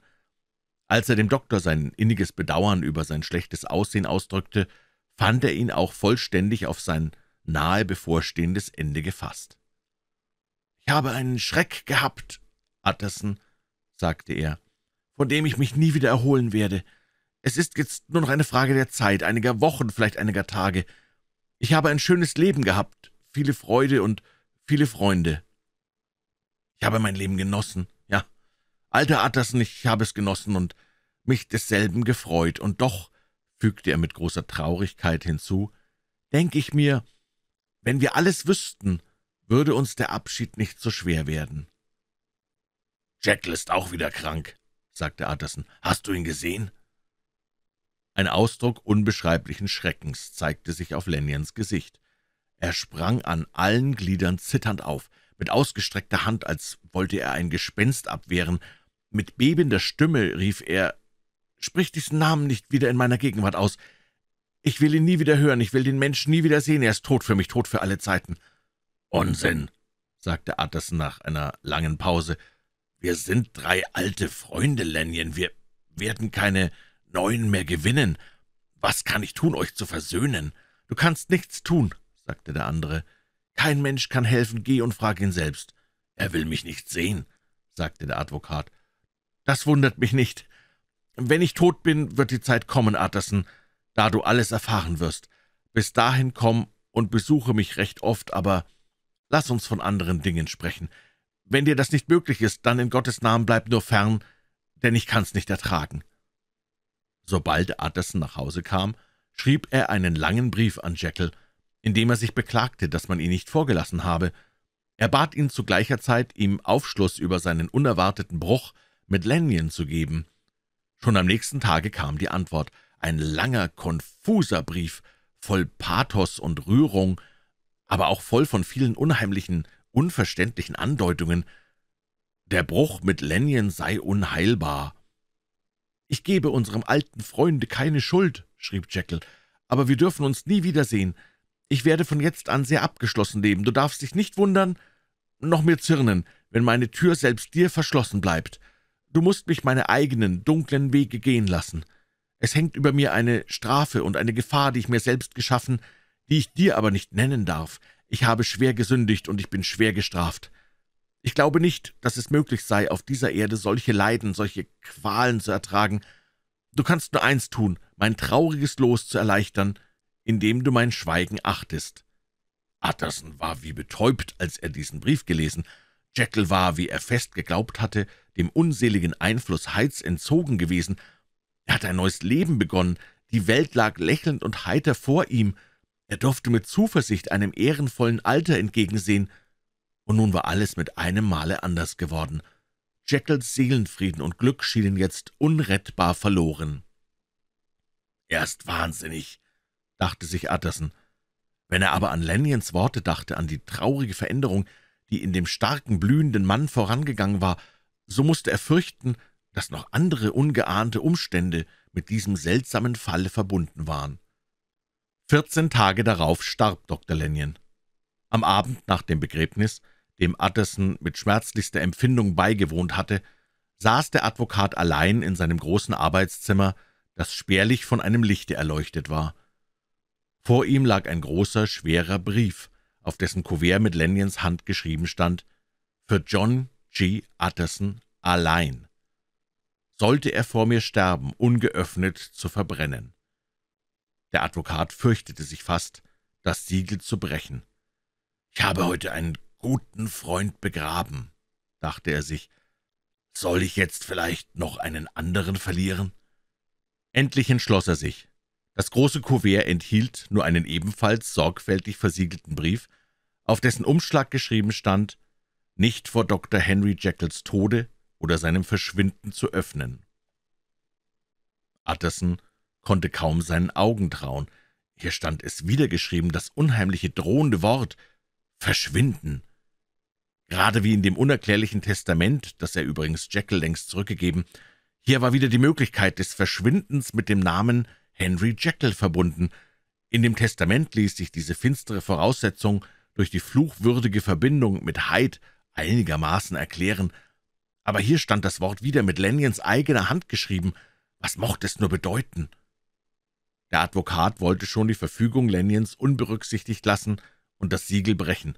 Als er dem Doktor sein inniges Bedauern über sein schlechtes Aussehen ausdrückte, fand er ihn auch vollständig auf sein nahe bevorstehendes Ende gefasst. »Ich habe einen Schreck gehabt, Utterson«, sagte er, »von dem ich mich nie wieder erholen werde. Es ist jetzt nur noch eine Frage der Zeit, einiger Wochen, vielleicht einiger Tage. Ich habe ein schönes Leben gehabt, viele Freude und viele Freunde. Ich habe mein Leben genossen, ja. Alter Atterson, ich habe es genossen und mich desselben gefreut, und doch, fügte er mit großer Traurigkeit hinzu, denke ich mir, wenn wir alles wüssten, würde uns der Abschied nicht so schwer werden. Jekyll ist auch wieder krank, sagte Atterson. Hast du ihn gesehen? Ein Ausdruck unbeschreiblichen Schreckens zeigte sich auf Lanyons Gesicht. Er sprang an allen Gliedern zitternd auf, mit ausgestreckter Hand, als wollte er ein Gespenst abwehren. Mit bebender Stimme rief er, »Sprich diesen Namen nicht wieder in meiner Gegenwart aus. Ich will ihn nie wieder hören, ich will den Menschen nie wieder sehen, er ist tot für mich, tot für alle Zeiten.« »Unsinn«, sagte Atterson nach einer langen Pause. »Wir sind drei alte Freunde, Lanyon, wir werden keine neuen mehr gewinnen. Was kann ich tun, euch zu versöhnen? Du kannst nichts tun.« sagte der andere. »Kein Mensch kann helfen, geh und frag ihn selbst.« »Er will mich nicht sehen«, sagte der Advokat. »Das wundert mich nicht. Wenn ich tot bin, wird die Zeit kommen, Atterson, da du alles erfahren wirst. Bis dahin komm und besuche mich recht oft, aber lass uns von anderen Dingen sprechen. Wenn dir das nicht möglich ist, dann in Gottes Namen bleib nur fern, denn ich kann's nicht ertragen.« Sobald Atterson nach Hause kam, schrieb er einen langen Brief an Jekyll, indem er sich beklagte, dass man ihn nicht vorgelassen habe. Er bat ihn zu gleicher Zeit, ihm Aufschluss über seinen unerwarteten Bruch mit Lanyon zu geben. Schon am nächsten Tage kam die Antwort, ein langer, konfuser Brief, voll Pathos und Rührung, aber auch voll von vielen unheimlichen, unverständlichen Andeutungen. Der Bruch mit Lanyon sei unheilbar. »Ich gebe unserem alten Freunde keine Schuld«, schrieb Jekyll, »aber wir dürfen uns nie wiedersehen. Ich werde von jetzt an sehr abgeschlossen leben. Du darfst dich nicht wundern, noch mir zürnen, wenn meine Tür selbst dir verschlossen bleibt. Du musst mich meine eigenen, dunklen Wege gehen lassen. Es hängt über mir eine Strafe und eine Gefahr, die ich mir selbst geschaffen, die ich dir aber nicht nennen darf. Ich habe schwer gesündigt und ich bin schwer gestraft. Ich glaube nicht, dass es möglich sei, auf dieser Erde solche Leiden, solche Qualen zu ertragen. Du kannst nur eins tun, mein trauriges Los zu erleichtern, indem du mein Schweigen achtest.« Utterson war wie betäubt, als er diesen Brief gelesen. Jekyll war, wie er fest geglaubt hatte, dem unseligen Einfluss Heights entzogen gewesen. Er hatte ein neues Leben begonnen, die Welt lag lächelnd und heiter vor ihm, er durfte mit Zuversicht einem ehrenvollen Alter entgegensehen, und nun war alles mit einem Male anders geworden. Jekylls Seelenfrieden und Glück schienen jetzt unrettbar verloren. »Er ist wahnsinnig«, dachte sich Utterson. Wenn er aber an Lanyons Worte dachte, an die traurige Veränderung, die in dem starken, blühenden Mann vorangegangen war, so musste er fürchten, dass noch andere ungeahnte Umstände mit diesem seltsamen Falle verbunden waren. Vierzehn Tage darauf starb Dr. Lanyon. Am Abend nach dem Begräbnis, dem Utterson mit schmerzlichster Empfindung beigewohnt hatte, saß der Advokat allein in seinem großen Arbeitszimmer, das spärlich von einem Lichte erleuchtet war. Vor ihm lag ein großer, schwerer Brief, auf dessen Kuvert mit Lanyons Hand geschrieben stand, »Für John G. Utterson allein. Sollte er vor mir sterben, ungeöffnet zu verbrennen.« Der Advokat fürchtete sich fast, das Siegel zu brechen. »Ich habe heute einen guten Freund begraben«, dachte er sich. »Soll ich jetzt vielleicht noch einen anderen verlieren?« Endlich entschloss er sich. Das große Kuvert enthielt nur einen ebenfalls sorgfältig versiegelten Brief, auf dessen Umschlag geschrieben stand, nicht vor Dr. Henry Jekylls Tode oder seinem Verschwinden zu öffnen. Utterson konnte kaum seinen Augen trauen. Hier stand es wiedergeschrieben, das unheimliche drohende Wort »Verschwinden«. Gerade wie in dem unerklärlichen Testament, das er übrigens Jekyll längst zurückgegeben, hier war wieder die Möglichkeit des Verschwindens mit dem Namen Henry Jekyll verbunden. In dem Testament ließ sich diese finstere Voraussetzung durch die fluchwürdige Verbindung mit Hyde einigermaßen erklären, aber hier stand das Wort wieder mit Lanyons eigener Hand geschrieben. Was mochte es nur bedeuten? Der Advokat wollte schon die Verfügung Lanyons unberücksichtigt lassen und das Siegel brechen.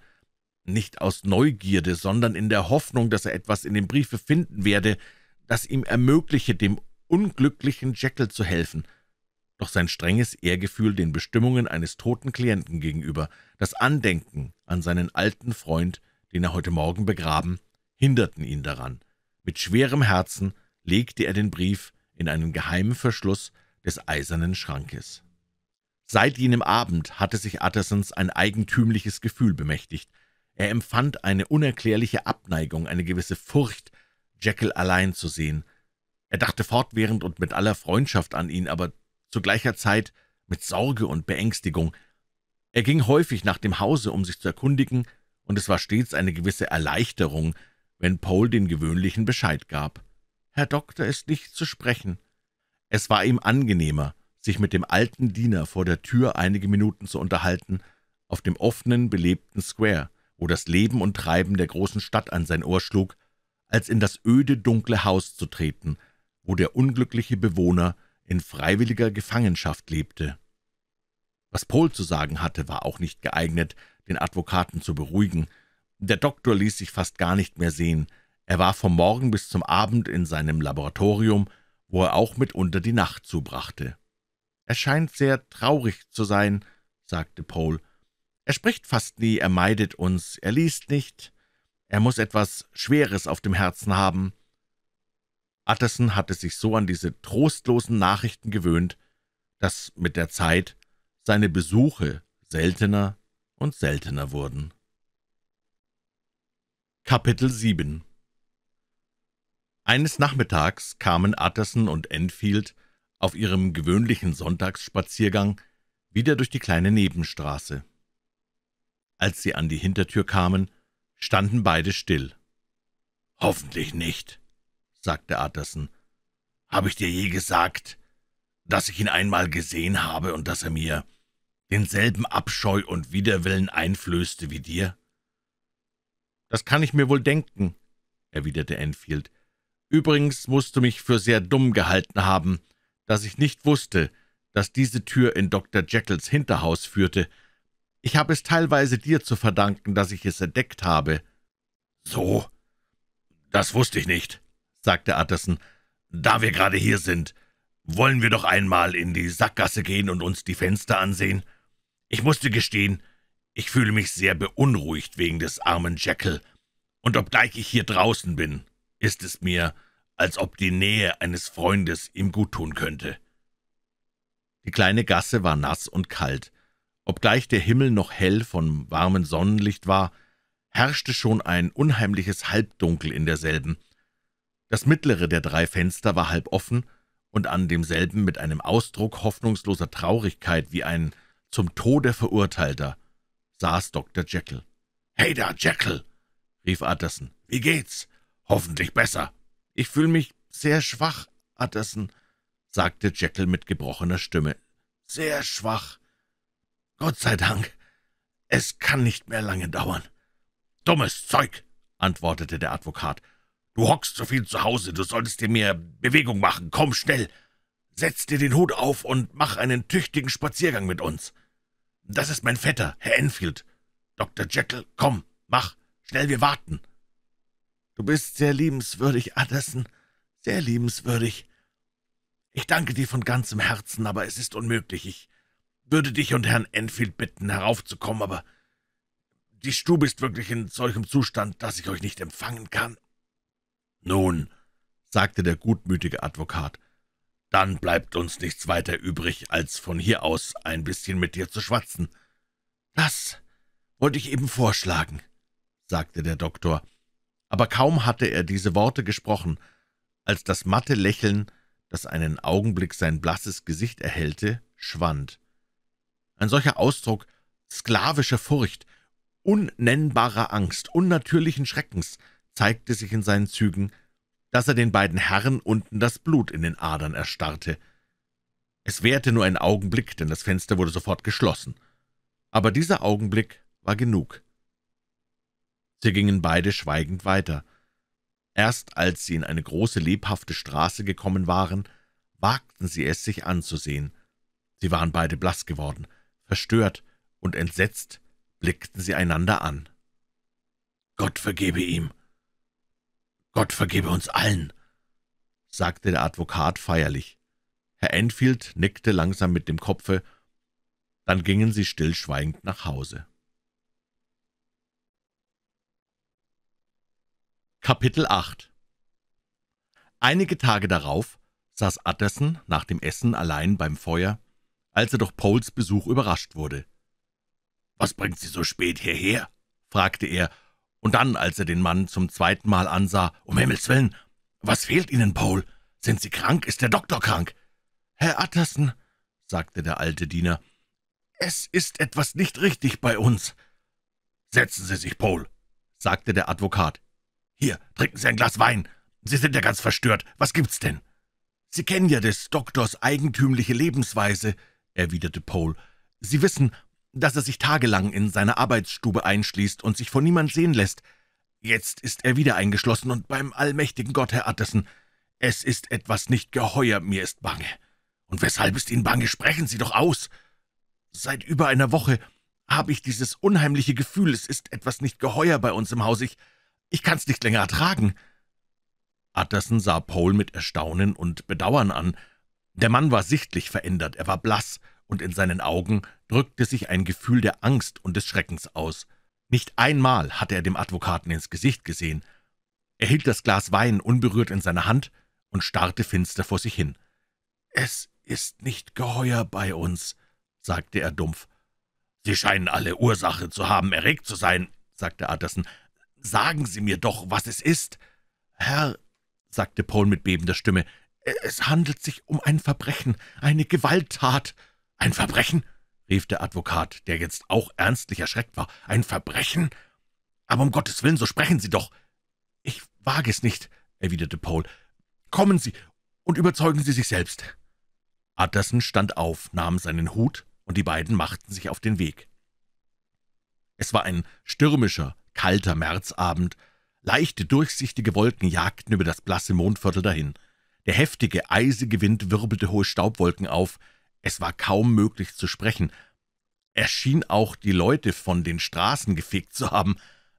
Nicht aus Neugierde, sondern in der Hoffnung, dass er etwas in dem Briefe finden werde, das ihm ermögliche, dem unglücklichen Jekyll zu helfen – doch sein strenges Ehrgefühl den Bestimmungen eines toten Klienten gegenüber, das Andenken an seinen alten Freund, den er heute Morgen begraben, hinderten ihn daran. Mit schwerem Herzen legte er den Brief in einen geheimen Verschluss des eisernen Schrankes. Seit jenem Abend hatte sich Uttersons ein eigentümliches Gefühl bemächtigt. Er empfand eine unerklärliche Abneigung, eine gewisse Furcht, Jekyll allein zu sehen. Er dachte fortwährend und mit aller Freundschaft an ihn, aber zu gleicher Zeit mit Sorge und Beängstigung. Er ging häufig nach dem Hause, um sich zu erkundigen, und es war stets eine gewisse Erleichterung, wenn Paul den gewöhnlichen Bescheid gab. Herr Doktor ist nicht zu sprechen. Es war ihm angenehmer, sich mit dem alten Diener vor der Tür einige Minuten zu unterhalten, auf dem offenen, belebten Square, wo das Leben und Treiben der großen Stadt an sein Ohr schlug, als in das öde, dunkle Haus zu treten, wo der unglückliche Bewohner in freiwilliger Gefangenschaft lebte. Was Pohl zu sagen hatte, war auch nicht geeignet, den Advokaten zu beruhigen. Der Doktor ließ sich fast gar nicht mehr sehen. Er war vom Morgen bis zum Abend in seinem Laboratorium, wo er auch mitunter die Nacht zubrachte. »Er scheint sehr traurig zu sein«, sagte Paul. »Er spricht fast nie, er meidet uns, er liest nicht. Er muss etwas Schweres auf dem Herzen haben. Utterson hatte sich so an diese trostlosen Nachrichten gewöhnt, dass mit der Zeit seine Besuche seltener und seltener wurden. Kapitel 7 Eines Nachmittags kamen Utterson und Enfield auf ihrem gewöhnlichen Sonntagsspaziergang wieder durch die kleine Nebenstraße. Als sie an die Hintertür kamen, standen beide still. »Hoffentlich nicht«, sagte Utterson. »Habe ich dir je gesagt, dass ich ihn einmal gesehen habe und dass er mir denselben Abscheu und Widerwillen einflößte wie dir?« »Das kann ich mir wohl denken«, erwiderte Enfield. »Übrigens musst du mich für sehr dumm gehalten haben, dass ich nicht wusste, dass diese Tür in Dr. Jekylls Hinterhaus führte. Ich habe es teilweise dir zu verdanken, dass ich es entdeckt habe.« »So? Das wusste ich nicht sagte Utterson, »da wir gerade hier sind, wollen wir doch einmal in die Sackgasse gehen und uns die Fenster ansehen. Ich musste gestehen, ich fühle mich sehr beunruhigt wegen des armen Jekyll, und obgleich ich hier draußen bin, ist es mir, als ob die Nähe eines Freundes ihm guttun könnte.« Die kleine Gasse war nass und kalt. Obgleich der Himmel noch hell vom warmen Sonnenlicht war, herrschte schon ein unheimliches Halbdunkel in derselben – das mittlere der drei Fenster war halb offen, und an demselben mit einem Ausdruck hoffnungsloser Traurigkeit wie ein zum Tode Verurteilter saß Dr. Jekyll. »Hey da, Jekyll!« rief Utterson. »Wie geht's? Hoffentlich besser.« »Ich fühle mich sehr schwach, Utterson«, sagte Jekyll mit gebrochener Stimme. »Sehr schwach. Gott sei Dank. Es kann nicht mehr lange dauern.« »Dummes Zeug«, antwortete der Advokat. Du hockst so viel zu Hause, du solltest dir mehr Bewegung machen. Komm schnell. Setz dir den Hut auf und mach einen tüchtigen Spaziergang mit uns. Das ist mein Vetter, Herr Enfield. Dr. Jekyll, komm, mach, schnell, wir warten. Du bist sehr liebenswürdig, Addison, sehr liebenswürdig. Ich danke dir von ganzem Herzen, aber es ist unmöglich. Ich würde dich und Herrn Enfield bitten, heraufzukommen, aber die Stube ist wirklich in solchem Zustand, dass ich euch nicht empfangen kann. »Nun«, sagte der gutmütige Advokat, »dann bleibt uns nichts weiter übrig, als von hier aus ein bisschen mit dir zu schwatzen.« »Das wollte ich eben vorschlagen«, sagte der Doktor. Aber kaum hatte er diese Worte gesprochen, als das matte Lächeln, das einen Augenblick sein blasses Gesicht erhellte, schwand. Ein solcher Ausdruck sklavischer Furcht, unnennbarer Angst, unnatürlichen Schreckens zeigte sich in seinen Zügen, dass er den beiden Herren unten das Blut in den Adern erstarrte. Es währte nur einen Augenblick, denn das Fenster wurde sofort geschlossen. Aber dieser Augenblick war genug. Sie gingen beide schweigend weiter. Erst als sie in eine große, lebhafte Straße gekommen waren, wagten sie es, sich anzusehen. Sie waren beide blass geworden, verstört und entsetzt blickten sie einander an. »Gott vergebe ihm«, Gott vergebe uns allen«, sagte der Advokat feierlich. Herr Enfield nickte langsam mit dem Kopfe, dann gingen sie stillschweigend nach Hause. Kapitel 8 Einige Tage darauf saß Utterson nach dem Essen allein beim Feuer, als er durch Poles Besuch überrascht wurde. »Was bringt Sie so spät hierher?« fragte er und dann, als er den Mann zum zweiten Mal ansah, »Um Himmels Willen, was fehlt Ihnen, Paul? Sind Sie krank? Ist der Doktor krank?« »Herr Utterson«, sagte der alte Diener, »es ist etwas nicht richtig bei uns.« »Setzen Sie sich, Paul«, sagte der Advokat. »Hier, trinken Sie ein Glas Wein. Sie sind ja ganz verstört. Was gibt's denn?« »Sie kennen ja des Doktors eigentümliche Lebensweise«, erwiderte Paul. »Sie wissen, dass er sich tagelang in seine Arbeitsstube einschließt und sich von niemand sehen lässt. Jetzt ist er wieder eingeschlossen und beim allmächtigen Gott, Herr Atterson, es ist etwas nicht geheuer, mir ist bange. Und weshalb ist Ihnen bange? Sprechen Sie doch aus! Seit über einer Woche habe ich dieses unheimliche Gefühl, es ist etwas nicht geheuer bei uns im Haus, ich, ich kann's nicht länger ertragen.« Atterson sah Paul mit Erstaunen und Bedauern an. Der Mann war sichtlich verändert, er war blass, und in seinen Augen drückte sich ein Gefühl der Angst und des Schreckens aus. Nicht einmal hatte er dem Advokaten ins Gesicht gesehen. Er hielt das Glas Wein unberührt in seiner Hand und starrte finster vor sich hin. »Es ist nicht geheuer bei uns«, sagte er dumpf. »Sie scheinen alle Ursache zu haben, erregt zu sein«, sagte Utterson. »Sagen Sie mir doch, was es ist.« »Herr«, sagte Paul mit bebender Stimme, »es handelt sich um ein Verbrechen, eine Gewalttat.« »Ein Verbrechen?« rief der Advokat, der jetzt auch ernstlich erschreckt war. »Ein Verbrechen? Aber um Gottes Willen, so sprechen Sie doch!« »Ich wage es nicht«, erwiderte Paul. »Kommen Sie und überzeugen Sie sich selbst.« Utterson stand auf, nahm seinen Hut, und die beiden machten sich auf den Weg. Es war ein stürmischer, kalter Märzabend. Leichte, durchsichtige Wolken jagten über das blasse Mondviertel dahin. Der heftige, eisige Wind wirbelte hohe Staubwolken auf, es war kaum möglich zu sprechen. Er schien auch die Leute von den Straßen gefegt zu haben.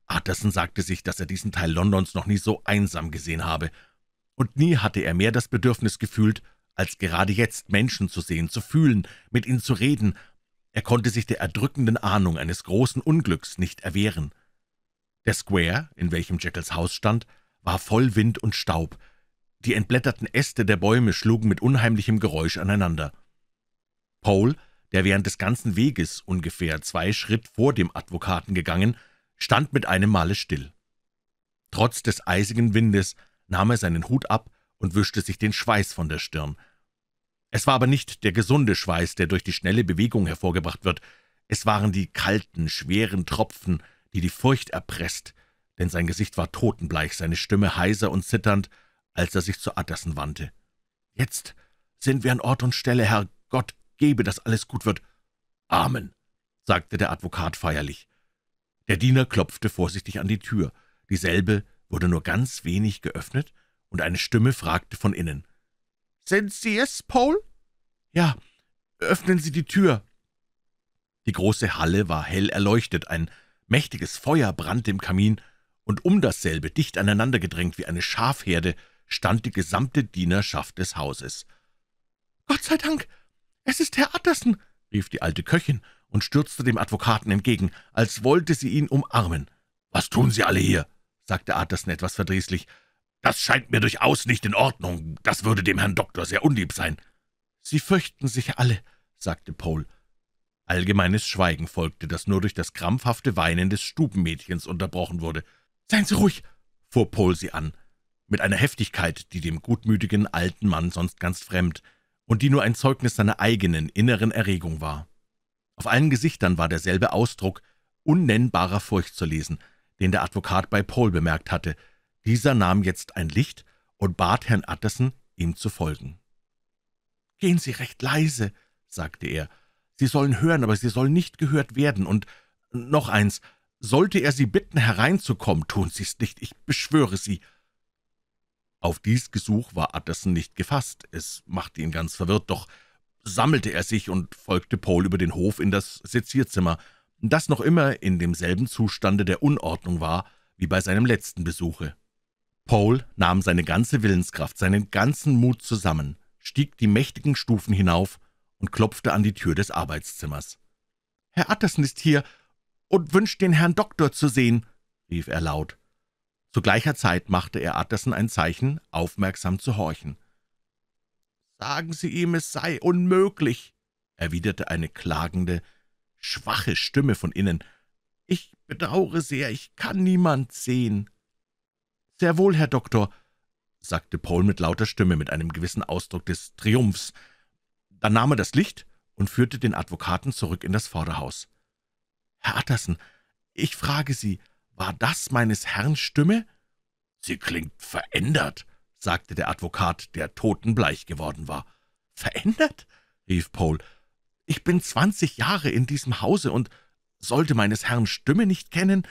Utterson sagte sich, dass er diesen Teil Londons noch nie so einsam gesehen habe. Und nie hatte er mehr das Bedürfnis gefühlt, als gerade jetzt Menschen zu sehen, zu fühlen, mit ihnen zu reden. Er konnte sich der erdrückenden Ahnung eines großen Unglücks nicht erwehren. Der Square, in welchem Jekylls Haus stand, war voll Wind und Staub. Die entblätterten Äste der Bäume schlugen mit unheimlichem Geräusch aneinander. Paul, der während des ganzen Weges ungefähr zwei Schritt vor dem Advokaten gegangen, stand mit einem Male still. Trotz des eisigen Windes nahm er seinen Hut ab und wischte sich den Schweiß von der Stirn. Es war aber nicht der gesunde Schweiß, der durch die schnelle Bewegung hervorgebracht wird, es waren die kalten, schweren Tropfen, die die Furcht erpresst, denn sein Gesicht war totenbleich, seine Stimme heiser und zitternd, als er sich zu Adderson wandte. »Jetzt sind wir an Ort und Stelle, Herr Gott, gebe, dass alles gut wird.« »Amen«, sagte der Advokat feierlich. Der Diener klopfte vorsichtig an die Tür. Dieselbe wurde nur ganz wenig geöffnet, und eine Stimme fragte von innen. »Sind Sie es, Paul?« »Ja, öffnen Sie die Tür.« Die große Halle war hell erleuchtet, ein mächtiges Feuer brannte im Kamin, und um dasselbe, dicht aneinandergedrängt wie eine Schafherde, stand die gesamte Dienerschaft des Hauses. »Gott sei Dank«, »Es ist Herr Utterson«, rief die alte Köchin und stürzte dem Advokaten entgegen, als wollte sie ihn umarmen. »Was tun Sie alle hier?« sagte Utterson etwas verdrießlich. »Das scheint mir durchaus nicht in Ordnung. Das würde dem Herrn Doktor sehr unlieb sein.« »Sie fürchten sich alle«, sagte Paul. Allgemeines Schweigen folgte, das nur durch das krampfhafte Weinen des Stubenmädchens unterbrochen wurde. »Seien Sie ruhig«, fuhr Paul sie an, mit einer Heftigkeit, die dem gutmütigen alten Mann sonst ganz fremd, und die nur ein Zeugnis seiner eigenen inneren Erregung war. Auf allen Gesichtern war derselbe Ausdruck unnennbarer Furcht zu lesen, den der Advokat bei Paul bemerkt hatte. Dieser nahm jetzt ein Licht und bat Herrn Utterson, ihm zu folgen. »Gehen Sie recht leise«, sagte er. »Sie sollen hören, aber Sie sollen nicht gehört werden. Und noch eins, sollte er Sie bitten, hereinzukommen, tun Sie's nicht, ich beschwöre Sie.« auf dies Gesuch war Utterson nicht gefasst, es machte ihn ganz verwirrt, doch sammelte er sich und folgte Paul über den Hof in das Sezierzimmer, das noch immer in demselben Zustande der Unordnung war wie bei seinem letzten Besuche. Paul nahm seine ganze Willenskraft, seinen ganzen Mut zusammen, stieg die mächtigen Stufen hinauf und klopfte an die Tür des Arbeitszimmers. »Herr Utterson ist hier und wünscht, den Herrn Doktor zu sehen«, rief er laut. Zu gleicher Zeit machte er Utterson ein Zeichen, aufmerksam zu horchen. »Sagen Sie ihm, es sei unmöglich«, erwiderte eine klagende, schwache Stimme von innen. »Ich bedauere sehr, ich kann niemand sehen.« »Sehr wohl, Herr Doktor«, sagte Paul mit lauter Stimme, mit einem gewissen Ausdruck des Triumphs. Dann nahm er das Licht und führte den Advokaten zurück in das Vorderhaus. »Herr Utterson, ich frage Sie«, war das meines Herrn Stimme? Sie klingt verändert, sagte der Advokat, der totenbleich geworden war. Verändert? rief Paul. Ich bin zwanzig Jahre in diesem Hause und sollte meines Herrn Stimme nicht kennen?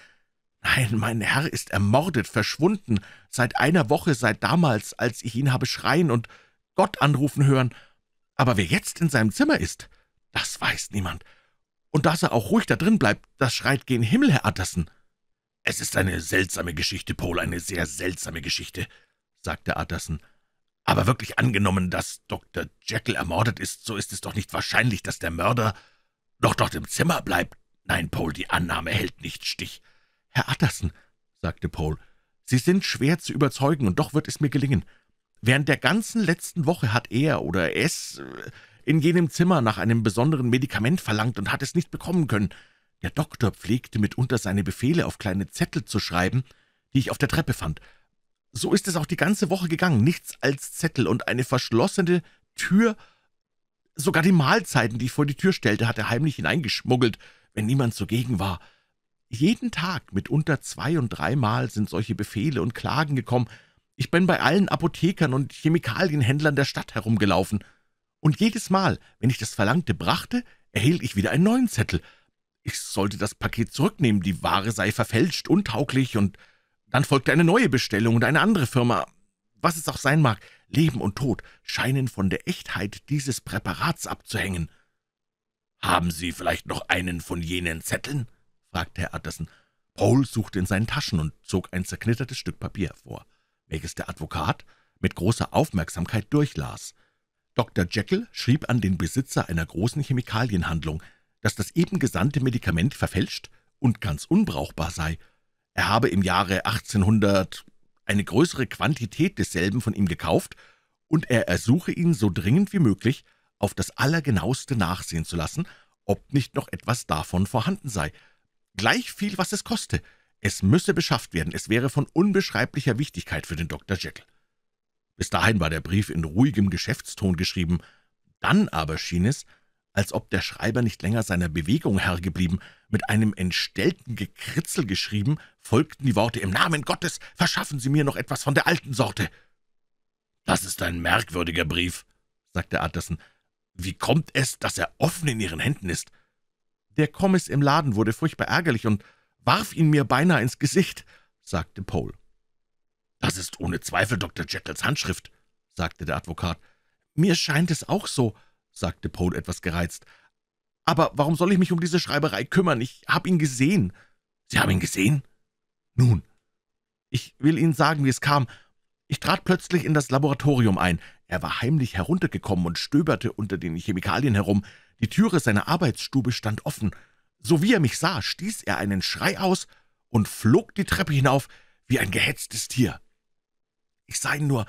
Nein, mein Herr ist ermordet, verschwunden, seit einer Woche, seit damals, als ich ihn habe schreien und Gott anrufen hören. Aber wer jetzt in seinem Zimmer ist, das weiß niemand. Und dass er auch ruhig da drin bleibt, das schreit gen Himmel, Herr Atterson.« »Es ist eine seltsame Geschichte, Paul, eine sehr seltsame Geschichte«, sagte Utterson. »Aber wirklich angenommen, dass Dr. Jekyll ermordet ist, so ist es doch nicht wahrscheinlich, dass der Mörder doch dort im Zimmer bleibt. Nein, Paul, die Annahme hält nicht Stich.« »Herr Utterson«, sagte Paul, »Sie sind schwer zu überzeugen, und doch wird es mir gelingen. Während der ganzen letzten Woche hat er oder es in jenem Zimmer nach einem besonderen Medikament verlangt und hat es nicht bekommen können.« der Doktor pflegte mitunter seine Befehle auf kleine Zettel zu schreiben, die ich auf der Treppe fand. So ist es auch die ganze Woche gegangen, nichts als Zettel und eine verschlossene Tür. Sogar die Mahlzeiten, die ich vor die Tür stellte, hat er heimlich hineingeschmuggelt, wenn niemand zugegen war. Jeden Tag, mitunter zwei- und dreimal, sind solche Befehle und Klagen gekommen. Ich bin bei allen Apothekern und Chemikalienhändlern der Stadt herumgelaufen. Und jedes Mal, wenn ich das verlangte, brachte, erhielt ich wieder einen neuen Zettel – ich sollte das Paket zurücknehmen, die Ware sei verfälscht, untauglich, und dann folgte eine neue Bestellung und eine andere Firma. Was es auch sein mag, Leben und Tod scheinen von der Echtheit dieses Präparats abzuhängen. »Haben Sie vielleicht noch einen von jenen Zetteln?« fragte Herr Utterson. Paul suchte in seinen Taschen und zog ein zerknittertes Stück Papier hervor, welches der Advokat mit großer Aufmerksamkeit durchlas. Dr. Jekyll schrieb an den Besitzer einer großen Chemikalienhandlung, dass das eben gesandte Medikament verfälscht und ganz unbrauchbar sei. Er habe im Jahre 1800 eine größere Quantität desselben von ihm gekauft, und er ersuche ihn so dringend wie möglich, auf das Allergenaueste nachsehen zu lassen, ob nicht noch etwas davon vorhanden sei. Gleich viel, was es koste. Es müsse beschafft werden, es wäre von unbeschreiblicher Wichtigkeit für den Dr. Jekyll. Bis dahin war der Brief in ruhigem Geschäftston geschrieben, dann aber schien es, als ob der Schreiber nicht länger seiner Bewegung Herr geblieben. Mit einem entstellten Gekritzel geschrieben, folgten die Worte, »Im Namen Gottes verschaffen Sie mir noch etwas von der alten Sorte!« »Das ist ein merkwürdiger Brief«, sagte Artessen. »Wie kommt es, dass er offen in Ihren Händen ist?« »Der Kommiss im Laden wurde furchtbar ärgerlich und warf ihn mir beinahe ins Gesicht«, sagte Paul. »Das ist ohne Zweifel Dr. Jekylls Handschrift«, sagte der Advokat. »Mir scheint es auch so«, sagte Poe etwas gereizt. »Aber warum soll ich mich um diese Schreiberei kümmern? Ich habe ihn gesehen.« »Sie haben ihn gesehen?« »Nun, ich will Ihnen sagen, wie es kam. Ich trat plötzlich in das Laboratorium ein. Er war heimlich heruntergekommen und stöberte unter den Chemikalien herum. Die Türe seiner Arbeitsstube stand offen. So wie er mich sah, stieß er einen Schrei aus und flog die Treppe hinauf wie ein gehetztes Tier. Ich sah ihn nur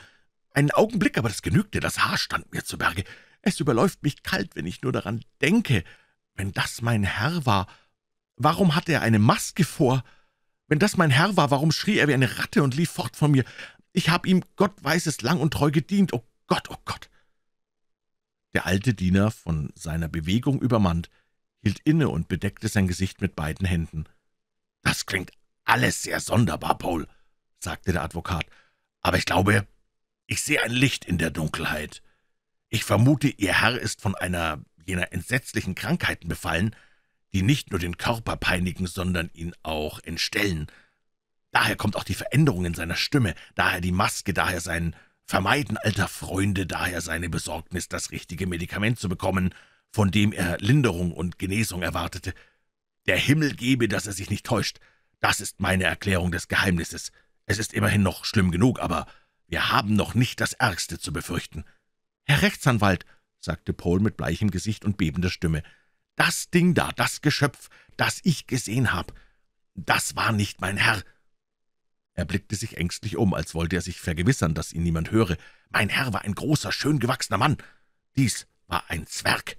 einen Augenblick, aber das genügte, das Haar stand mir zu Berge. Es überläuft mich kalt, wenn ich nur daran denke. Wenn das mein Herr war, warum hatte er eine Maske vor? Wenn das mein Herr war, warum schrie er wie eine Ratte und lief fort von mir? Ich habe ihm, Gott weiß es, lang und treu gedient. Oh Gott, oh Gott. Der alte Diener, von seiner Bewegung übermannt, hielt inne und bedeckte sein Gesicht mit beiden Händen. »Das klingt alles sehr sonderbar, Paul«, sagte der Advokat, »aber ich glaube, ich sehe ein Licht in der Dunkelheit. Ich vermute, Ihr Herr ist von einer jener entsetzlichen Krankheiten befallen, die nicht nur den Körper peinigen, sondern ihn auch entstellen. Daher kommt auch die Veränderung in seiner Stimme, daher die Maske, daher sein Vermeiden alter Freunde, daher seine Besorgnis, das richtige Medikament zu bekommen, von dem er Linderung und Genesung erwartete. Der Himmel gebe, dass er sich nicht täuscht. Das ist meine Erklärung des Geheimnisses. Es ist immerhin noch schlimm genug, aber wir haben noch nicht das Ärgste zu befürchten.« »Herr Rechtsanwalt«, sagte Paul mit bleichem Gesicht und bebender Stimme, »das Ding da, das Geschöpf, das ich gesehen habe, das war nicht mein Herr.« er blickte sich ängstlich um, als wollte er sich vergewissern, dass ihn niemand höre. »Mein Herr war ein großer, schön gewachsener Mann. Dies war ein Zwerg.«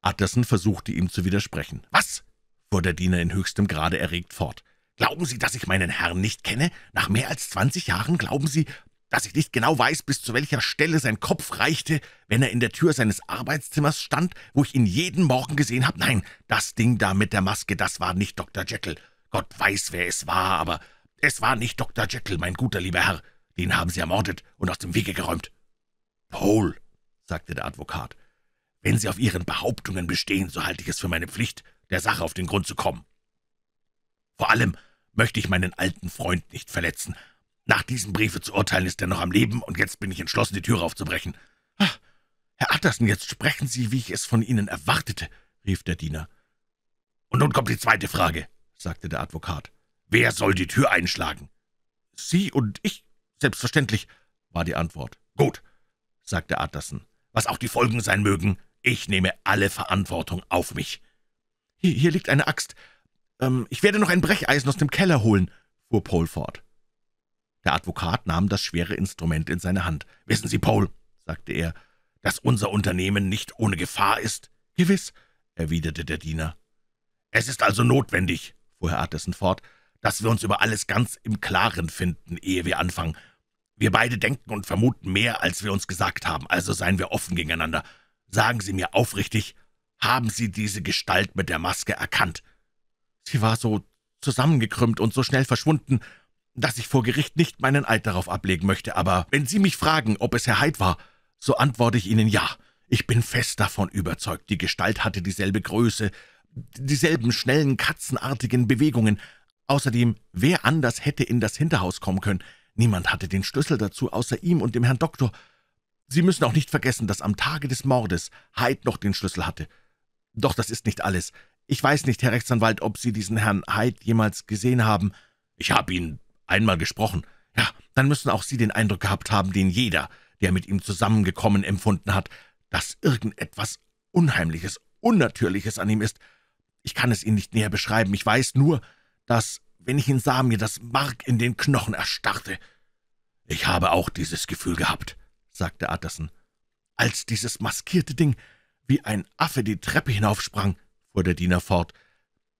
Atterson versuchte ihm zu widersprechen. »Was?« fuhr der Diener in höchstem Grade erregt fort. »Glauben Sie, dass ich meinen Herrn nicht kenne? Nach mehr als zwanzig Jahren glauben Sie, dass ich nicht genau weiß, bis zu welcher Stelle sein Kopf reichte, wenn er in der Tür seines Arbeitszimmers stand, wo ich ihn jeden Morgen gesehen habe. Nein, das Ding da mit der Maske, das war nicht Dr. Jekyll. Gott weiß, wer es war, aber es war nicht Dr. Jekyll, mein guter lieber Herr. Den haben Sie ermordet und aus dem Wege geräumt. Paul, sagte der Advokat, wenn Sie auf Ihren Behauptungen bestehen, so halte ich es für meine Pflicht, der Sache auf den Grund zu kommen. Vor allem möchte ich meinen alten Freund nicht verletzen, nach diesem Briefe zu urteilen, ist er noch am Leben, und jetzt bin ich entschlossen, die Tür aufzubrechen. Ach, Herr Utterson, jetzt sprechen Sie, wie ich es von Ihnen erwartete, rief der Diener. Und nun kommt die zweite Frage, sagte der Advokat. Wer soll die Tür einschlagen? Sie und ich, selbstverständlich, war die Antwort. Gut, sagte Utterson, was auch die Folgen sein mögen, ich nehme alle Verantwortung auf mich. Hier, hier liegt eine Axt. Ähm, ich werde noch ein Brecheisen aus dem Keller holen, fuhr Paul fort. Der Advokat nahm das schwere Instrument in seine Hand. »Wissen Sie, Paul«, sagte er, »dass unser Unternehmen nicht ohne Gefahr ist?« »Gewiss«, erwiderte der Diener. »Es ist also notwendig«, fuhr Herr Atteson fort, »dass wir uns über alles ganz im Klaren finden, ehe wir anfangen. Wir beide denken und vermuten mehr, als wir uns gesagt haben, also seien wir offen gegeneinander. Sagen Sie mir aufrichtig, haben Sie diese Gestalt mit der Maske erkannt?« Sie war so zusammengekrümmt und so schnell verschwunden, dass ich vor Gericht nicht meinen Eid darauf ablegen möchte, aber wenn Sie mich fragen, ob es Herr Heid war, so antworte ich Ihnen ja. Ich bin fest davon überzeugt, die Gestalt hatte dieselbe Größe, dieselben schnellen, katzenartigen Bewegungen. Außerdem, wer anders hätte in das Hinterhaus kommen können? Niemand hatte den Schlüssel dazu, außer ihm und dem Herrn Doktor. Sie müssen auch nicht vergessen, dass am Tage des Mordes Heid noch den Schlüssel hatte. Doch das ist nicht alles. Ich weiß nicht, Herr Rechtsanwalt, ob Sie diesen Herrn Heid jemals gesehen haben. Ich habe ihn einmal gesprochen, ja, dann müssen auch Sie den Eindruck gehabt haben, den jeder, der mit ihm zusammengekommen empfunden hat, dass irgendetwas Unheimliches, Unnatürliches an ihm ist. Ich kann es Ihnen nicht näher beschreiben, ich weiß nur, dass, wenn ich ihn sah, mir das Mark in den Knochen erstarrte. Ich habe auch dieses Gefühl gehabt, sagte Utterson. Als dieses maskierte Ding wie ein Affe die Treppe hinaufsprang, fuhr der Diener fort,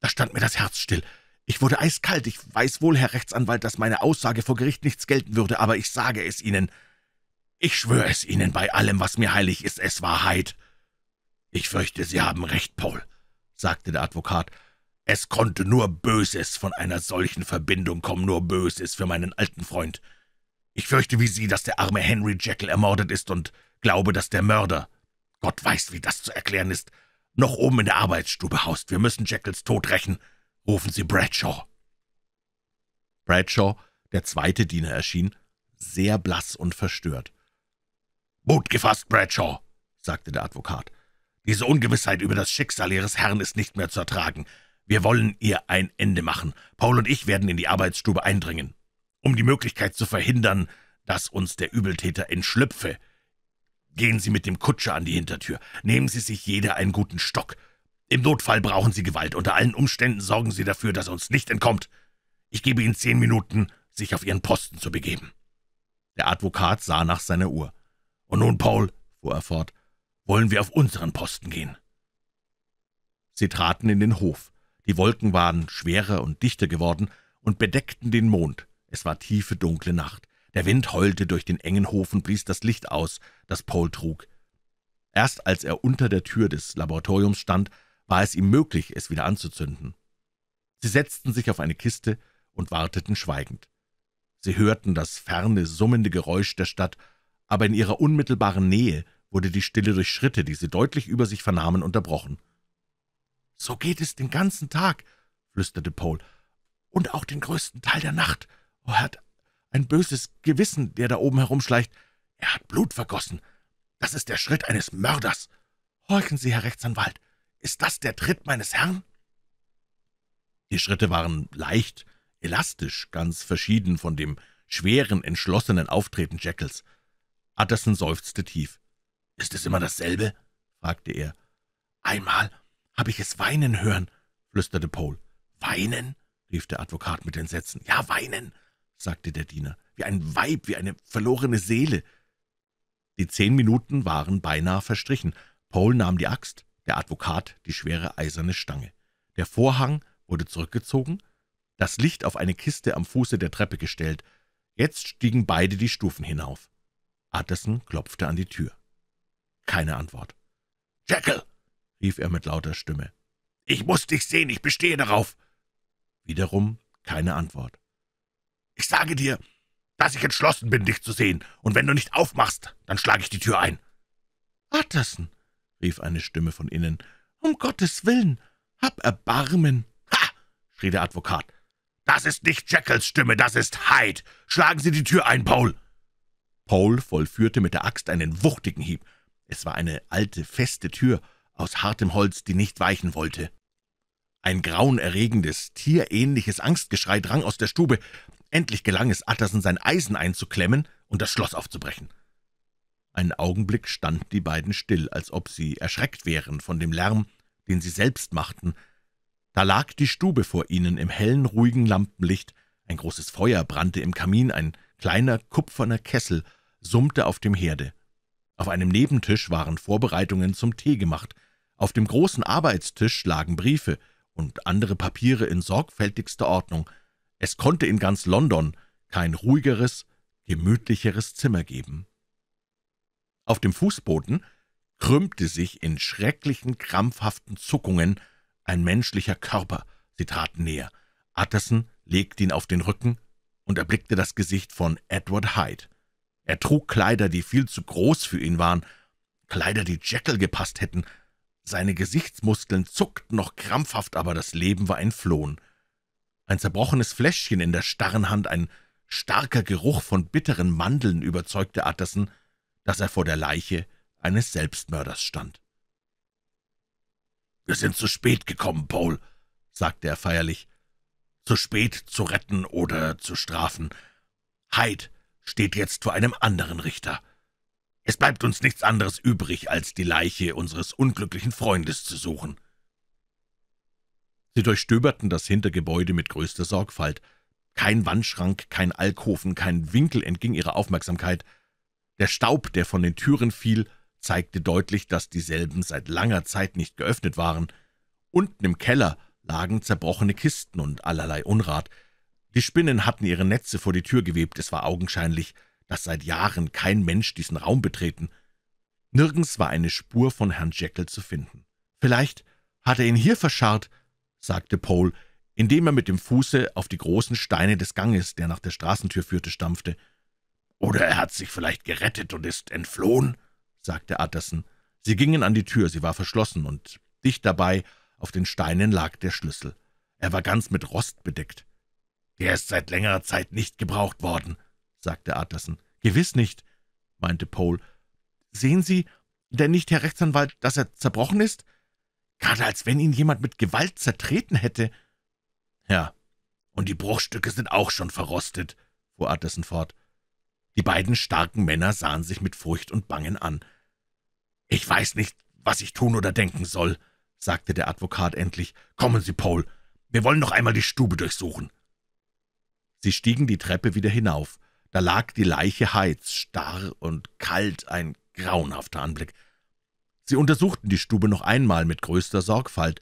da stand mir das Herz still, ich wurde eiskalt. Ich weiß wohl, Herr Rechtsanwalt, dass meine Aussage vor Gericht nichts gelten würde, aber ich sage es Ihnen. Ich schwöre es Ihnen bei allem, was mir heilig ist, es Wahrheit. Ich fürchte, Sie haben recht, Paul, sagte der Advokat. Es konnte nur Böses von einer solchen Verbindung kommen, nur Böses für meinen alten Freund. Ich fürchte wie Sie, dass der arme Henry Jekyll ermordet ist und glaube, dass der Mörder, Gott weiß, wie das zu erklären ist, noch oben in der Arbeitsstube haust. Wir müssen Jekylls Tod rächen.« »Rufen Sie Bradshaw!« Bradshaw, der zweite Diener, erschien, sehr blass und verstört. »Mut gefasst, Bradshaw«, sagte der Advokat. »Diese Ungewissheit über das Schicksal Ihres Herrn ist nicht mehr zu ertragen. Wir wollen ihr ein Ende machen. Paul und ich werden in die Arbeitsstube eindringen, um die Möglichkeit zu verhindern, dass uns der Übeltäter entschlüpfe. Gehen Sie mit dem Kutscher an die Hintertür. Nehmen Sie sich jeder einen guten Stock. Im Notfall brauchen Sie Gewalt. Unter allen Umständen sorgen Sie dafür, dass er uns nicht entkommt. Ich gebe Ihnen zehn Minuten, sich auf Ihren Posten zu begeben.« Der Advokat sah nach seiner Uhr. »Und nun, Paul«, fuhr er fort, »wollen wir auf unseren Posten gehen.« Sie traten in den Hof. Die Wolken waren schwerer und dichter geworden und bedeckten den Mond. Es war tiefe, dunkle Nacht. Der Wind heulte durch den engen Hof und blies das Licht aus, das Paul trug. Erst als er unter der Tür des Laboratoriums stand, war es ihm möglich, es wieder anzuzünden. Sie setzten sich auf eine Kiste und warteten schweigend. Sie hörten das ferne, summende Geräusch der Stadt, aber in ihrer unmittelbaren Nähe wurde die Stille durch Schritte, die sie deutlich über sich vernahmen, unterbrochen. »So geht es den ganzen Tag«, flüsterte Paul, »und auch den größten Teil der Nacht. er hat ein böses Gewissen, der da oben herumschleicht. Er hat Blut vergossen. Das ist der Schritt eines Mörders. Horchen Sie, Herr Rechtsanwalt, ist das der Tritt meines Herrn?« Die Schritte waren leicht, elastisch, ganz verschieden von dem schweren, entschlossenen Auftreten Jekylls. Utterson seufzte tief. »Ist es immer dasselbe?« fragte er. »Einmal habe ich es weinen hören«, flüsterte Paul. »Weinen?« rief der Advokat mit Entsetzen. »Ja, weinen«, sagte der Diener, »wie ein Weib, wie eine verlorene Seele.« Die zehn Minuten waren beinahe verstrichen. Paul nahm die Axt, der Advokat die schwere eiserne Stange. Der Vorhang wurde zurückgezogen, das Licht auf eine Kiste am Fuße der Treppe gestellt. Jetzt stiegen beide die Stufen hinauf. Utterson klopfte an die Tür. Keine Antwort. »Jekyll!« rief er mit lauter Stimme. »Ich muss dich sehen, ich bestehe darauf!« Wiederum keine Antwort. »Ich sage dir, dass ich entschlossen bin, dich zu sehen, und wenn du nicht aufmachst, dann schlage ich die Tür ein.« »Utterson!« rief eine Stimme von innen. »Um Gottes Willen, hab Erbarmen!« »Ha!« schrie der Advokat. »Das ist nicht Jackals Stimme, das ist Hyde! Schlagen Sie die Tür ein, Paul!« Paul vollführte mit der Axt einen wuchtigen Hieb. Es war eine alte, feste Tür aus hartem Holz, die nicht weichen wollte. Ein grauenerregendes, tierähnliches Angstgeschrei drang aus der Stube. Endlich gelang es Atterson, sein Eisen einzuklemmen und das Schloss aufzubrechen. Einen Augenblick standen die beiden still, als ob sie erschreckt wären von dem Lärm, den sie selbst machten. Da lag die Stube vor ihnen im hellen, ruhigen Lampenlicht, ein großes Feuer brannte im Kamin, ein kleiner, kupferner Kessel summte auf dem Herde. Auf einem Nebentisch waren Vorbereitungen zum Tee gemacht, auf dem großen Arbeitstisch lagen Briefe und andere Papiere in sorgfältigster Ordnung. Es konnte in ganz London kein ruhigeres, gemütlicheres Zimmer geben. Auf dem Fußboden krümmte sich in schrecklichen, krampfhaften Zuckungen ein menschlicher Körper. Sie traten näher. Utterson legte ihn auf den Rücken und erblickte das Gesicht von Edward Hyde. Er trug Kleider, die viel zu groß für ihn waren, Kleider, die Jekyll gepasst hätten. Seine Gesichtsmuskeln zuckten noch krampfhaft, aber das Leben war entflohen. Ein zerbrochenes Fläschchen in der starren Hand, ein starker Geruch von bitteren Mandeln überzeugte Utterson, dass er vor der Leiche eines Selbstmörders stand. »Wir sind zu spät gekommen, Paul«, sagte er feierlich. »Zu spät zu retten oder zu strafen. Hyde steht jetzt vor einem anderen Richter. Es bleibt uns nichts anderes übrig, als die Leiche unseres unglücklichen Freundes zu suchen.« Sie durchstöberten das Hintergebäude mit größter Sorgfalt. Kein Wandschrank, kein Alkoven, kein Winkel entging ihrer Aufmerksamkeit – der Staub, der von den Türen fiel, zeigte deutlich, dass dieselben seit langer Zeit nicht geöffnet waren. Unten im Keller lagen zerbrochene Kisten und allerlei Unrat. Die Spinnen hatten ihre Netze vor die Tür gewebt. Es war augenscheinlich, dass seit Jahren kein Mensch diesen Raum betreten. Nirgends war eine Spur von Herrn Jekyll zu finden. »Vielleicht hat er ihn hier verscharrt«, sagte Paul, indem er mit dem Fuße auf die großen Steine des Ganges, der nach der Straßentür führte, stampfte. »Oder er hat sich vielleicht gerettet und ist entflohen«, sagte Utterson. Sie gingen an die Tür, sie war verschlossen, und dicht dabei auf den Steinen lag der Schlüssel. Er war ganz mit Rost bedeckt. »Der ist seit längerer Zeit nicht gebraucht worden«, sagte Utterson. »Gewiss nicht«, meinte Pole. »Sehen Sie denn nicht, Herr Rechtsanwalt, dass er zerbrochen ist? Gerade als wenn ihn jemand mit Gewalt zertreten hätte.« »Ja, und die Bruchstücke sind auch schon verrostet«, fuhr Utterson fort. Die beiden starken Männer sahen sich mit Furcht und Bangen an. »Ich weiß nicht, was ich tun oder denken soll«, sagte der Advokat endlich. »Kommen Sie, Paul, wir wollen noch einmal die Stube durchsuchen.« Sie stiegen die Treppe wieder hinauf. Da lag die Leiche Heiz, starr und kalt, ein grauenhafter Anblick. Sie untersuchten die Stube noch einmal mit größter Sorgfalt.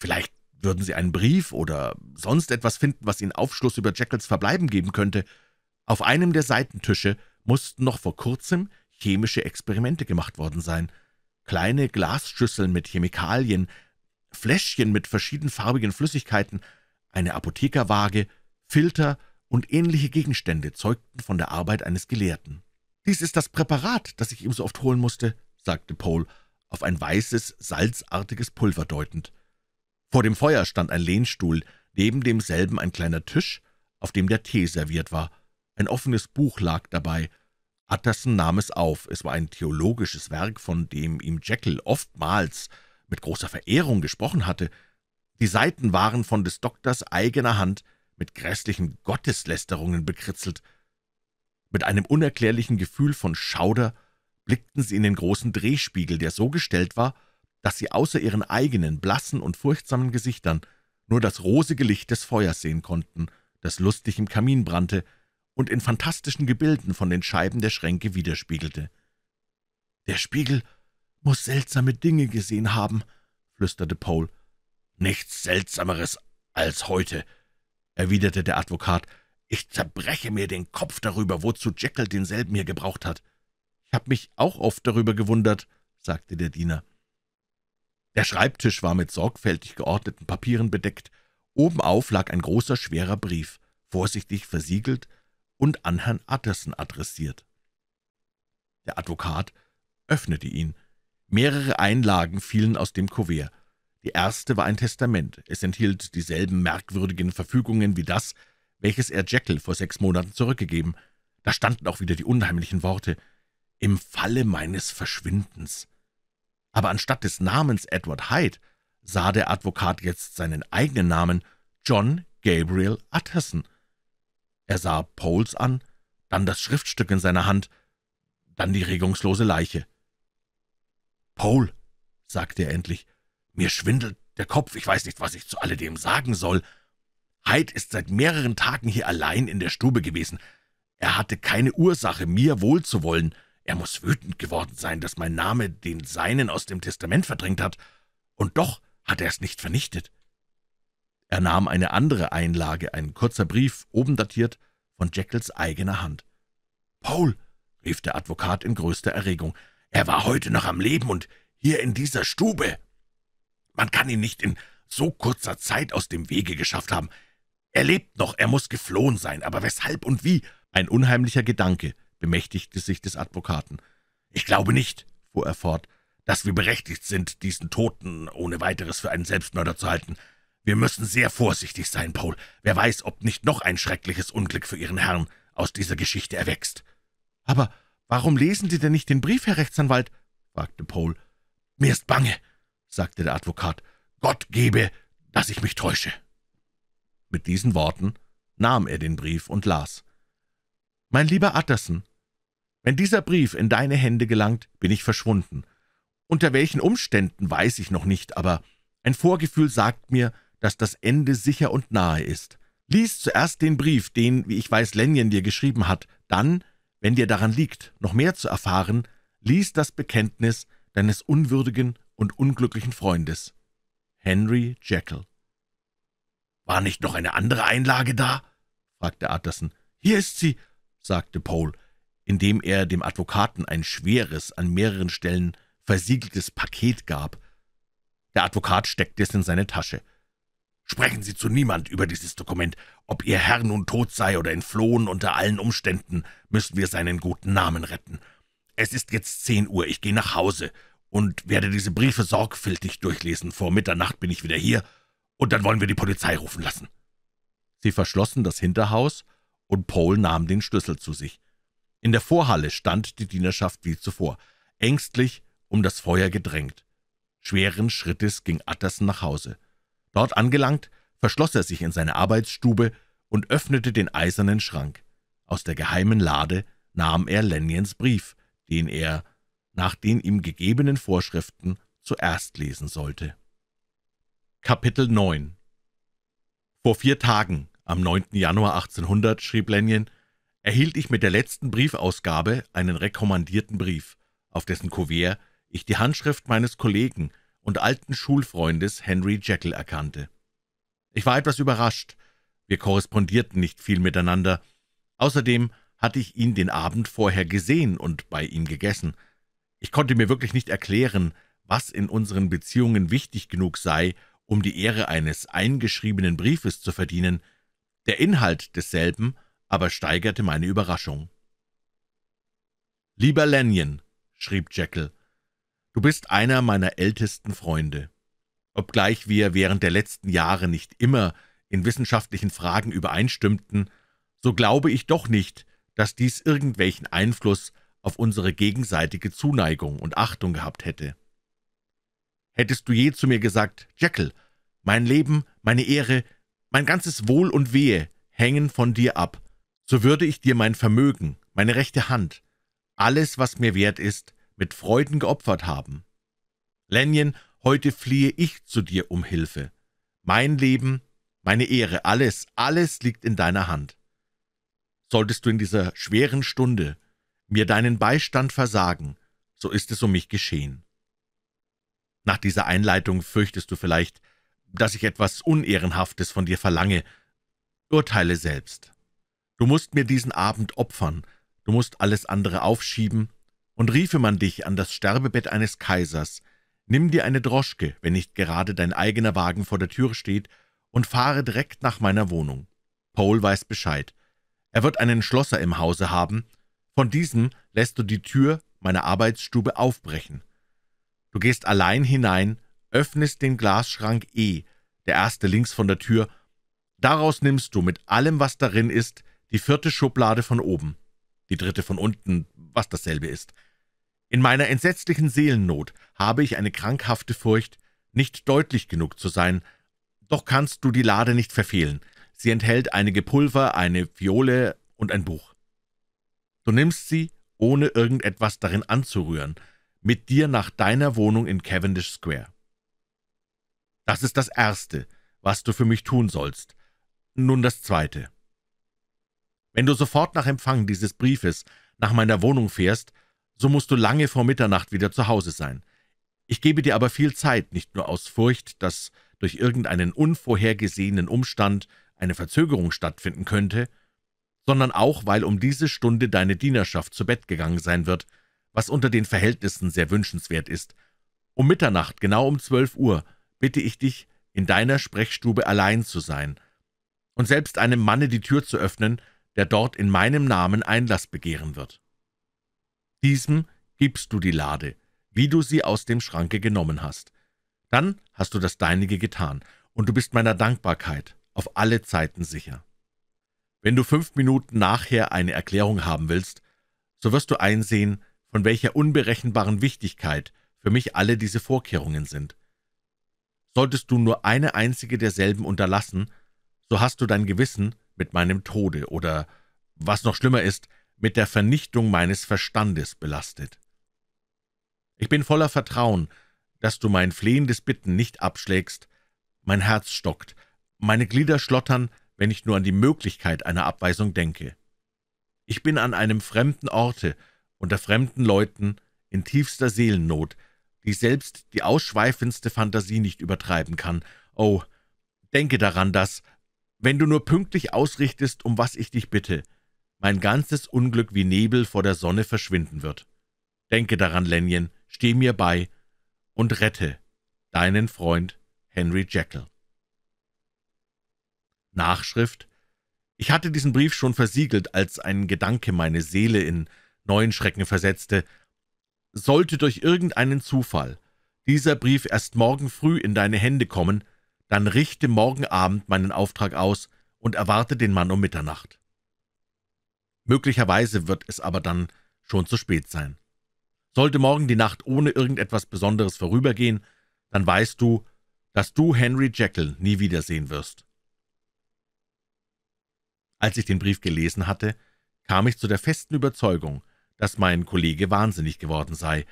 Vielleicht würden sie einen Brief oder sonst etwas finden, was ihnen Aufschluss über Jackals Verbleiben geben könnte. Auf einem der Seitentische mussten noch vor kurzem chemische Experimente gemacht worden sein. Kleine Glasschüsseln mit Chemikalien, Fläschchen mit verschiedenfarbigen Flüssigkeiten, eine Apothekerwaage, Filter und ähnliche Gegenstände zeugten von der Arbeit eines Gelehrten. »Dies ist das Präparat, das ich ihm so oft holen musste«, sagte Paul, auf ein weißes, salzartiges Pulver deutend. Vor dem Feuer stand ein Lehnstuhl, neben demselben ein kleiner Tisch, auf dem der Tee serviert war – ein offenes Buch lag dabei. Utterson nahm es auf. Es war ein theologisches Werk, von dem ihm Jekyll oftmals mit großer Verehrung gesprochen hatte. Die Seiten waren von des Doktors eigener Hand mit grässlichen Gotteslästerungen bekritzelt. Mit einem unerklärlichen Gefühl von Schauder blickten sie in den großen Drehspiegel, der so gestellt war, dass sie außer ihren eigenen blassen und furchtsamen Gesichtern nur das rosige Licht des Feuers sehen konnten, das lustig im Kamin brannte, und in fantastischen Gebilden von den Scheiben der Schränke widerspiegelte. »Der Spiegel muss seltsame Dinge gesehen haben«, flüsterte Paul. »Nichts Seltsameres als heute«, erwiderte der Advokat. »Ich zerbreche mir den Kopf darüber, wozu Jekyll denselben hier gebraucht hat.« »Ich habe mich auch oft darüber gewundert«, sagte der Diener. Der Schreibtisch war mit sorgfältig geordneten Papieren bedeckt. Obenauf lag ein großer, schwerer Brief, vorsichtig versiegelt und an Herrn Utterson adressiert. Der Advokat öffnete ihn. Mehrere Einlagen fielen aus dem Kuvert. Die erste war ein Testament. Es enthielt dieselben merkwürdigen Verfügungen wie das, welches er Jekyll vor sechs Monaten zurückgegeben. Da standen auch wieder die unheimlichen Worte »Im Falle meines Verschwindens«. Aber anstatt des Namens Edward Hyde sah der Advokat jetzt seinen eigenen Namen, John Gabriel Utterson – er sah Poles an, dann das Schriftstück in seiner Hand, dann die regungslose Leiche. »Paul«, sagte er endlich, »mir schwindelt der Kopf, ich weiß nicht, was ich zu alledem sagen soll. Hyde ist seit mehreren Tagen hier allein in der Stube gewesen. Er hatte keine Ursache, mir wohlzuwollen. Er muss wütend geworden sein, dass mein Name den Seinen aus dem Testament verdrängt hat. Und doch hat er es nicht vernichtet. Er nahm eine andere Einlage, ein kurzer Brief, oben datiert, von Jekylls eigener Hand. »Paul«, rief der Advokat in größter Erregung, »er war heute noch am Leben und hier in dieser Stube. Man kann ihn nicht in so kurzer Zeit aus dem Wege geschafft haben. Er lebt noch, er muss geflohen sein, aber weshalb und wie?« Ein unheimlicher Gedanke bemächtigte sich des Advokaten. »Ich glaube nicht«, fuhr er fort, »dass wir berechtigt sind, diesen Toten ohne weiteres für einen Selbstmörder zu halten.« wir müssen sehr vorsichtig sein, Paul. Wer weiß, ob nicht noch ein schreckliches Unglück für Ihren Herrn aus dieser Geschichte erwächst.« »Aber warum lesen Sie denn nicht den Brief, Herr Rechtsanwalt?« fragte Paul. »Mir ist bange«, sagte der Advokat. »Gott gebe, dass ich mich täusche.« Mit diesen Worten nahm er den Brief und las. »Mein lieber Utterson, wenn dieser Brief in deine Hände gelangt, bin ich verschwunden. Unter welchen Umständen weiß ich noch nicht, aber ein Vorgefühl sagt mir, dass das Ende sicher und nahe ist. Lies zuerst den Brief, den, wie ich weiß, Lenjen dir geschrieben hat. Dann, wenn dir daran liegt, noch mehr zu erfahren, lies das Bekenntnis deines unwürdigen und unglücklichen Freundes, Henry Jekyll. »War nicht noch eine andere Einlage da?« fragte Utterson. »Hier ist sie«, sagte Paul, indem er dem Advokaten ein schweres, an mehreren Stellen versiegeltes Paket gab. Der Advokat steckte es in seine Tasche. Sprechen Sie zu niemand über dieses Dokument. Ob Ihr Herr nun tot sei oder entflohen, unter allen Umständen müssen wir seinen guten Namen retten. Es ist jetzt zehn Uhr, ich gehe nach Hause und werde diese Briefe sorgfältig durchlesen. Vor Mitternacht bin ich wieder hier, und dann wollen wir die Polizei rufen lassen.« Sie verschlossen das Hinterhaus, und Paul nahm den Schlüssel zu sich. In der Vorhalle stand die Dienerschaft wie zuvor, ängstlich um das Feuer gedrängt. Schweren Schrittes ging Atterson nach Hause. Dort angelangt, verschloss er sich in seine Arbeitsstube und öffnete den eisernen Schrank. Aus der geheimen Lade nahm er Lenniens Brief, den er nach den ihm gegebenen Vorschriften zuerst lesen sollte. Kapitel 9 Vor vier Tagen, am 9. Januar 1800, schrieb Lenyon, erhielt ich mit der letzten Briefausgabe einen rekommandierten Brief, auf dessen Kuvert ich die Handschrift meines Kollegen – und alten Schulfreundes Henry Jekyll erkannte. Ich war etwas überrascht. Wir korrespondierten nicht viel miteinander. Außerdem hatte ich ihn den Abend vorher gesehen und bei ihm gegessen. Ich konnte mir wirklich nicht erklären, was in unseren Beziehungen wichtig genug sei, um die Ehre eines eingeschriebenen Briefes zu verdienen. Der Inhalt desselben aber steigerte meine Überraschung. »Lieber Lanyon«, schrieb Jekyll, Du bist einer meiner ältesten Freunde. Obgleich wir während der letzten Jahre nicht immer in wissenschaftlichen Fragen übereinstimmten, so glaube ich doch nicht, dass dies irgendwelchen Einfluss auf unsere gegenseitige Zuneigung und Achtung gehabt hätte. Hättest du je zu mir gesagt, Jekyll, mein Leben, meine Ehre, mein ganzes Wohl und Wehe hängen von dir ab, so würde ich dir mein Vermögen, meine rechte Hand, alles, was mir wert ist, mit Freuden geopfert haben. Lanyon, heute fliehe ich zu dir um Hilfe. Mein Leben, meine Ehre, alles, alles liegt in deiner Hand. Solltest du in dieser schweren Stunde mir deinen Beistand versagen, so ist es um mich geschehen. Nach dieser Einleitung fürchtest du vielleicht, dass ich etwas Unehrenhaftes von dir verlange. Urteile selbst. Du musst mir diesen Abend opfern, du musst alles andere aufschieben, und riefe man dich an das Sterbebett eines Kaisers, nimm dir eine Droschke, wenn nicht gerade dein eigener Wagen vor der Tür steht, und fahre direkt nach meiner Wohnung. Paul weiß Bescheid. Er wird einen Schlosser im Hause haben. Von diesem lässt du die Tür meiner Arbeitsstube aufbrechen. Du gehst allein hinein, öffnest den Glasschrank E, der erste links von der Tür. Daraus nimmst du mit allem, was darin ist, die vierte Schublade von oben, die dritte von unten, was dasselbe ist. In meiner entsetzlichen Seelennot habe ich eine krankhafte Furcht, nicht deutlich genug zu sein, doch kannst du die Lade nicht verfehlen. Sie enthält einige Pulver, eine Viole und ein Buch. Du nimmst sie, ohne irgendetwas darin anzurühren, mit dir nach deiner Wohnung in Cavendish Square. Das ist das Erste, was du für mich tun sollst. Nun das Zweite. Wenn du sofort nach Empfang dieses Briefes nach meiner Wohnung fährst, so musst du lange vor Mitternacht wieder zu Hause sein. Ich gebe dir aber viel Zeit, nicht nur aus Furcht, dass durch irgendeinen unvorhergesehenen Umstand eine Verzögerung stattfinden könnte, sondern auch, weil um diese Stunde deine Dienerschaft zu Bett gegangen sein wird, was unter den Verhältnissen sehr wünschenswert ist. Um Mitternacht, genau um zwölf Uhr, bitte ich dich, in deiner Sprechstube allein zu sein und selbst einem Manne die Tür zu öffnen, der dort in meinem Namen Einlass begehren wird.« diesem gibst du die Lade, wie du sie aus dem Schranke genommen hast. Dann hast du das Deinige getan, und du bist meiner Dankbarkeit auf alle Zeiten sicher. Wenn du fünf Minuten nachher eine Erklärung haben willst, so wirst du einsehen, von welcher unberechenbaren Wichtigkeit für mich alle diese Vorkehrungen sind. Solltest du nur eine einzige derselben unterlassen, so hast du dein Gewissen mit meinem Tode oder, was noch schlimmer ist, mit der Vernichtung meines Verstandes belastet. Ich bin voller Vertrauen, dass du mein flehendes Bitten nicht abschlägst, mein Herz stockt, meine Glieder schlottern, wenn ich nur an die Möglichkeit einer Abweisung denke. Ich bin an einem fremden Orte, unter fremden Leuten, in tiefster Seelennot, die selbst die ausschweifendste Fantasie nicht übertreiben kann. Oh, denke daran, dass, wenn du nur pünktlich ausrichtest, um was ich dich bitte, mein ganzes Unglück wie Nebel vor der Sonne verschwinden wird. Denke daran, Lenjen, steh mir bei und rette deinen Freund Henry Jekyll. Nachschrift Ich hatte diesen Brief schon versiegelt, als ein Gedanke meine Seele in neuen Schrecken versetzte. Sollte durch irgendeinen Zufall dieser Brief erst morgen früh in deine Hände kommen, dann richte morgen Abend meinen Auftrag aus und erwarte den Mann um Mitternacht. Möglicherweise wird es aber dann schon zu spät sein. Sollte morgen die Nacht ohne irgendetwas Besonderes vorübergehen, dann weißt du, dass du Henry Jekyll nie wiedersehen wirst. Als ich den Brief gelesen hatte, kam ich zu der festen Überzeugung, dass mein Kollege wahnsinnig geworden sei.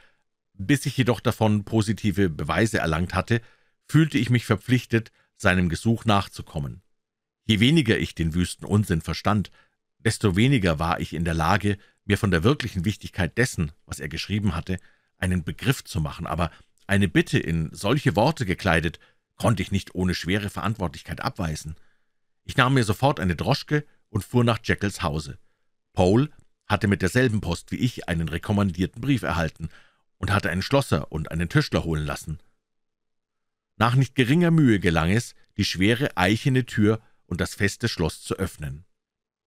Bis ich jedoch davon positive Beweise erlangt hatte, fühlte ich mich verpflichtet, seinem Gesuch nachzukommen. Je weniger ich den wüsten Unsinn verstand, desto weniger war ich in der Lage, mir von der wirklichen Wichtigkeit dessen, was er geschrieben hatte, einen Begriff zu machen, aber eine Bitte in solche Worte gekleidet, konnte ich nicht ohne schwere Verantwortlichkeit abweisen. Ich nahm mir sofort eine Droschke und fuhr nach Jekylls Hause. Paul hatte mit derselben Post wie ich einen rekommandierten Brief erhalten und hatte einen Schlosser und einen Tischler holen lassen. Nach nicht geringer Mühe gelang es, die schwere eichene Tür und das feste Schloss zu öffnen.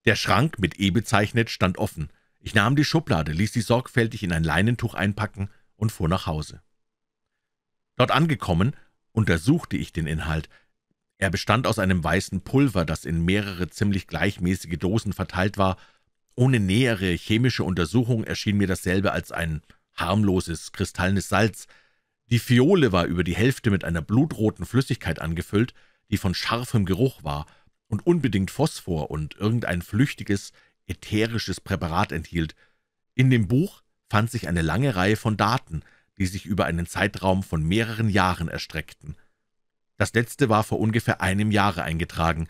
Der Schrank, mit E bezeichnet, stand offen. Ich nahm die Schublade, ließ sie sorgfältig in ein Leinentuch einpacken und fuhr nach Hause. Dort angekommen, untersuchte ich den Inhalt. Er bestand aus einem weißen Pulver, das in mehrere ziemlich gleichmäßige Dosen verteilt war. Ohne nähere chemische Untersuchung erschien mir dasselbe als ein harmloses, kristallenes Salz. Die Fiole war über die Hälfte mit einer blutroten Flüssigkeit angefüllt, die von scharfem Geruch war und unbedingt Phosphor und irgendein flüchtiges, ätherisches Präparat enthielt. In dem Buch fand sich eine lange Reihe von Daten, die sich über einen Zeitraum von mehreren Jahren erstreckten. Das letzte war vor ungefähr einem Jahre eingetragen.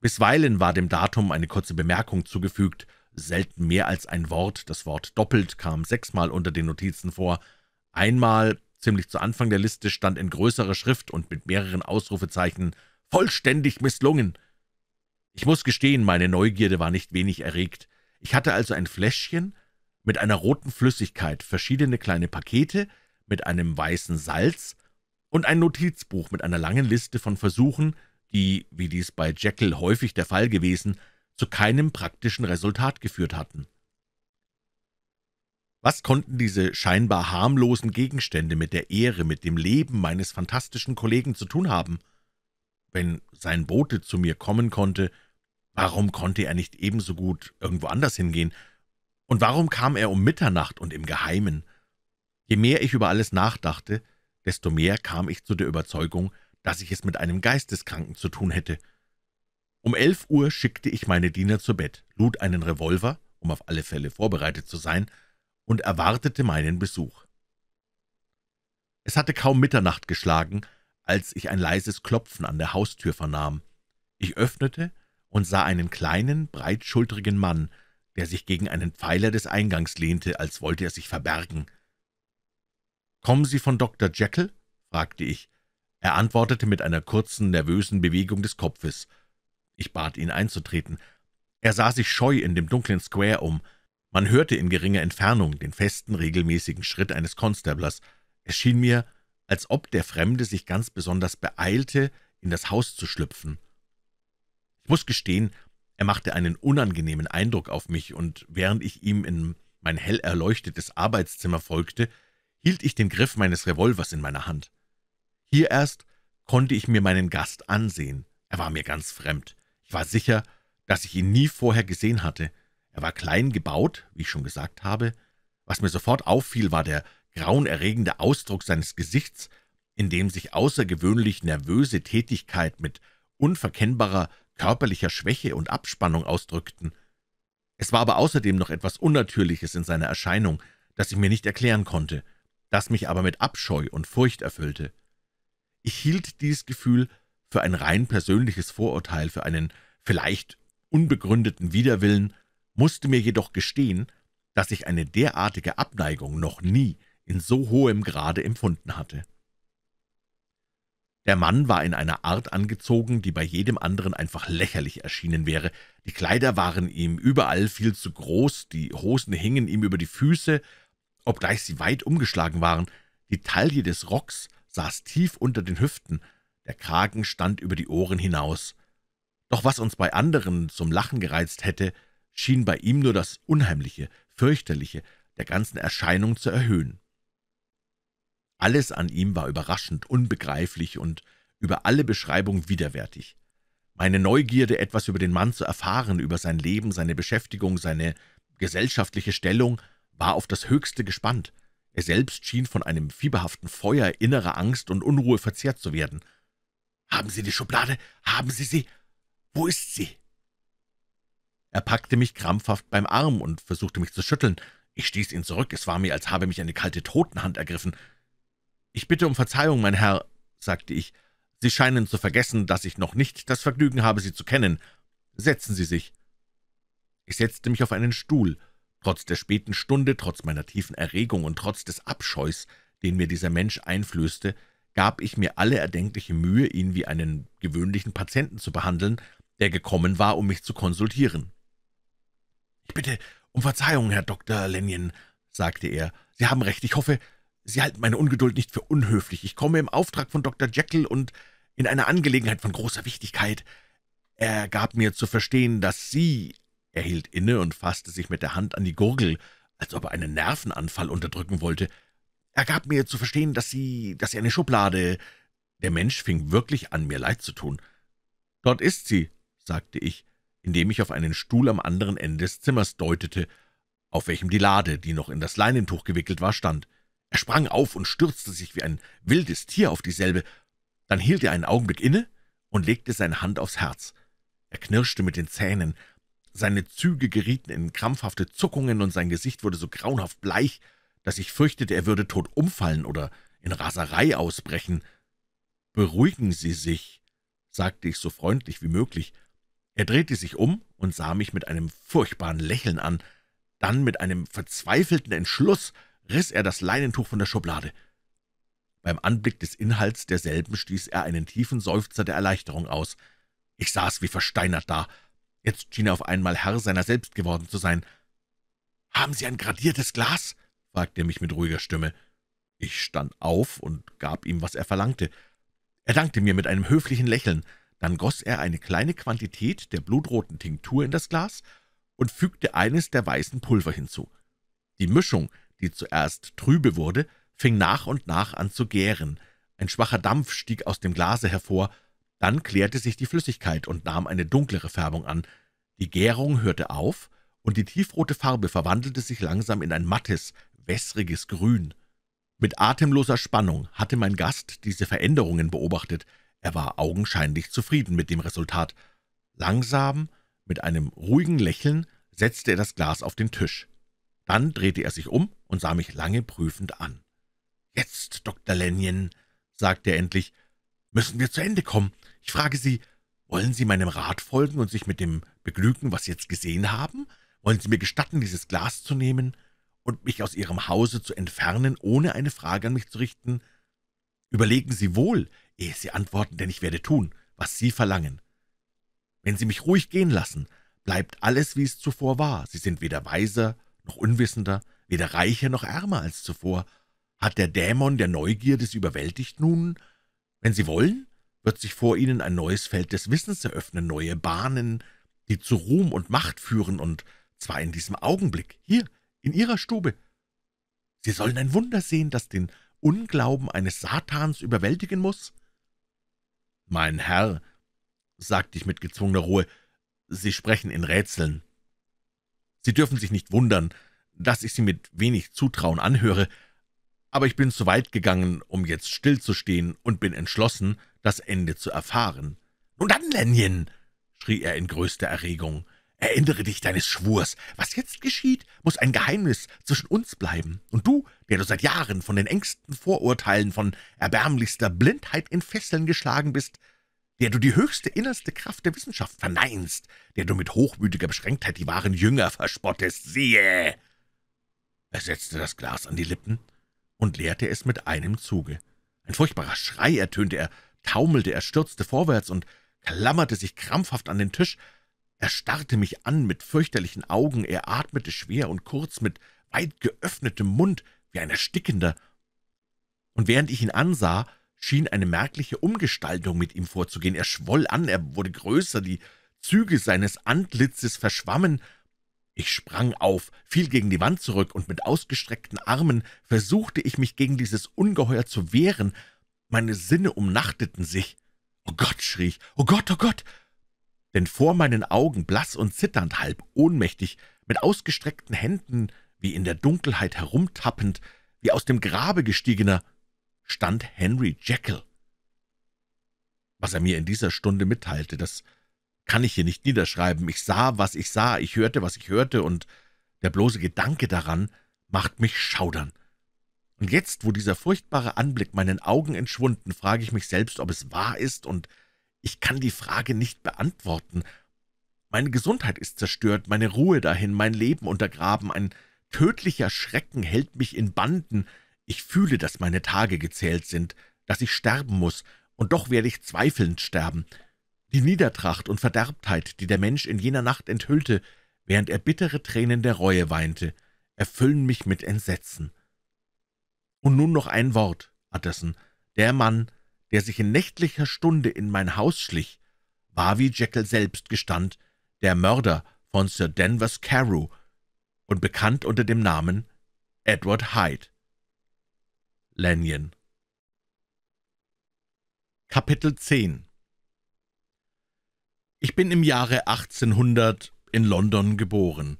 Bisweilen war dem Datum eine kurze Bemerkung zugefügt, selten mehr als ein Wort, das Wort doppelt kam sechsmal unter den Notizen vor, einmal, ziemlich zu Anfang der Liste, stand in größerer Schrift und mit mehreren Ausrufezeichen »Vollständig misslungen«, ich muss gestehen, meine Neugierde war nicht wenig erregt. Ich hatte also ein Fläschchen mit einer roten Flüssigkeit, verschiedene kleine Pakete mit einem weißen Salz und ein Notizbuch mit einer langen Liste von Versuchen, die, wie dies bei Jekyll häufig der Fall gewesen, zu keinem praktischen Resultat geführt hatten. Was konnten diese scheinbar harmlosen Gegenstände mit der Ehre, mit dem Leben meines fantastischen Kollegen zu tun haben? Wenn sein Bote zu mir kommen konnte, warum konnte er nicht ebenso gut irgendwo anders hingehen? Und warum kam er um Mitternacht und im Geheimen? Je mehr ich über alles nachdachte, desto mehr kam ich zu der Überzeugung, dass ich es mit einem Geisteskranken zu tun hätte. Um elf Uhr schickte ich meine Diener zu Bett, lud einen Revolver, um auf alle Fälle vorbereitet zu sein, und erwartete meinen Besuch. Es hatte kaum Mitternacht geschlagen, als ich ein leises Klopfen an der Haustür vernahm. Ich öffnete und sah einen kleinen, breitschultrigen Mann, der sich gegen einen Pfeiler des Eingangs lehnte, als wollte er sich verbergen. »Kommen Sie von Dr. Jekyll?« fragte ich. Er antwortete mit einer kurzen, nervösen Bewegung des Kopfes. Ich bat ihn einzutreten. Er sah sich scheu in dem dunklen Square um. Man hörte in geringer Entfernung den festen, regelmäßigen Schritt eines Constablers. Es schien mir, als ob der Fremde sich ganz besonders beeilte, in das Haus zu schlüpfen. Ich muss gestehen, er machte einen unangenehmen Eindruck auf mich, und während ich ihm in mein hell erleuchtetes Arbeitszimmer folgte, hielt ich den Griff meines Revolvers in meiner Hand. Hier erst konnte ich mir meinen Gast ansehen. Er war mir ganz fremd. Ich war sicher, dass ich ihn nie vorher gesehen hatte. Er war klein gebaut, wie ich schon gesagt habe. Was mir sofort auffiel, war der grauenerregende Ausdruck seines Gesichts, in dem sich außergewöhnlich nervöse Tätigkeit mit unverkennbarer körperlicher Schwäche und Abspannung ausdrückten. Es war aber außerdem noch etwas Unnatürliches in seiner Erscheinung, das ich mir nicht erklären konnte, das mich aber mit Abscheu und Furcht erfüllte. Ich hielt dieses Gefühl für ein rein persönliches Vorurteil, für einen vielleicht unbegründeten Widerwillen, musste mir jedoch gestehen, dass ich eine derartige Abneigung noch nie in so hohem Grade empfunden hatte. Der Mann war in einer Art angezogen, die bei jedem anderen einfach lächerlich erschienen wäre. Die Kleider waren ihm überall viel zu groß, die Hosen hingen ihm über die Füße, obgleich sie weit umgeschlagen waren, die Taille des Rocks saß tief unter den Hüften, der Kragen stand über die Ohren hinaus. Doch was uns bei anderen zum Lachen gereizt hätte, schien bei ihm nur das Unheimliche, Fürchterliche der ganzen Erscheinung zu erhöhen. Alles an ihm war überraschend, unbegreiflich und über alle Beschreibung widerwärtig. Meine Neugierde, etwas über den Mann zu erfahren, über sein Leben, seine Beschäftigung, seine gesellschaftliche Stellung, war auf das Höchste gespannt. Er selbst schien von einem fieberhaften Feuer innerer Angst und Unruhe verzehrt zu werden. »Haben Sie die Schublade? Haben Sie sie? Wo ist sie?« Er packte mich krampfhaft beim Arm und versuchte mich zu schütteln. Ich stieß ihn zurück. Es war mir, als habe mich eine kalte Totenhand ergriffen. »Ich bitte um Verzeihung, mein Herr«, sagte ich, »Sie scheinen zu vergessen, dass ich noch nicht das Vergnügen habe, Sie zu kennen. Setzen Sie sich.« Ich setzte mich auf einen Stuhl. Trotz der späten Stunde, trotz meiner tiefen Erregung und trotz des Abscheus, den mir dieser Mensch einflößte, gab ich mir alle erdenkliche Mühe, ihn wie einen gewöhnlichen Patienten zu behandeln, der gekommen war, um mich zu konsultieren. »Ich bitte um Verzeihung, Herr Dr. Lenyon«, sagte er. »Sie haben recht, ich hoffe, Sie halten meine Ungeduld nicht für unhöflich. Ich komme im Auftrag von Dr. Jekyll und in einer Angelegenheit von großer Wichtigkeit. Er gab mir zu verstehen, dass Sie...« Er hielt inne und fasste sich mit der Hand an die Gurgel, als ob er einen Nervenanfall unterdrücken wollte. »Er gab mir zu verstehen, dass Sie... dass Sie eine Schublade...« Der Mensch fing wirklich an, mir leid zu tun. »Dort ist sie«, sagte ich, indem ich auf einen Stuhl am anderen Ende des Zimmers deutete, auf welchem die Lade, die noch in das Leinentuch gewickelt war, stand. Er sprang auf und stürzte sich wie ein wildes Tier auf dieselbe. Dann hielt er einen Augenblick inne und legte seine Hand aufs Herz. Er knirschte mit den Zähnen, seine Züge gerieten in krampfhafte Zuckungen und sein Gesicht wurde so grauenhaft bleich, dass ich fürchtete, er würde tot umfallen oder in Raserei ausbrechen. »Beruhigen Sie sich«, sagte ich so freundlich wie möglich. Er drehte sich um und sah mich mit einem furchtbaren Lächeln an, dann mit einem verzweifelten Entschluss – riss er das Leinentuch von der Schublade. Beim Anblick des Inhalts derselben stieß er einen tiefen Seufzer der Erleichterung aus. Ich saß wie versteinert da. Jetzt schien er auf einmal Herr seiner selbst geworden zu sein. »Haben Sie ein gradiertes Glas?« fragte er mich mit ruhiger Stimme. Ich stand auf und gab ihm, was er verlangte. Er dankte mir mit einem höflichen Lächeln. Dann goss er eine kleine Quantität der blutroten Tinktur in das Glas und fügte eines der weißen Pulver hinzu. Die Mischung, die zuerst trübe wurde, fing nach und nach an zu gären. Ein schwacher Dampf stieg aus dem Glase hervor, dann klärte sich die Flüssigkeit und nahm eine dunklere Färbung an. Die Gärung hörte auf, und die tiefrote Farbe verwandelte sich langsam in ein mattes, wässriges Grün. Mit atemloser Spannung hatte mein Gast diese Veränderungen beobachtet. Er war augenscheinlich zufrieden mit dem Resultat. Langsam, mit einem ruhigen Lächeln, setzte er das Glas auf den Tisch. Dann drehte er sich um und sah mich lange prüfend an. »Jetzt, Dr. Lanyon«, sagte er endlich, »müssen wir zu Ende kommen. Ich frage Sie, wollen Sie meinem Rat folgen und sich mit dem beglücken, was Sie jetzt gesehen haben? Wollen Sie mir gestatten, dieses Glas zu nehmen und mich aus Ihrem Hause zu entfernen, ohne eine Frage an mich zu richten? Überlegen Sie wohl, ehe Sie antworten, denn ich werde tun, was Sie verlangen. Wenn Sie mich ruhig gehen lassen, bleibt alles, wie es zuvor war. Sie sind weder weiser noch unwissender, weder reicher noch ärmer als zuvor. Hat der Dämon der Neugierde sie überwältigt nun? Wenn sie wollen, wird sich vor ihnen ein neues Feld des Wissens eröffnen, neue Bahnen, die zu Ruhm und Macht führen, und zwar in diesem Augenblick, hier, in ihrer Stube. Sie sollen ein Wunder sehen, das den Unglauben eines Satans überwältigen muss? Mein Herr, sagte ich mit gezwungener Ruhe, Sie sprechen in Rätseln. Sie dürfen sich nicht wundern, dass ich Sie mit wenig Zutrauen anhöre, aber ich bin zu weit gegangen, um jetzt stillzustehen und bin entschlossen, das Ende zu erfahren. »Nun dann, Lenjen!« schrie er in größter Erregung. »Erinnere dich deines Schwurs. Was jetzt geschieht, muss ein Geheimnis zwischen uns bleiben. Und du, der du seit Jahren von den engsten Vorurteilen, von erbärmlichster Blindheit in Fesseln geschlagen bist, der du die höchste innerste Kraft der Wissenschaft verneinst, der du mit hochmütiger Beschränktheit die wahren Jünger verspottest, siehe!« Er setzte das Glas an die Lippen und leerte es mit einem Zuge. Ein furchtbarer Schrei ertönte, er taumelte, er stürzte vorwärts und klammerte sich krampfhaft an den Tisch. Er starrte mich an mit fürchterlichen Augen, er atmete schwer und kurz mit weit geöffnetem Mund wie ein Erstickender. Und während ich ihn ansah, schien eine merkliche Umgestaltung mit ihm vorzugehen. Er schwoll an, er wurde größer, die Züge seines Antlitzes verschwammen. Ich sprang auf, fiel gegen die Wand zurück, und mit ausgestreckten Armen versuchte ich mich gegen dieses Ungeheuer zu wehren. Meine Sinne umnachteten sich. »Oh Gott«, schrie ich, »oh Gott, oh Gott!« Denn vor meinen Augen, blass und zitternd, halb ohnmächtig, mit ausgestreckten Händen, wie in der Dunkelheit herumtappend, wie aus dem Grabe gestiegener, stand Henry Jekyll. Was er mir in dieser Stunde mitteilte, das kann ich hier nicht niederschreiben. Ich sah, was ich sah, ich hörte, was ich hörte, und der bloße Gedanke daran macht mich schaudern. Und jetzt, wo dieser furchtbare Anblick meinen Augen entschwunden, frage ich mich selbst, ob es wahr ist, und ich kann die Frage nicht beantworten. Meine Gesundheit ist zerstört, meine Ruhe dahin, mein Leben untergraben, ein tödlicher Schrecken hält mich in Banden, ich fühle, dass meine Tage gezählt sind, dass ich sterben muss, und doch werde ich zweifelnd sterben. Die Niedertracht und Verderbtheit, die der Mensch in jener Nacht enthüllte, während er bittere Tränen der Reue weinte, erfüllen mich mit Entsetzen. Und nun noch ein Wort, Utterson. Der Mann, der sich in nächtlicher Stunde in mein Haus schlich, war, wie Jekyll selbst gestand, der Mörder von Sir Danvers Carew und bekannt unter dem Namen Edward Hyde. Lanyon. Kapitel 10 Ich bin im Jahre 1800 in London geboren.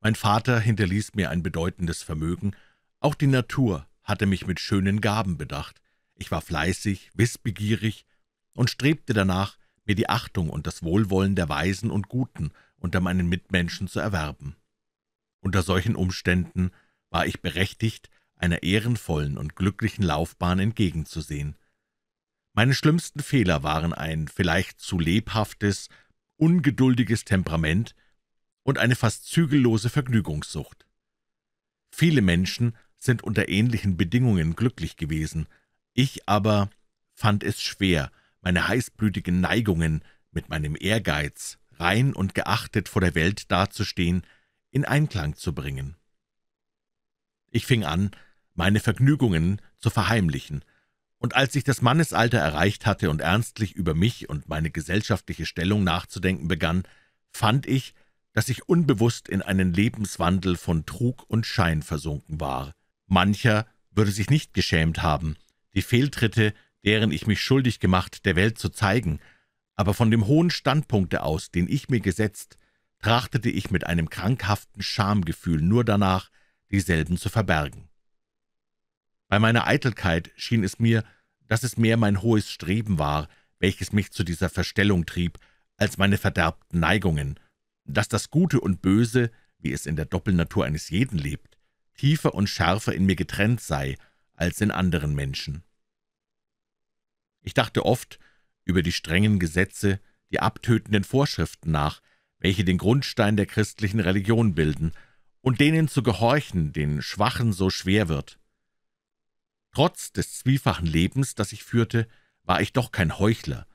Mein Vater hinterließ mir ein bedeutendes Vermögen. Auch die Natur hatte mich mit schönen Gaben bedacht. Ich war fleißig, wissbegierig und strebte danach, mir die Achtung und das Wohlwollen der Weisen und Guten unter meinen Mitmenschen zu erwerben. Unter solchen Umständen war ich berechtigt, einer ehrenvollen und glücklichen Laufbahn entgegenzusehen. Meine schlimmsten Fehler waren ein vielleicht zu lebhaftes, ungeduldiges Temperament und eine fast zügellose Vergnügungssucht. Viele Menschen sind unter ähnlichen Bedingungen glücklich gewesen, ich aber fand es schwer, meine heißblütigen Neigungen mit meinem Ehrgeiz, rein und geachtet vor der Welt dazustehen, in Einklang zu bringen. Ich fing an, meine Vergnügungen zu verheimlichen, und als ich das Mannesalter erreicht hatte und ernstlich über mich und meine gesellschaftliche Stellung nachzudenken begann, fand ich, dass ich unbewusst in einen Lebenswandel von Trug und Schein versunken war. Mancher würde sich nicht geschämt haben, die Fehltritte, deren ich mich schuldig gemacht, der Welt zu zeigen, aber von dem hohen Standpunkte aus, den ich mir gesetzt, trachtete ich mit einem krankhaften Schamgefühl nur danach, dieselben zu verbergen. Bei meiner Eitelkeit schien es mir, dass es mehr mein hohes Streben war, welches mich zu dieser Verstellung trieb, als meine verderbten Neigungen, dass das Gute und Böse, wie es in der Doppelnatur eines jeden lebt, tiefer und schärfer in mir getrennt sei als in anderen Menschen. Ich dachte oft über die strengen Gesetze, die abtötenden Vorschriften nach, welche den Grundstein der christlichen Religion bilden, und denen zu gehorchen, den Schwachen so schwer wird. Trotz des zwiefachen Lebens, das ich führte, war ich doch kein Heuchler.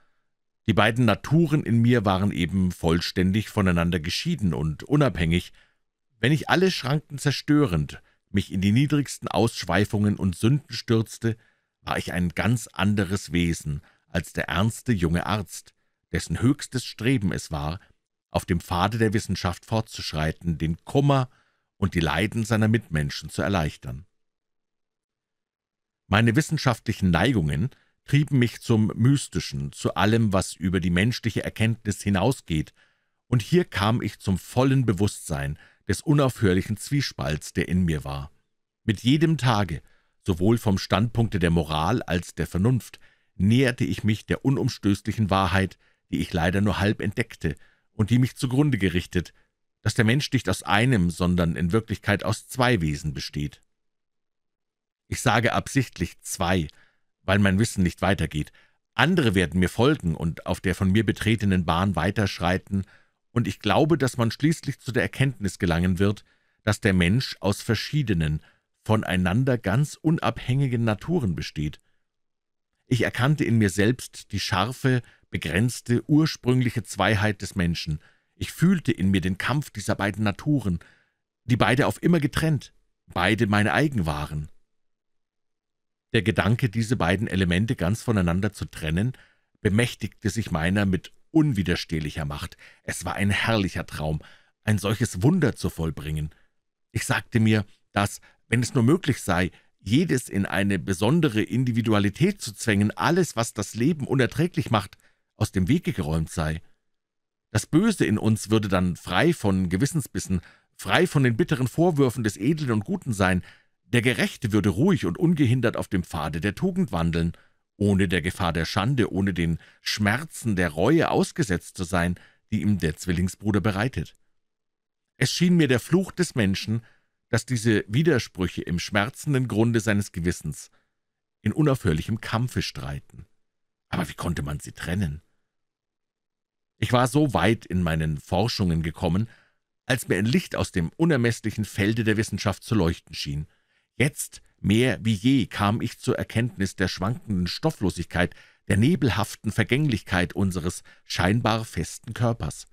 Die beiden Naturen in mir waren eben vollständig voneinander geschieden und unabhängig, wenn ich alle Schranken zerstörend mich in die niedrigsten Ausschweifungen und Sünden stürzte, war ich ein ganz anderes Wesen als der ernste junge Arzt, dessen höchstes Streben es war, auf dem Pfade der Wissenschaft fortzuschreiten, den Kummer und die Leiden seiner Mitmenschen zu erleichtern. Meine wissenschaftlichen Neigungen trieben mich zum Mystischen, zu allem, was über die menschliche Erkenntnis hinausgeht, und hier kam ich zum vollen Bewusstsein des unaufhörlichen Zwiespalts, der in mir war. Mit jedem Tage, sowohl vom Standpunkte der Moral als der Vernunft, näherte ich mich der unumstößlichen Wahrheit, die ich leider nur halb entdeckte und die mich zugrunde gerichtet, dass der Mensch nicht aus einem, sondern in Wirklichkeit aus zwei Wesen besteht. Ich sage absichtlich zwei, weil mein Wissen nicht weitergeht. Andere werden mir folgen und auf der von mir betretenen Bahn weiterschreiten, und ich glaube, dass man schließlich zu der Erkenntnis gelangen wird, dass der Mensch aus verschiedenen, voneinander ganz unabhängigen Naturen besteht. Ich erkannte in mir selbst die scharfe, begrenzte, ursprüngliche Zweiheit des Menschen. Ich fühlte in mir den Kampf dieser beiden Naturen, die beide auf immer getrennt, beide meine eigen waren. Der Gedanke, diese beiden Elemente ganz voneinander zu trennen, bemächtigte sich meiner mit unwiderstehlicher Macht. Es war ein herrlicher Traum, ein solches Wunder zu vollbringen. Ich sagte mir, dass, wenn es nur möglich sei, jedes in eine besondere Individualität zu zwängen, alles, was das Leben unerträglich macht, aus dem Wege geräumt sei. Das Böse in uns würde dann frei von Gewissensbissen, frei von den bitteren Vorwürfen des Edlen und Guten sein, der Gerechte würde ruhig und ungehindert auf dem Pfade der Tugend wandeln, ohne der Gefahr der Schande, ohne den Schmerzen der Reue ausgesetzt zu sein, die ihm der Zwillingsbruder bereitet. Es schien mir der Fluch des Menschen, dass diese Widersprüche im schmerzenden Grunde seines Gewissens in unaufhörlichem Kampfe streiten. Aber wie konnte man sie trennen? Ich war so weit in meinen Forschungen gekommen, als mir ein Licht aus dem unermesslichen Felde der Wissenschaft zu leuchten schien – Jetzt mehr wie je kam ich zur Erkenntnis der schwankenden Stofflosigkeit, der nebelhaften Vergänglichkeit unseres scheinbar festen Körpers.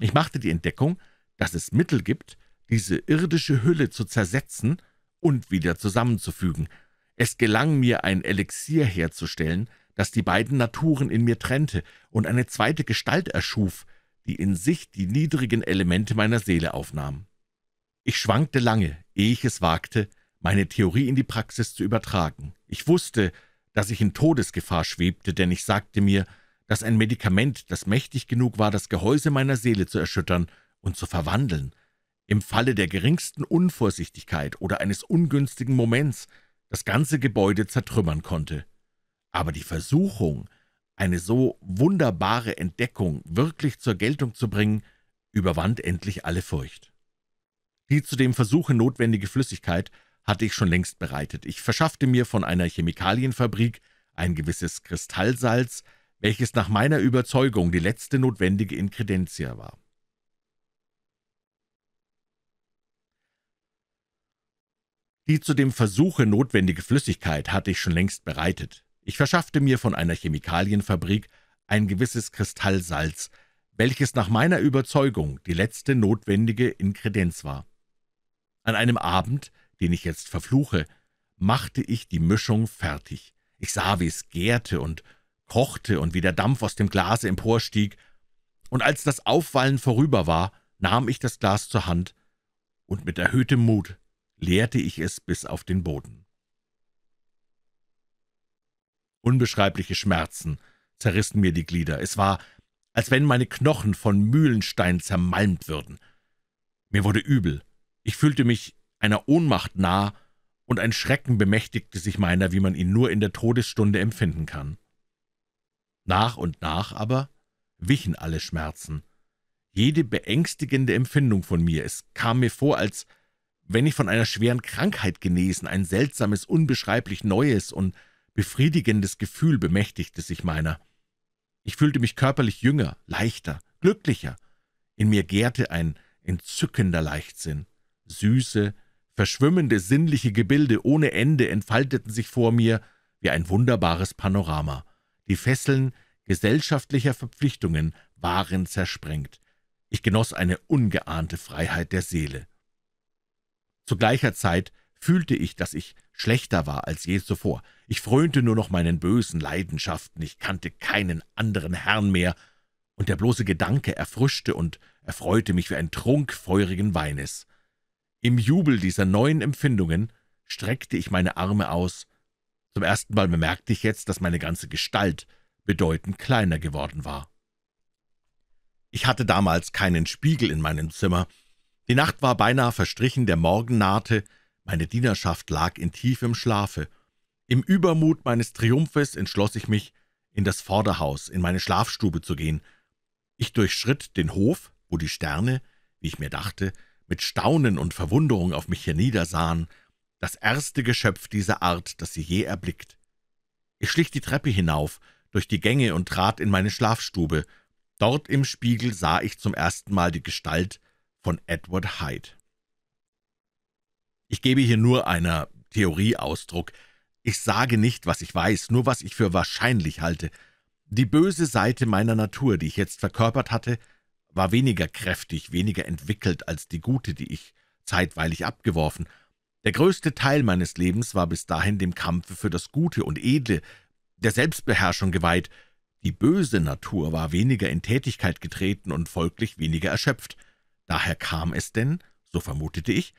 Ich machte die Entdeckung, dass es Mittel gibt, diese irdische Hülle zu zersetzen und wieder zusammenzufügen. Es gelang mir, ein Elixier herzustellen, das die beiden Naturen in mir trennte und eine zweite Gestalt erschuf, die in sich die niedrigen Elemente meiner Seele aufnahm. Ich schwankte lange, ehe ich es wagte, meine Theorie in die Praxis zu übertragen. Ich wusste, dass ich in Todesgefahr schwebte, denn ich sagte mir, dass ein Medikament, das mächtig genug war, das Gehäuse meiner Seele zu erschüttern und zu verwandeln, im Falle der geringsten Unvorsichtigkeit oder eines ungünstigen Moments das ganze Gebäude zertrümmern konnte. Aber die Versuchung, eine so wunderbare Entdeckung wirklich zur Geltung zu bringen, überwand endlich alle Furcht. Die zu dem Versuche notwendige Flüssigkeit hatte ich schon längst bereitet. Ich verschaffte mir von einer Chemikalienfabrik ein gewisses Kristallsalz, welches nach meiner Überzeugung die letzte notwendige Inkredentia war. Die zu dem Versuche notwendige Flüssigkeit hatte ich schon längst bereitet. Ich verschaffte mir von einer Chemikalienfabrik ein gewisses Kristallsalz, welches nach meiner Überzeugung die letzte notwendige Inkredenz war. An einem Abend, den ich jetzt verfluche, machte ich die Mischung fertig. Ich sah, wie es gärte und kochte und wie der Dampf aus dem Glase emporstieg, und als das Aufwallen vorüber war, nahm ich das Glas zur Hand und mit erhöhtem Mut leerte ich es bis auf den Boden. Unbeschreibliche Schmerzen zerrissen mir die Glieder. Es war, als wenn meine Knochen von Mühlenstein zermalmt würden. Mir wurde übel, ich fühlte mich einer Ohnmacht nah, und ein Schrecken bemächtigte sich meiner, wie man ihn nur in der Todesstunde empfinden kann. Nach und nach aber wichen alle Schmerzen, jede beängstigende Empfindung von mir. Es kam mir vor, als wenn ich von einer schweren Krankheit genesen, ein seltsames, unbeschreiblich neues und befriedigendes Gefühl bemächtigte sich meiner. Ich fühlte mich körperlich jünger, leichter, glücklicher. In mir gärte ein entzückender Leichtsinn. Süße, verschwimmende sinnliche Gebilde ohne Ende entfalteten sich vor mir wie ein wunderbares Panorama. Die Fesseln gesellschaftlicher Verpflichtungen waren zersprengt. Ich genoss eine ungeahnte Freiheit der Seele. Zu gleicher Zeit fühlte ich, dass ich schlechter war als je zuvor. Ich frönte nur noch meinen bösen Leidenschaften, ich kannte keinen anderen Herrn mehr, und der bloße Gedanke erfrischte und erfreute mich wie ein Trunk feurigen Weines. Im Jubel dieser neuen Empfindungen streckte ich meine Arme aus. Zum ersten Mal bemerkte ich jetzt, dass meine ganze Gestalt bedeutend kleiner geworden war. Ich hatte damals keinen Spiegel in meinem Zimmer. Die Nacht war beinahe verstrichen, der Morgen nahte, meine Dienerschaft lag in tiefem Schlafe. Im Übermut meines Triumphes entschloss ich mich, in das Vorderhaus, in meine Schlafstube zu gehen. Ich durchschritt den Hof, wo die Sterne, wie ich mir dachte, mit Staunen und Verwunderung auf mich herniedersahen, das erste Geschöpf dieser Art, das sie je erblickt. Ich schlich die Treppe hinauf, durch die Gänge und trat in meine Schlafstube. Dort im Spiegel sah ich zum ersten Mal die Gestalt von Edward Hyde. Ich gebe hier nur einer Theorie Ausdruck. Ich sage nicht, was ich weiß, nur was ich für wahrscheinlich halte. Die böse Seite meiner Natur, die ich jetzt verkörpert hatte, war weniger kräftig, weniger entwickelt als die gute, die ich zeitweilig abgeworfen. Der größte Teil meines Lebens war bis dahin dem Kampfe für das Gute und Edle, der Selbstbeherrschung geweiht. Die böse Natur war weniger in Tätigkeit getreten und folglich weniger erschöpft. Daher kam es denn, so vermutete ich,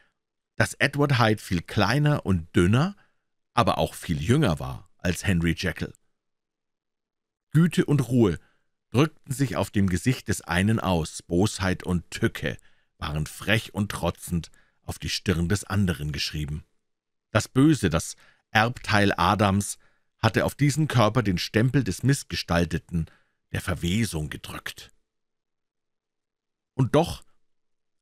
dass Edward Hyde viel kleiner und dünner, aber auch viel jünger war als Henry Jekyll. Güte und Ruhe drückten sich auf dem Gesicht des einen aus, Bosheit und Tücke waren frech und trotzend auf die Stirn des anderen geschrieben. Das Böse, das Erbteil Adams, hatte auf diesen Körper den Stempel des Missgestalteten, der Verwesung gedrückt. Und doch,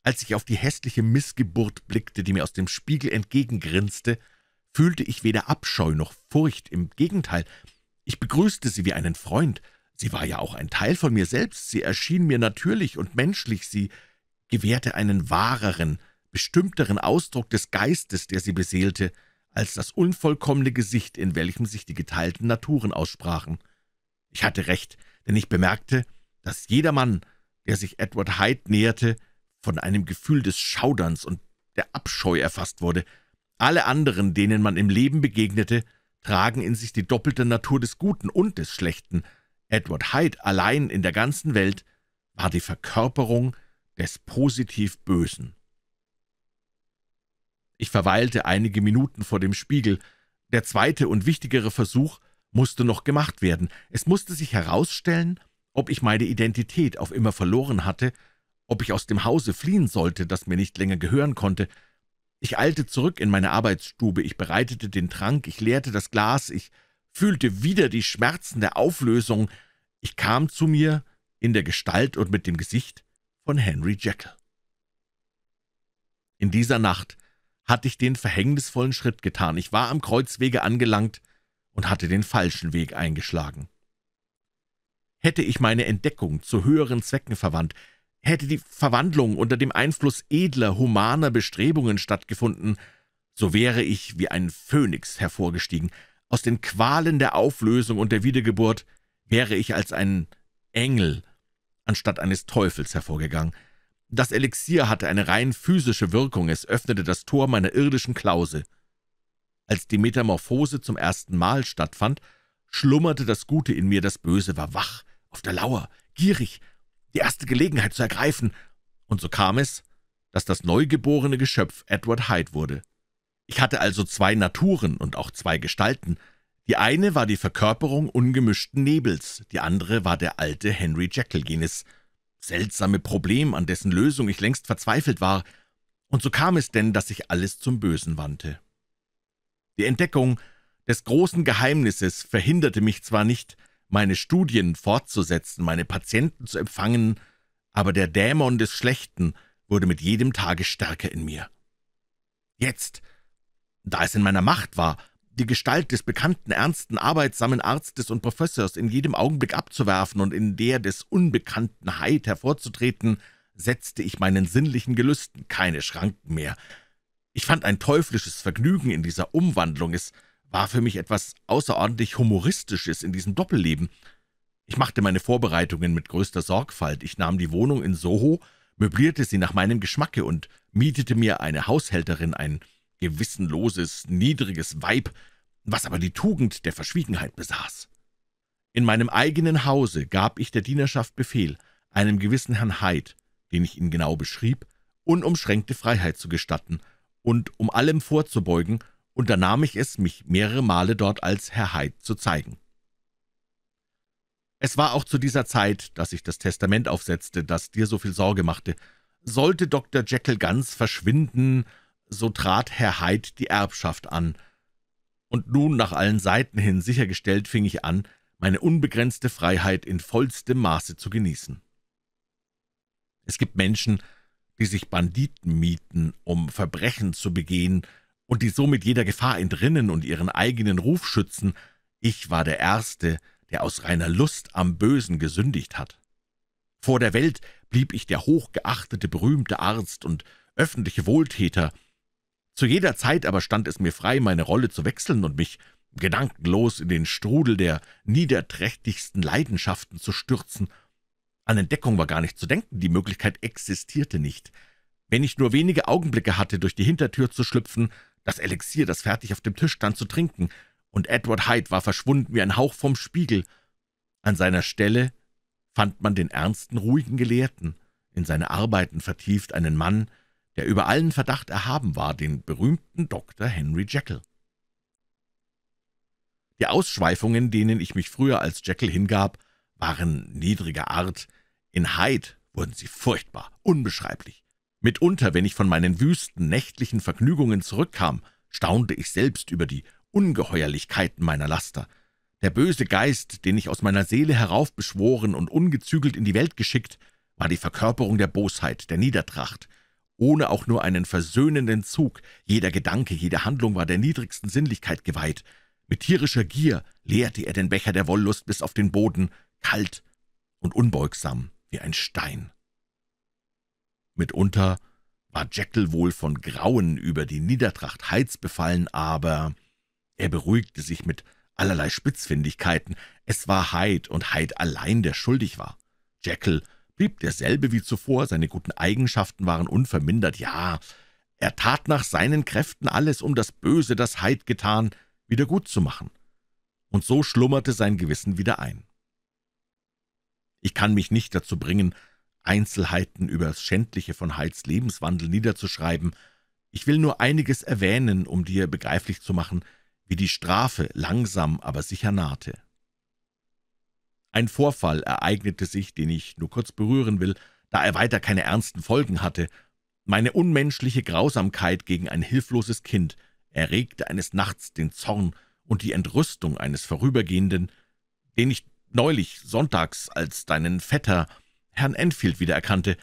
als ich auf die hässliche Missgeburt blickte, die mir aus dem Spiegel entgegengrinste, fühlte ich weder Abscheu noch Furcht, im Gegenteil, ich begrüßte sie wie einen Freund Sie war ja auch ein Teil von mir selbst, sie erschien mir natürlich und menschlich, sie gewährte einen wahreren, bestimmteren Ausdruck des Geistes, der sie beseelte, als das unvollkommene Gesicht, in welchem sich die geteilten Naturen aussprachen. Ich hatte recht, denn ich bemerkte, dass jeder Mann, der sich Edward Hyde näherte, von einem Gefühl des Schauderns und der Abscheu erfasst wurde. Alle anderen, denen man im Leben begegnete, tragen in sich die doppelte Natur des Guten und des Schlechten – Edward Hyde allein in der ganzen Welt war die Verkörperung des positiv Bösen. Ich verweilte einige Minuten vor dem Spiegel. Der zweite und wichtigere Versuch musste noch gemacht werden. Es musste sich herausstellen, ob ich meine Identität auf immer verloren hatte, ob ich aus dem Hause fliehen sollte, das mir nicht länger gehören konnte. Ich eilte zurück in meine Arbeitsstube, ich bereitete den Trank, ich leerte das Glas, ich fühlte wieder die Schmerzen der Auflösung. Ich kam zu mir in der Gestalt und mit dem Gesicht von Henry Jekyll. In dieser Nacht hatte ich den verhängnisvollen Schritt getan. Ich war am Kreuzwege angelangt und hatte den falschen Weg eingeschlagen. Hätte ich meine Entdeckung zu höheren Zwecken verwandt, hätte die Verwandlung unter dem Einfluss edler, humaner Bestrebungen stattgefunden, so wäre ich wie ein Phönix hervorgestiegen, aus den Qualen der Auflösung und der Wiedergeburt, wäre ich als ein Engel anstatt eines Teufels hervorgegangen. Das Elixier hatte eine rein physische Wirkung, es öffnete das Tor meiner irdischen Klause. Als die Metamorphose zum ersten Mal stattfand, schlummerte das Gute in mir, das Böse war wach, auf der Lauer, gierig, die erste Gelegenheit zu ergreifen, und so kam es, dass das neugeborene Geschöpf Edward Hyde wurde. Ich hatte also zwei Naturen und auch zwei Gestalten. Die eine war die Verkörperung ungemischten Nebels, die andere war der alte Henry Jekyll jenes seltsame Problem, an dessen Lösung ich längst verzweifelt war, und so kam es denn, dass sich alles zum Bösen wandte. Die Entdeckung des großen Geheimnisses verhinderte mich zwar nicht, meine Studien fortzusetzen, meine Patienten zu empfangen, aber der Dämon des Schlechten wurde mit jedem Tage stärker in mir. Jetzt da es in meiner Macht war, die Gestalt des bekannten, ernsten, arbeitsamen Arztes und Professors in jedem Augenblick abzuwerfen und in der des unbekannten Heid hervorzutreten, setzte ich meinen sinnlichen Gelüsten keine Schranken mehr. Ich fand ein teuflisches Vergnügen in dieser Umwandlung, es war für mich etwas außerordentlich Humoristisches in diesem Doppelleben. Ich machte meine Vorbereitungen mit größter Sorgfalt, ich nahm die Wohnung in Soho, möblierte sie nach meinem Geschmacke und mietete mir eine Haushälterin, ein gewissenloses, niedriges Weib, was aber die Tugend der Verschwiegenheit besaß. In meinem eigenen Hause gab ich der Dienerschaft Befehl, einem gewissen Herrn Haidt, den ich ihn genau beschrieb, unumschränkte Freiheit zu gestatten, und um allem vorzubeugen, unternahm ich es, mich mehrere Male dort als Herr Haidt zu zeigen. Es war auch zu dieser Zeit, dass ich das Testament aufsetzte, das dir so viel Sorge machte. Sollte Dr. Jekyll ganz verschwinden, so trat Herr Heid die Erbschaft an. Und nun nach allen Seiten hin sichergestellt fing ich an, meine unbegrenzte Freiheit in vollstem Maße zu genießen. Es gibt Menschen, die sich Banditen mieten, um Verbrechen zu begehen und die somit jeder Gefahr entrinnen und ihren eigenen Ruf schützen. Ich war der Erste, der aus reiner Lust am Bösen gesündigt hat. Vor der Welt blieb ich der hochgeachtete, berühmte Arzt und öffentliche Wohltäter, zu jeder Zeit aber stand es mir frei, meine Rolle zu wechseln und mich gedankenlos in den Strudel der niederträchtigsten Leidenschaften zu stürzen. An Entdeckung war gar nicht zu denken, die Möglichkeit existierte nicht. Wenn ich nur wenige Augenblicke hatte, durch die Hintertür zu schlüpfen, das Elixier, das fertig auf dem Tisch stand, zu trinken, und Edward Hyde war verschwunden wie ein Hauch vom Spiegel. An seiner Stelle fand man den ernsten, ruhigen Gelehrten, in seine Arbeiten vertieft, einen Mann, der über allen Verdacht erhaben war, den berühmten Dr. Henry Jekyll. Die Ausschweifungen, denen ich mich früher als Jekyll hingab, waren niedriger Art. In Hyde wurden sie furchtbar, unbeschreiblich. Mitunter, wenn ich von meinen wüsten nächtlichen Vergnügungen zurückkam, staunte ich selbst über die Ungeheuerlichkeiten meiner Laster. Der böse Geist, den ich aus meiner Seele heraufbeschworen und ungezügelt in die Welt geschickt, war die Verkörperung der Bosheit, der Niedertracht, ohne auch nur einen versöhnenden Zug. Jeder Gedanke, jede Handlung war der niedrigsten Sinnlichkeit geweiht. Mit tierischer Gier leerte er den Becher der Wollust bis auf den Boden, kalt und unbeugsam wie ein Stein. Mitunter war Jekyll wohl von Grauen über die Niedertracht Heiz befallen, aber er beruhigte sich mit allerlei Spitzfindigkeiten. Es war Hyde und Hyde allein, der schuldig war. Jekyll blieb derselbe wie zuvor, seine guten Eigenschaften waren unvermindert, ja, er tat nach seinen Kräften alles, um das Böse, das Heid getan, wieder gut zu machen. Und so schlummerte sein Gewissen wieder ein. Ich kann mich nicht dazu bringen, Einzelheiten über das Schändliche von Heids Lebenswandel niederzuschreiben, ich will nur einiges erwähnen, um dir begreiflich zu machen, wie die Strafe langsam aber sicher nahte. Ein Vorfall ereignete sich, den ich nur kurz berühren will, da er weiter keine ernsten Folgen hatte. Meine unmenschliche Grausamkeit gegen ein hilfloses Kind erregte eines Nachts den Zorn und die Entrüstung eines Vorübergehenden, den ich neulich sonntags als deinen Vetter, Herrn Enfield, wiedererkannte.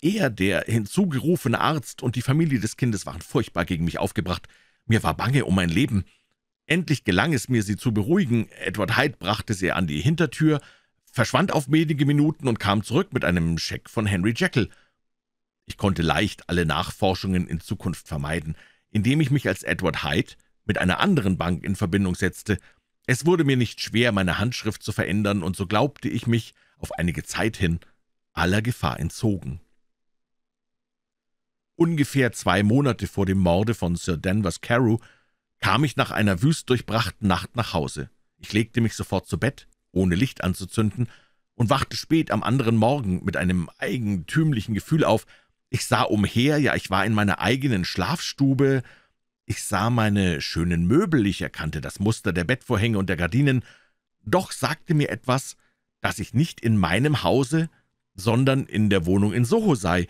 Er, der hinzugerufene Arzt und die Familie des Kindes waren furchtbar gegen mich aufgebracht. Mir war bange um mein Leben. Endlich gelang es mir, sie zu beruhigen. Edward Hyde brachte sie an die Hintertür, verschwand auf wenige Minuten und kam zurück mit einem Scheck von Henry Jekyll. Ich konnte leicht alle Nachforschungen in Zukunft vermeiden, indem ich mich als Edward Hyde mit einer anderen Bank in Verbindung setzte. Es wurde mir nicht schwer, meine Handschrift zu verändern, und so glaubte ich mich auf einige Zeit hin aller Gefahr entzogen. Ungefähr zwei Monate vor dem Morde von Sir Danvers Carew kam ich nach einer wüst durchbrachten Nacht nach Hause. Ich legte mich sofort zu Bett, ohne Licht anzuzünden, und wachte spät am anderen Morgen mit einem eigentümlichen Gefühl auf. Ich sah umher, ja, ich war in meiner eigenen Schlafstube, ich sah meine schönen Möbel, ich erkannte das Muster der Bettvorhänge und der Gardinen, doch sagte mir etwas, dass ich nicht in meinem Hause, sondern in der Wohnung in Soho sei,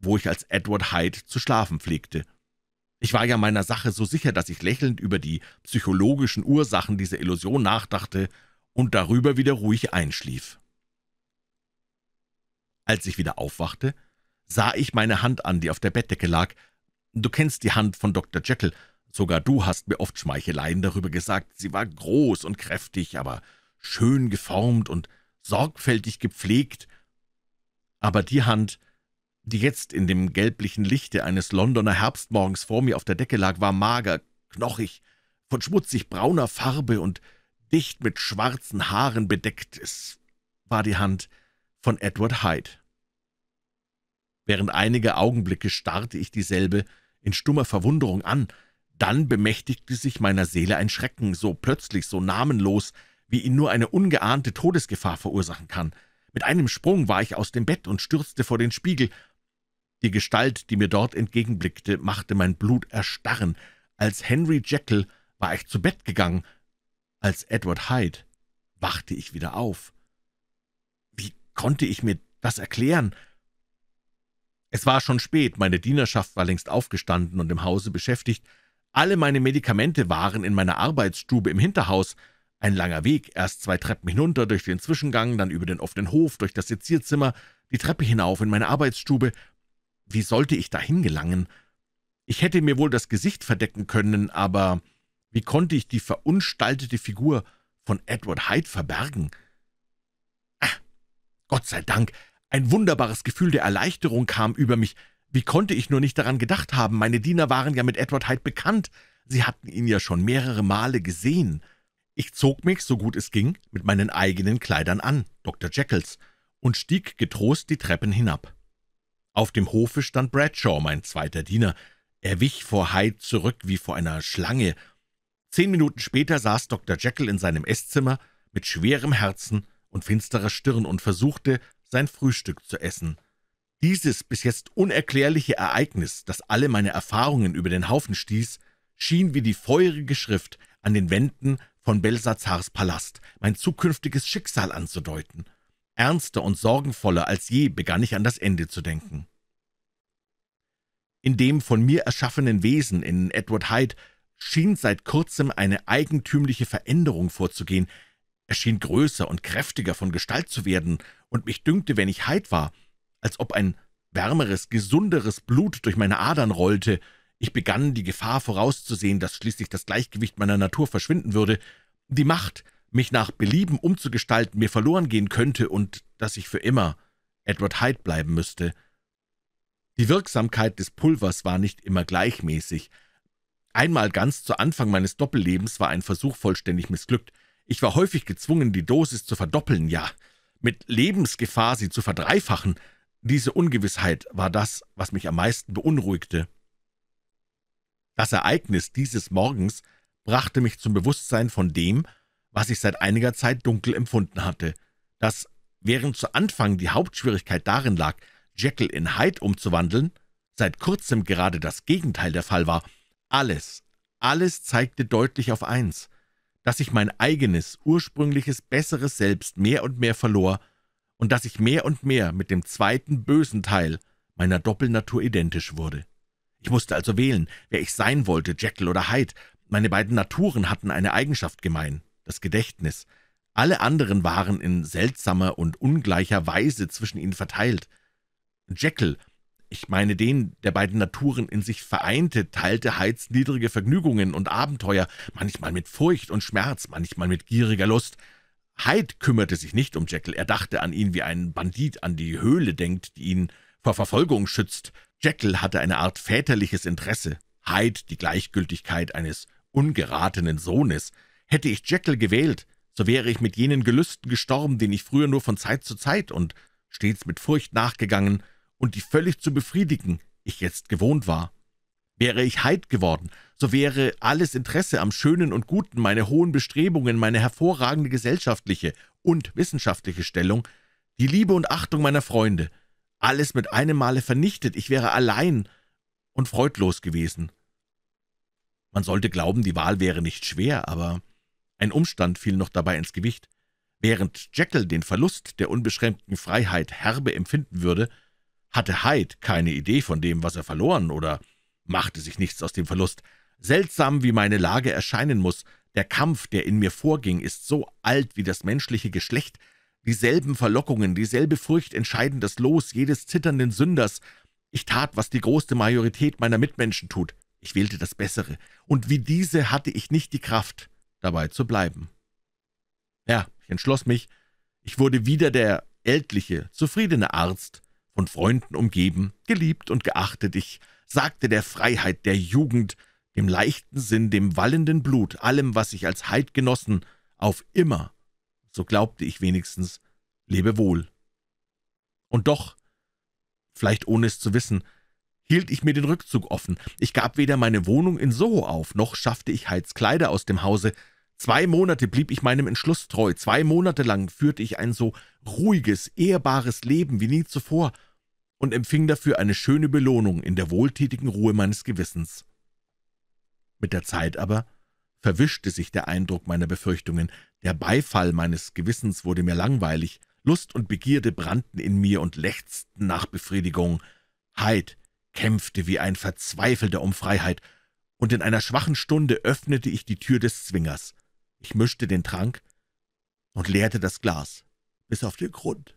wo ich als Edward Hyde zu schlafen pflegte. Ich war ja meiner Sache so sicher, dass ich lächelnd über die psychologischen Ursachen dieser Illusion nachdachte und darüber wieder ruhig einschlief. Als ich wieder aufwachte, sah ich meine Hand an, die auf der Bettdecke lag. Du kennst die Hand von Dr. Jekyll, sogar du hast mir oft Schmeicheleien darüber gesagt. Sie war groß und kräftig, aber schön geformt und sorgfältig gepflegt. Aber die Hand, die jetzt in dem gelblichen Lichte eines Londoner Herbstmorgens vor mir auf der Decke lag, war mager, knochig, von schmutzig brauner Farbe und dicht mit schwarzen Haaren bedeckt. Es war die Hand von Edward Hyde. Während einiger Augenblicke starrte ich dieselbe in stummer Verwunderung an, dann bemächtigte sich meiner Seele ein Schrecken, so plötzlich, so namenlos, wie ihn nur eine ungeahnte Todesgefahr verursachen kann. Mit einem Sprung war ich aus dem Bett und stürzte vor den Spiegel, die Gestalt, die mir dort entgegenblickte, machte mein Blut erstarren. Als Henry Jekyll war ich zu Bett gegangen, als Edward Hyde wachte ich wieder auf. Wie konnte ich mir das erklären? Es war schon spät, meine Dienerschaft war längst aufgestanden und im Hause beschäftigt. Alle meine Medikamente waren in meiner Arbeitsstube im Hinterhaus. Ein langer Weg, erst zwei Treppen hinunter, durch den Zwischengang, dann über den offenen Hof, durch das Sezierzimmer, die Treppe hinauf in meine Arbeitsstube, wie sollte ich dahin gelangen? Ich hätte mir wohl das Gesicht verdecken können, aber wie konnte ich die verunstaltete Figur von Edward Hyde verbergen? Ah, Gott sei Dank, ein wunderbares Gefühl der Erleichterung kam über mich. Wie konnte ich nur nicht daran gedacht haben? Meine Diener waren ja mit Edward Hyde bekannt. Sie hatten ihn ja schon mehrere Male gesehen. Ich zog mich, so gut es ging, mit meinen eigenen Kleidern an, Dr. Jekylls, und stieg getrost die Treppen hinab. Auf dem Hofe stand Bradshaw, mein zweiter Diener. Er wich vor Hyde zurück wie vor einer Schlange. Zehn Minuten später saß Dr. Jekyll in seinem Esszimmer mit schwerem Herzen und finsterer Stirn und versuchte, sein Frühstück zu essen. Dieses bis jetzt unerklärliche Ereignis, das alle meine Erfahrungen über den Haufen stieß, schien wie die feurige Schrift an den Wänden von Belsazars Palast mein zukünftiges Schicksal anzudeuten. Ernster und sorgenvoller als je begann ich an das Ende zu denken. In dem von mir erschaffenen Wesen in Edward Hyde schien seit kurzem eine eigentümliche Veränderung vorzugehen. Er schien größer und kräftiger von Gestalt zu werden, und mich dünkte, wenn ich Hyde war, als ob ein wärmeres, gesunderes Blut durch meine Adern rollte. Ich begann, die Gefahr vorauszusehen, dass schließlich das Gleichgewicht meiner Natur verschwinden würde. Die Macht, mich nach Belieben umzugestalten, mir verloren gehen könnte und dass ich für immer Edward Hyde bleiben müsste. Die Wirksamkeit des Pulvers war nicht immer gleichmäßig. Einmal ganz zu Anfang meines Doppellebens war ein Versuch vollständig missglückt. Ich war häufig gezwungen, die Dosis zu verdoppeln, ja, mit Lebensgefahr sie zu verdreifachen. Diese Ungewissheit war das, was mich am meisten beunruhigte. Das Ereignis dieses Morgens brachte mich zum Bewusstsein von dem, was ich seit einiger Zeit dunkel empfunden hatte, dass, während zu Anfang die Hauptschwierigkeit darin lag, Jekyll in Hyde umzuwandeln, seit kurzem gerade das Gegenteil der Fall war. Alles, alles zeigte deutlich auf eins, dass ich mein eigenes, ursprüngliches, besseres Selbst mehr und mehr verlor und dass ich mehr und mehr mit dem zweiten bösen Teil meiner Doppelnatur identisch wurde. Ich musste also wählen, wer ich sein wollte, Jekyll oder Hyde. Meine beiden Naturen hatten eine Eigenschaft gemein das Gedächtnis. Alle anderen waren in seltsamer und ungleicher Weise zwischen ihnen verteilt. Jekyll, ich meine den, der beiden Naturen in sich vereinte, teilte Heiz niedrige Vergnügungen und Abenteuer, manchmal mit Furcht und Schmerz, manchmal mit gieriger Lust. Hyde kümmerte sich nicht um Jekyll, er dachte an ihn wie ein Bandit an die Höhle denkt, die ihn vor Verfolgung schützt. Jekyll hatte eine Art väterliches Interesse, Hyde die Gleichgültigkeit eines ungeratenen Sohnes. Hätte ich Jekyll gewählt, so wäre ich mit jenen Gelüsten gestorben, denen ich früher nur von Zeit zu Zeit und stets mit Furcht nachgegangen und die völlig zu befriedigen ich jetzt gewohnt war. Wäre ich Heid geworden, so wäre alles Interesse am Schönen und Guten, meine hohen Bestrebungen, meine hervorragende gesellschaftliche und wissenschaftliche Stellung, die Liebe und Achtung meiner Freunde, alles mit einem Male vernichtet, ich wäre allein und freudlos gewesen. Man sollte glauben, die Wahl wäre nicht schwer, aber ein Umstand fiel noch dabei ins Gewicht. Während Jekyll den Verlust der unbeschränkten Freiheit herbe empfinden würde, hatte Hyde keine Idee von dem, was er verloren, oder machte sich nichts aus dem Verlust. Seltsam, wie meine Lage erscheinen muss, der Kampf, der in mir vorging, ist so alt wie das menschliche Geschlecht, dieselben Verlockungen, dieselbe Furcht entscheiden das Los jedes zitternden Sünders. Ich tat, was die große Majorität meiner Mitmenschen tut. Ich wählte das Bessere, und wie diese hatte ich nicht die Kraft dabei zu bleiben. Ja, ich entschloss mich, ich wurde wieder der ältliche, zufriedene Arzt, von Freunden umgeben, geliebt und geachtet, ich sagte der Freiheit, der Jugend, dem leichten Sinn, dem wallenden Blut, allem, was ich als Heid genossen, auf immer, so glaubte ich wenigstens, lebe wohl. Und doch, vielleicht ohne es zu wissen, hielt ich mir den Rückzug offen. Ich gab weder meine Wohnung in Soho auf, noch schaffte ich Heids Kleider aus dem Hause, Zwei Monate blieb ich meinem Entschluss treu, zwei Monate lang führte ich ein so ruhiges, ehrbares Leben wie nie zuvor und empfing dafür eine schöne Belohnung in der wohltätigen Ruhe meines Gewissens. Mit der Zeit aber verwischte sich der Eindruck meiner Befürchtungen, der Beifall meines Gewissens wurde mir langweilig, Lust und Begierde brannten in mir und lechzten nach Befriedigung, Heid kämpfte wie ein Verzweifelter um Freiheit, und in einer schwachen Stunde öffnete ich die Tür des Zwingers. Ich mischte den Trank und leerte das Glas bis auf den Grund.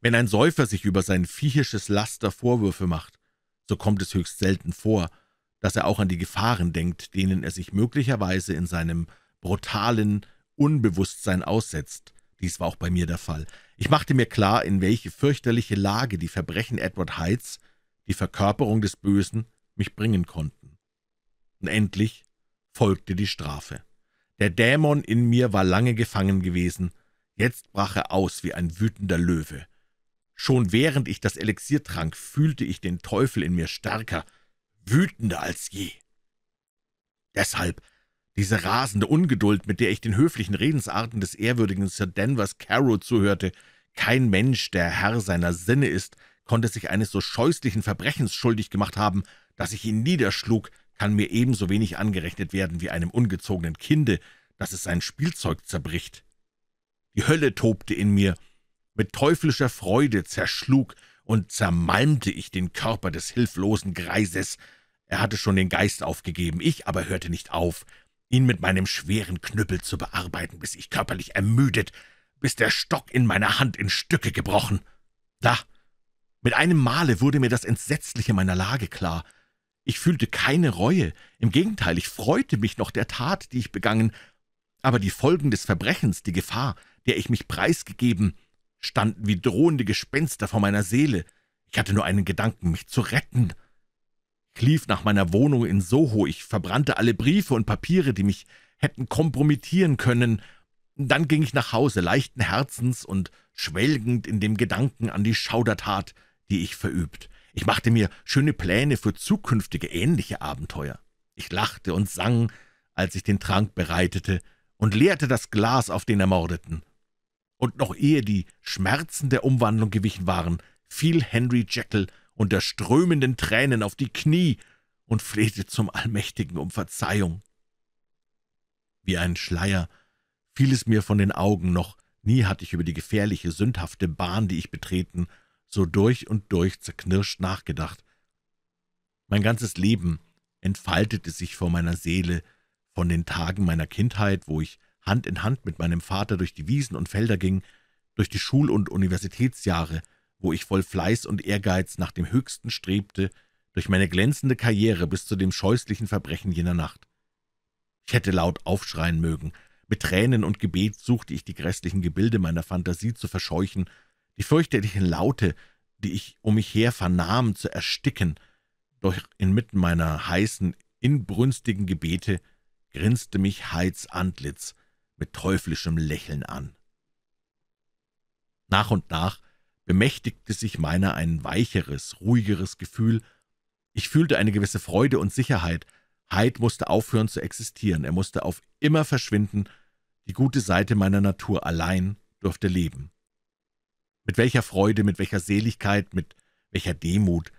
Wenn ein Säufer sich über sein viehisches Laster Vorwürfe macht, so kommt es höchst selten vor, dass er auch an die Gefahren denkt, denen er sich möglicherweise in seinem brutalen Unbewusstsein aussetzt. Dies war auch bei mir der Fall. Ich machte mir klar, in welche fürchterliche Lage die Verbrechen Edward Heights, die Verkörperung des Bösen, mich bringen konnten. Und endlich folgte die Strafe. Der Dämon in mir war lange gefangen gewesen. Jetzt brach er aus wie ein wütender Löwe. Schon während ich das Elixier trank, fühlte ich den Teufel in mir stärker, wütender als je. Deshalb diese rasende Ungeduld, mit der ich den höflichen Redensarten des ehrwürdigen Sir Denvers Carrow zuhörte, kein Mensch, der Herr seiner Sinne ist, konnte sich eines so scheußlichen Verbrechens schuldig gemacht haben, dass ich ihn niederschlug, kann mir ebenso wenig angerechnet werden wie einem ungezogenen Kinde, dass es sein Spielzeug zerbricht. Die Hölle tobte in mir. Mit teuflischer Freude zerschlug und zermalmte ich den Körper des hilflosen Greises. Er hatte schon den Geist aufgegeben, ich aber hörte nicht auf, ihn mit meinem schweren Knüppel zu bearbeiten, bis ich körperlich ermüdet, bis der Stock in meiner Hand in Stücke gebrochen. Da, mit einem Male wurde mir das Entsetzliche meiner Lage klar. Ich fühlte keine Reue, im Gegenteil, ich freute mich noch der Tat, die ich begangen, aber die Folgen des Verbrechens, die Gefahr, der ich mich preisgegeben, standen wie drohende Gespenster vor meiner Seele. Ich hatte nur einen Gedanken, mich zu retten. Ich lief nach meiner Wohnung in Soho, ich verbrannte alle Briefe und Papiere, die mich hätten kompromittieren können. Dann ging ich nach Hause, leichten Herzens und schwelgend in dem Gedanken an die Schaudertat, die ich verübt. Ich machte mir schöne Pläne für zukünftige ähnliche Abenteuer. Ich lachte und sang, als ich den Trank bereitete, und leerte das Glas auf den Ermordeten. Und noch ehe die Schmerzen der Umwandlung gewichen waren, fiel Henry Jekyll unter strömenden Tränen auf die Knie und flehte zum Allmächtigen um Verzeihung. Wie ein Schleier fiel es mir von den Augen noch, nie hatte ich über die gefährliche, sündhafte Bahn, die ich betreten so durch und durch zerknirscht nachgedacht. Mein ganzes Leben entfaltete sich vor meiner Seele, von den Tagen meiner Kindheit, wo ich Hand in Hand mit meinem Vater durch die Wiesen und Felder ging, durch die Schul- und Universitätsjahre, wo ich voll Fleiß und Ehrgeiz nach dem Höchsten strebte, durch meine glänzende Karriere bis zu dem scheußlichen Verbrechen jener Nacht. Ich hätte laut aufschreien mögen, mit Tränen und Gebet suchte ich die grässlichen Gebilde meiner Fantasie zu verscheuchen die fürchterlichen Laute, die ich um mich her vernahm, zu ersticken, doch inmitten meiner heißen, inbrünstigen Gebete grinste mich Heids Antlitz mit teuflischem Lächeln an. Nach und nach bemächtigte sich meiner ein weicheres, ruhigeres Gefühl. Ich fühlte eine gewisse Freude und Sicherheit. Hyde musste aufhören zu existieren, er musste auf immer verschwinden, die gute Seite meiner Natur allein durfte leben. Mit welcher Freude, mit welcher Seligkeit, mit welcher Demut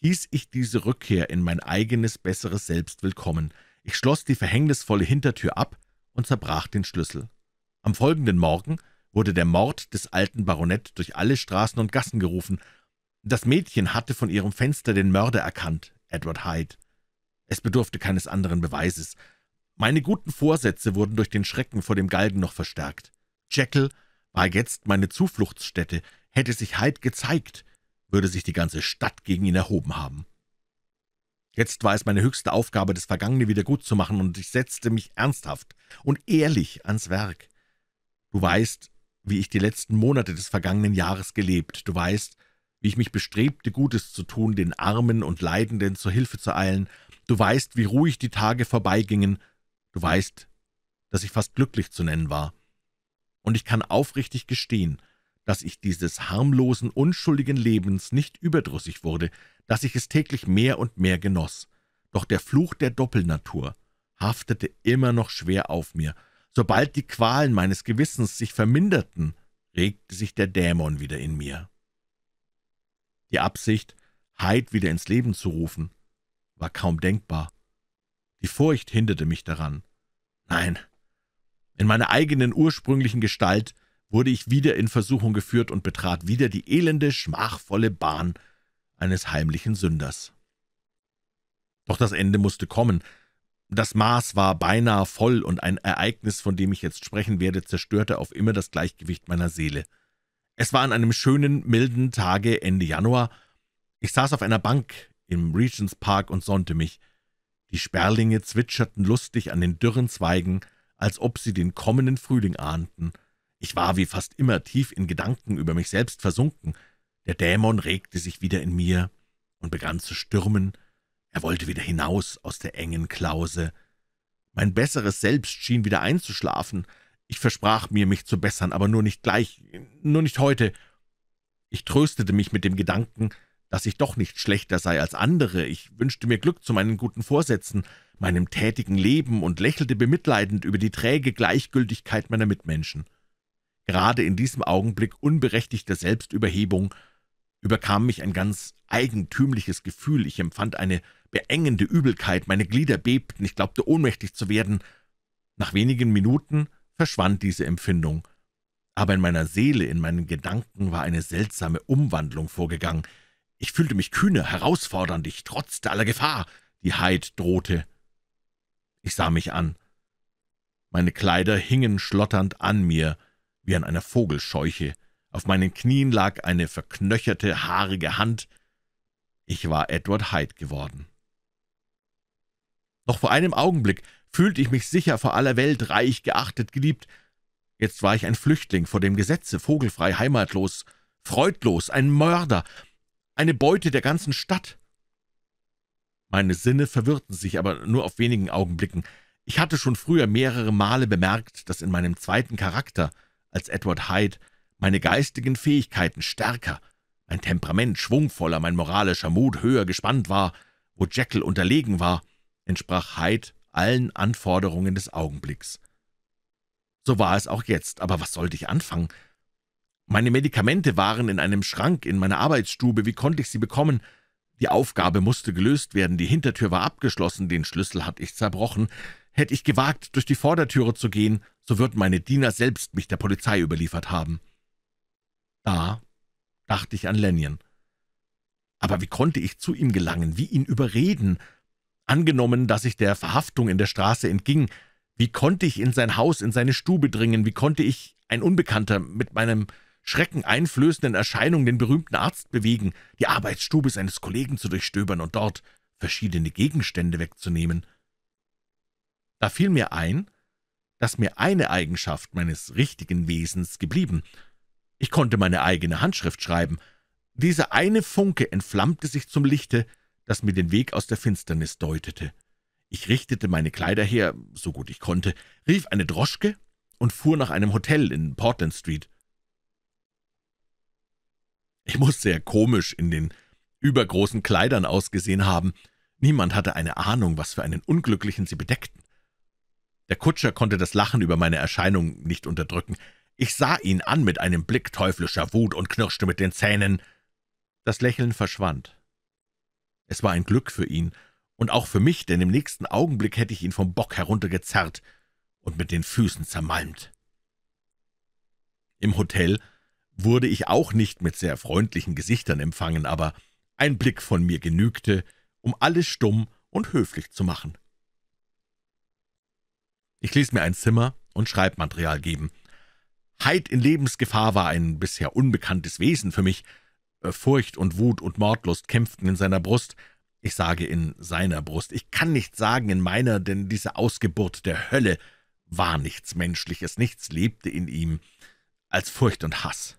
hieß ich diese Rückkehr in mein eigenes, besseres Selbst willkommen. Ich schloss die verhängnisvolle Hintertür ab und zerbrach den Schlüssel. Am folgenden Morgen wurde der Mord des alten Baronett durch alle Straßen und Gassen gerufen. Das Mädchen hatte von ihrem Fenster den Mörder erkannt, Edward Hyde. Es bedurfte keines anderen Beweises. Meine guten Vorsätze wurden durch den Schrecken vor dem Galgen noch verstärkt. Jekyll war jetzt meine Zufluchtsstätte. Hätte sich Hyde gezeigt, würde sich die ganze Stadt gegen ihn erhoben haben. Jetzt war es meine höchste Aufgabe, das Vergangene wieder gut zu machen, und ich setzte mich ernsthaft und ehrlich ans Werk. Du weißt, wie ich die letzten Monate des vergangenen Jahres gelebt, du weißt, wie ich mich bestrebte, Gutes zu tun, den Armen und Leidenden zur Hilfe zu eilen, du weißt, wie ruhig die Tage vorbeigingen, du weißt, dass ich fast glücklich zu nennen war und ich kann aufrichtig gestehen, dass ich dieses harmlosen, unschuldigen Lebens nicht überdrüssig wurde, dass ich es täglich mehr und mehr genoss. Doch der Fluch der Doppelnatur haftete immer noch schwer auf mir. Sobald die Qualen meines Gewissens sich verminderten, regte sich der Dämon wieder in mir. Die Absicht, Hyde wieder ins Leben zu rufen, war kaum denkbar. Die Furcht hinderte mich daran. Nein, in meiner eigenen ursprünglichen Gestalt wurde ich wieder in Versuchung geführt und betrat wieder die elende, schmachvolle Bahn eines heimlichen Sünders. Doch das Ende musste kommen. Das Maß war beinahe voll, und ein Ereignis, von dem ich jetzt sprechen werde, zerstörte auf immer das Gleichgewicht meiner Seele. Es war an einem schönen, milden Tage Ende Januar. Ich saß auf einer Bank im Regents Park und sonnte mich. Die Sperlinge zwitscherten lustig an den dürren Zweigen, als ob sie den kommenden Frühling ahnten. Ich war wie fast immer tief in Gedanken über mich selbst versunken. Der Dämon regte sich wieder in mir und begann zu stürmen. Er wollte wieder hinaus aus der engen Klause. Mein besseres Selbst schien wieder einzuschlafen. Ich versprach mir, mich zu bessern, aber nur nicht gleich, nur nicht heute. Ich tröstete mich mit dem Gedanken, dass ich doch nicht schlechter sei als andere, ich wünschte mir Glück zu meinen guten Vorsätzen, meinem tätigen Leben und lächelte bemitleidend über die träge Gleichgültigkeit meiner Mitmenschen. Gerade in diesem Augenblick unberechtigter Selbstüberhebung überkam mich ein ganz eigentümliches Gefühl, ich empfand eine beengende Übelkeit, meine Glieder bebten, ich glaubte ohnmächtig zu werden. Nach wenigen Minuten verschwand diese Empfindung, aber in meiner Seele, in meinen Gedanken war eine seltsame Umwandlung vorgegangen, ich fühlte mich kühner, herausfordernd, ich trotzte aller Gefahr, die Heid drohte. Ich sah mich an. Meine Kleider hingen schlotternd an mir, wie an einer Vogelscheuche. Auf meinen Knien lag eine verknöcherte, haarige Hand. Ich war Edward Hyde geworden. Noch vor einem Augenblick fühlte ich mich sicher vor aller Welt, reich, geachtet, geliebt. Jetzt war ich ein Flüchtling vor dem Gesetze, vogelfrei, heimatlos, freudlos, ein Mörder, eine Beute der ganzen Stadt.« Meine Sinne verwirrten sich, aber nur auf wenigen Augenblicken. Ich hatte schon früher mehrere Male bemerkt, dass in meinem zweiten Charakter als Edward Hyde meine geistigen Fähigkeiten stärker, mein Temperament schwungvoller, mein moralischer Mut höher gespannt war, wo Jekyll unterlegen war, entsprach Hyde allen Anforderungen des Augenblicks. So war es auch jetzt, aber was sollte ich anfangen? Meine Medikamente waren in einem Schrank in meiner Arbeitsstube. Wie konnte ich sie bekommen? Die Aufgabe musste gelöst werden, die Hintertür war abgeschlossen, den Schlüssel hatte ich zerbrochen. Hätte ich gewagt, durch die Vordertüre zu gehen, so würden meine Diener selbst mich der Polizei überliefert haben. Da dachte ich an Lenyon. Aber wie konnte ich zu ihm gelangen, wie ihn überreden? Angenommen, dass ich der Verhaftung in der Straße entging, wie konnte ich in sein Haus, in seine Stube dringen, wie konnte ich, ein Unbekannter, mit meinem schreckeneinflößenden Erscheinung den berühmten Arzt bewegen, die Arbeitsstube seines Kollegen zu durchstöbern und dort verschiedene Gegenstände wegzunehmen. Da fiel mir ein, dass mir eine Eigenschaft meines richtigen Wesens geblieben. Ich konnte meine eigene Handschrift schreiben. Dieser eine Funke entflammte sich zum Lichte, das mir den Weg aus der Finsternis deutete. Ich richtete meine Kleider her, so gut ich konnte, rief eine Droschke und fuhr nach einem Hotel in Portland Street. Ich muss sehr komisch in den übergroßen Kleidern ausgesehen haben. Niemand hatte eine Ahnung, was für einen Unglücklichen sie bedeckten. Der Kutscher konnte das Lachen über meine Erscheinung nicht unterdrücken. Ich sah ihn an mit einem Blick teuflischer Wut und knirschte mit den Zähnen. Das Lächeln verschwand. Es war ein Glück für ihn und auch für mich, denn im nächsten Augenblick hätte ich ihn vom Bock heruntergezerrt und mit den Füßen zermalmt. Im Hotel wurde ich auch nicht mit sehr freundlichen Gesichtern empfangen, aber ein Blick von mir genügte, um alles stumm und höflich zu machen. Ich ließ mir ein Zimmer und Schreibmaterial geben. Heid in Lebensgefahr war ein bisher unbekanntes Wesen für mich. Äh, Furcht und Wut und Mordlust kämpften in seiner Brust. Ich sage in seiner Brust. Ich kann nicht sagen in meiner, denn diese Ausgeburt der Hölle war nichts Menschliches, nichts lebte in ihm als Furcht und Hass.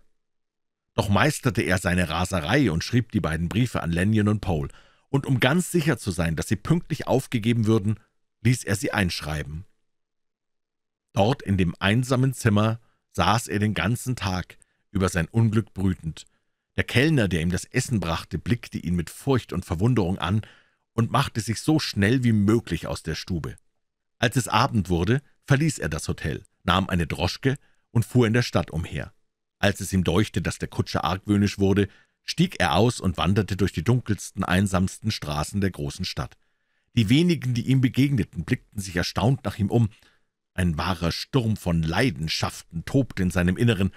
Doch meisterte er seine Raserei und schrieb die beiden Briefe an Lenyon und Paul. und um ganz sicher zu sein, dass sie pünktlich aufgegeben würden, ließ er sie einschreiben. Dort in dem einsamen Zimmer saß er den ganzen Tag über sein Unglück brütend. Der Kellner, der ihm das Essen brachte, blickte ihn mit Furcht und Verwunderung an und machte sich so schnell wie möglich aus der Stube. Als es Abend wurde, verließ er das Hotel, nahm eine Droschke und fuhr in der Stadt umher. Als es ihm deuchte, dass der Kutscher argwöhnisch wurde, stieg er aus und wanderte durch die dunkelsten, einsamsten Straßen der großen Stadt. Die wenigen, die ihm begegneten, blickten sich erstaunt nach ihm um. Ein wahrer Sturm von Leidenschaften tobte in seinem Inneren.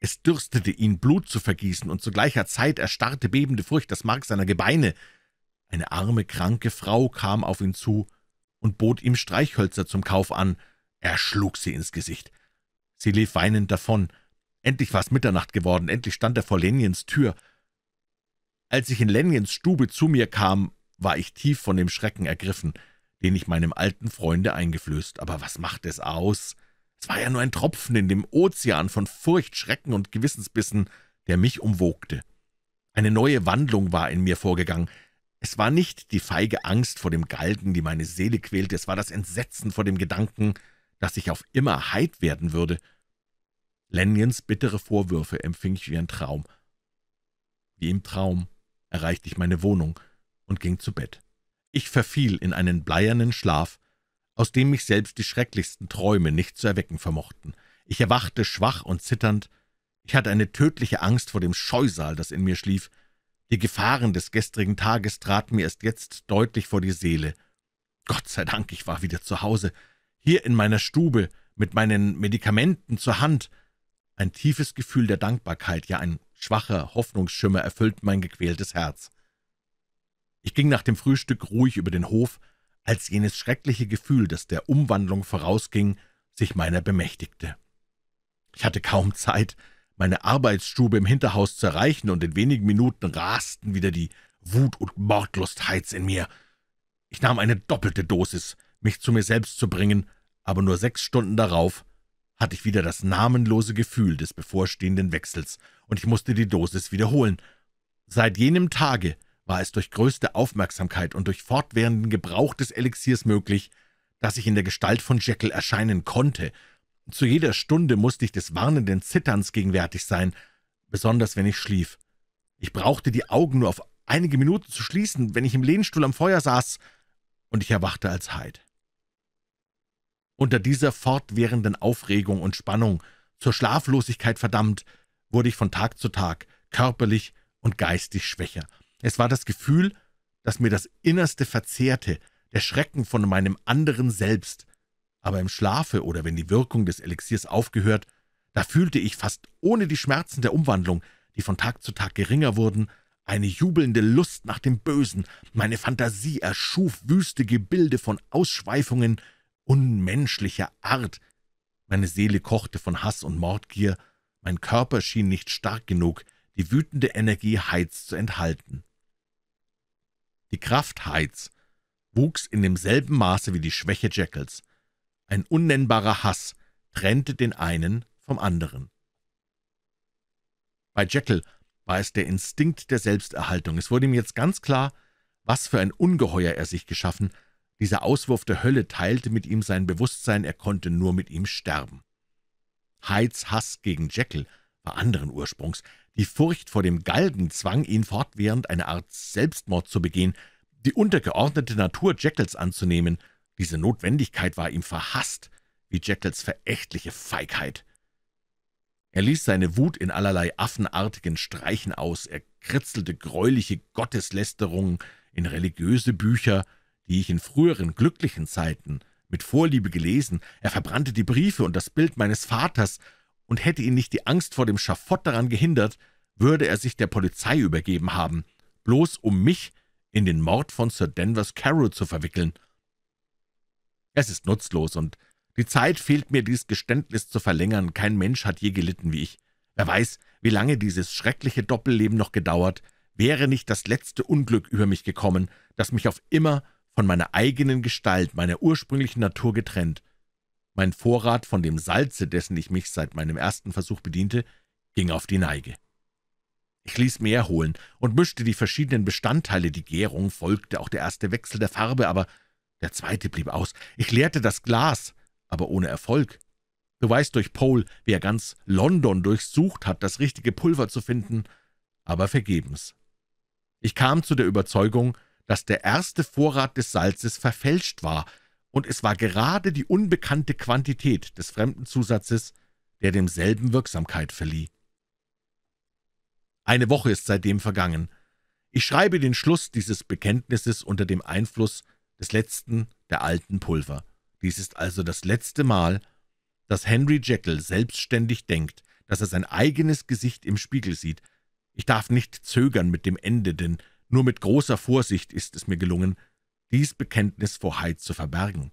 Es dürstete ihn, Blut zu vergießen, und zu gleicher Zeit erstarrte bebende Furcht das Mark seiner Gebeine. Eine arme, kranke Frau kam auf ihn zu und bot ihm Streichhölzer zum Kauf an. Er schlug sie ins Gesicht. Sie lief weinend davon, Endlich war es Mitternacht geworden, endlich stand er vor Lenjens Tür. Als ich in Lenjens Stube zu mir kam, war ich tief von dem Schrecken ergriffen, den ich meinem alten Freunde eingeflößt. Aber was macht es aus? Es war ja nur ein Tropfen in dem Ozean von Furcht, Schrecken und Gewissensbissen, der mich umwogte. Eine neue Wandlung war in mir vorgegangen. Es war nicht die feige Angst vor dem Galgen, die meine Seele quälte, es war das Entsetzen vor dem Gedanken, dass ich auf immer heit werden würde – Lanyons bittere Vorwürfe empfing ich wie ein Traum. Wie im Traum erreichte ich meine Wohnung und ging zu Bett. Ich verfiel in einen bleiernen Schlaf, aus dem mich selbst die schrecklichsten Träume nicht zu erwecken vermochten. Ich erwachte schwach und zitternd. Ich hatte eine tödliche Angst vor dem Scheusal, das in mir schlief. Die Gefahren des gestrigen Tages traten mir erst jetzt deutlich vor die Seele. Gott sei Dank, ich war wieder zu Hause, hier in meiner Stube, mit meinen Medikamenten zur Hand – ein tiefes Gefühl der Dankbarkeit, ja ein schwacher Hoffnungsschimmer erfüllt mein gequältes Herz. Ich ging nach dem Frühstück ruhig über den Hof, als jenes schreckliche Gefühl, das der Umwandlung vorausging, sich meiner bemächtigte. Ich hatte kaum Zeit, meine Arbeitsstube im Hinterhaus zu erreichen, und in wenigen Minuten rasten wieder die Wut und Mordlust heiz in mir. Ich nahm eine doppelte Dosis, mich zu mir selbst zu bringen, aber nur sechs Stunden darauf hatte ich wieder das namenlose Gefühl des bevorstehenden Wechsels, und ich musste die Dosis wiederholen. Seit jenem Tage war es durch größte Aufmerksamkeit und durch fortwährenden Gebrauch des Elixiers möglich, dass ich in der Gestalt von Jekyll erscheinen konnte. Zu jeder Stunde musste ich des warnenden Zitterns gegenwärtig sein, besonders wenn ich schlief. Ich brauchte die Augen nur auf einige Minuten zu schließen, wenn ich im Lehnstuhl am Feuer saß, und ich erwachte als Hyde. Unter dieser fortwährenden Aufregung und Spannung, zur Schlaflosigkeit verdammt, wurde ich von Tag zu Tag körperlich und geistig schwächer. Es war das Gefühl, dass mir das Innerste verzehrte, der Schrecken von meinem anderen Selbst. Aber im Schlafe oder wenn die Wirkung des Elixiers aufgehört, da fühlte ich fast ohne die Schmerzen der Umwandlung, die von Tag zu Tag geringer wurden, eine jubelnde Lust nach dem Bösen. Meine Fantasie erschuf wüste Gebilde von Ausschweifungen, unmenschlicher Art. Meine Seele kochte von Hass und Mordgier, mein Körper schien nicht stark genug, die wütende Energie Heiz zu enthalten. Die Kraft Heiz wuchs in demselben Maße wie die Schwäche Jackals. Ein unnennbarer Hass trennte den einen vom anderen. Bei Jekyll war es der Instinkt der Selbsterhaltung. Es wurde ihm jetzt ganz klar, was für ein Ungeheuer er sich geschaffen, dieser Auswurf der Hölle teilte mit ihm sein Bewusstsein, er konnte nur mit ihm sterben. Hydes Hass gegen Jekyll war anderen Ursprungs. Die Furcht vor dem Galgen zwang ihn fortwährend, eine Art Selbstmord zu begehen, die untergeordnete Natur Jekylls anzunehmen. Diese Notwendigkeit war ihm verhasst, wie Jekylls verächtliche Feigheit. Er ließ seine Wut in allerlei affenartigen Streichen aus, er kritzelte greuliche Gotteslästerungen in religiöse Bücher, die ich in früheren glücklichen Zeiten mit Vorliebe gelesen, er verbrannte die Briefe und das Bild meines Vaters, und hätte ihn nicht die Angst vor dem Schafott daran gehindert, würde er sich der Polizei übergeben haben, bloß um mich in den Mord von Sir Denvers Carroll zu verwickeln. Es ist nutzlos, und die Zeit fehlt mir, dies Geständnis zu verlängern. Kein Mensch hat je gelitten wie ich. Wer weiß, wie lange dieses schreckliche Doppelleben noch gedauert, wäre nicht das letzte Unglück über mich gekommen, das mich auf immer von meiner eigenen Gestalt, meiner ursprünglichen Natur getrennt. Mein Vorrat von dem Salze, dessen ich mich seit meinem ersten Versuch bediente, ging auf die Neige. Ich ließ mehr holen und mischte die verschiedenen Bestandteile. Die Gärung folgte auch der erste Wechsel der Farbe, aber der zweite blieb aus. Ich leerte das Glas, aber ohne Erfolg. Du weißt durch Paul, wie er ganz London durchsucht hat, das richtige Pulver zu finden, aber vergebens. Ich kam zu der Überzeugung, dass der erste Vorrat des Salzes verfälscht war, und es war gerade die unbekannte Quantität des fremden Zusatzes, der demselben Wirksamkeit verlieh. Eine Woche ist seitdem vergangen. Ich schreibe den Schluss dieses Bekenntnisses unter dem Einfluss des letzten der alten Pulver. Dies ist also das letzte Mal, dass Henry Jekyll selbstständig denkt, dass er sein eigenes Gesicht im Spiegel sieht. Ich darf nicht zögern mit dem Ende, denn nur mit großer Vorsicht ist es mir gelungen, dies Bekenntnis vor Hyde zu verbergen.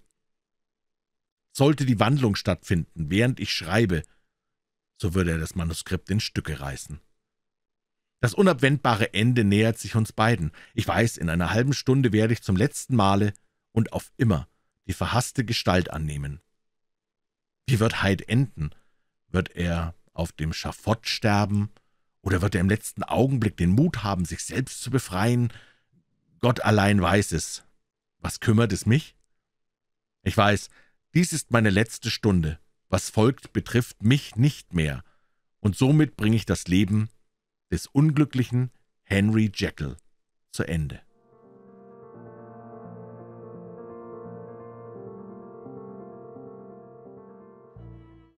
Sollte die Wandlung stattfinden, während ich schreibe, so würde er das Manuskript in Stücke reißen. Das unabwendbare Ende nähert sich uns beiden. Ich weiß, in einer halben Stunde werde ich zum letzten Male und auf immer die verhasste Gestalt annehmen. Wie wird Hyde enden? Wird er auf dem Schafott sterben oder wird er im letzten Augenblick den Mut haben, sich selbst zu befreien? Gott allein weiß es. Was kümmert es mich? Ich weiß, dies ist meine letzte Stunde. Was folgt, betrifft mich nicht mehr. Und somit bringe ich das Leben des unglücklichen Henry Jekyll zu Ende.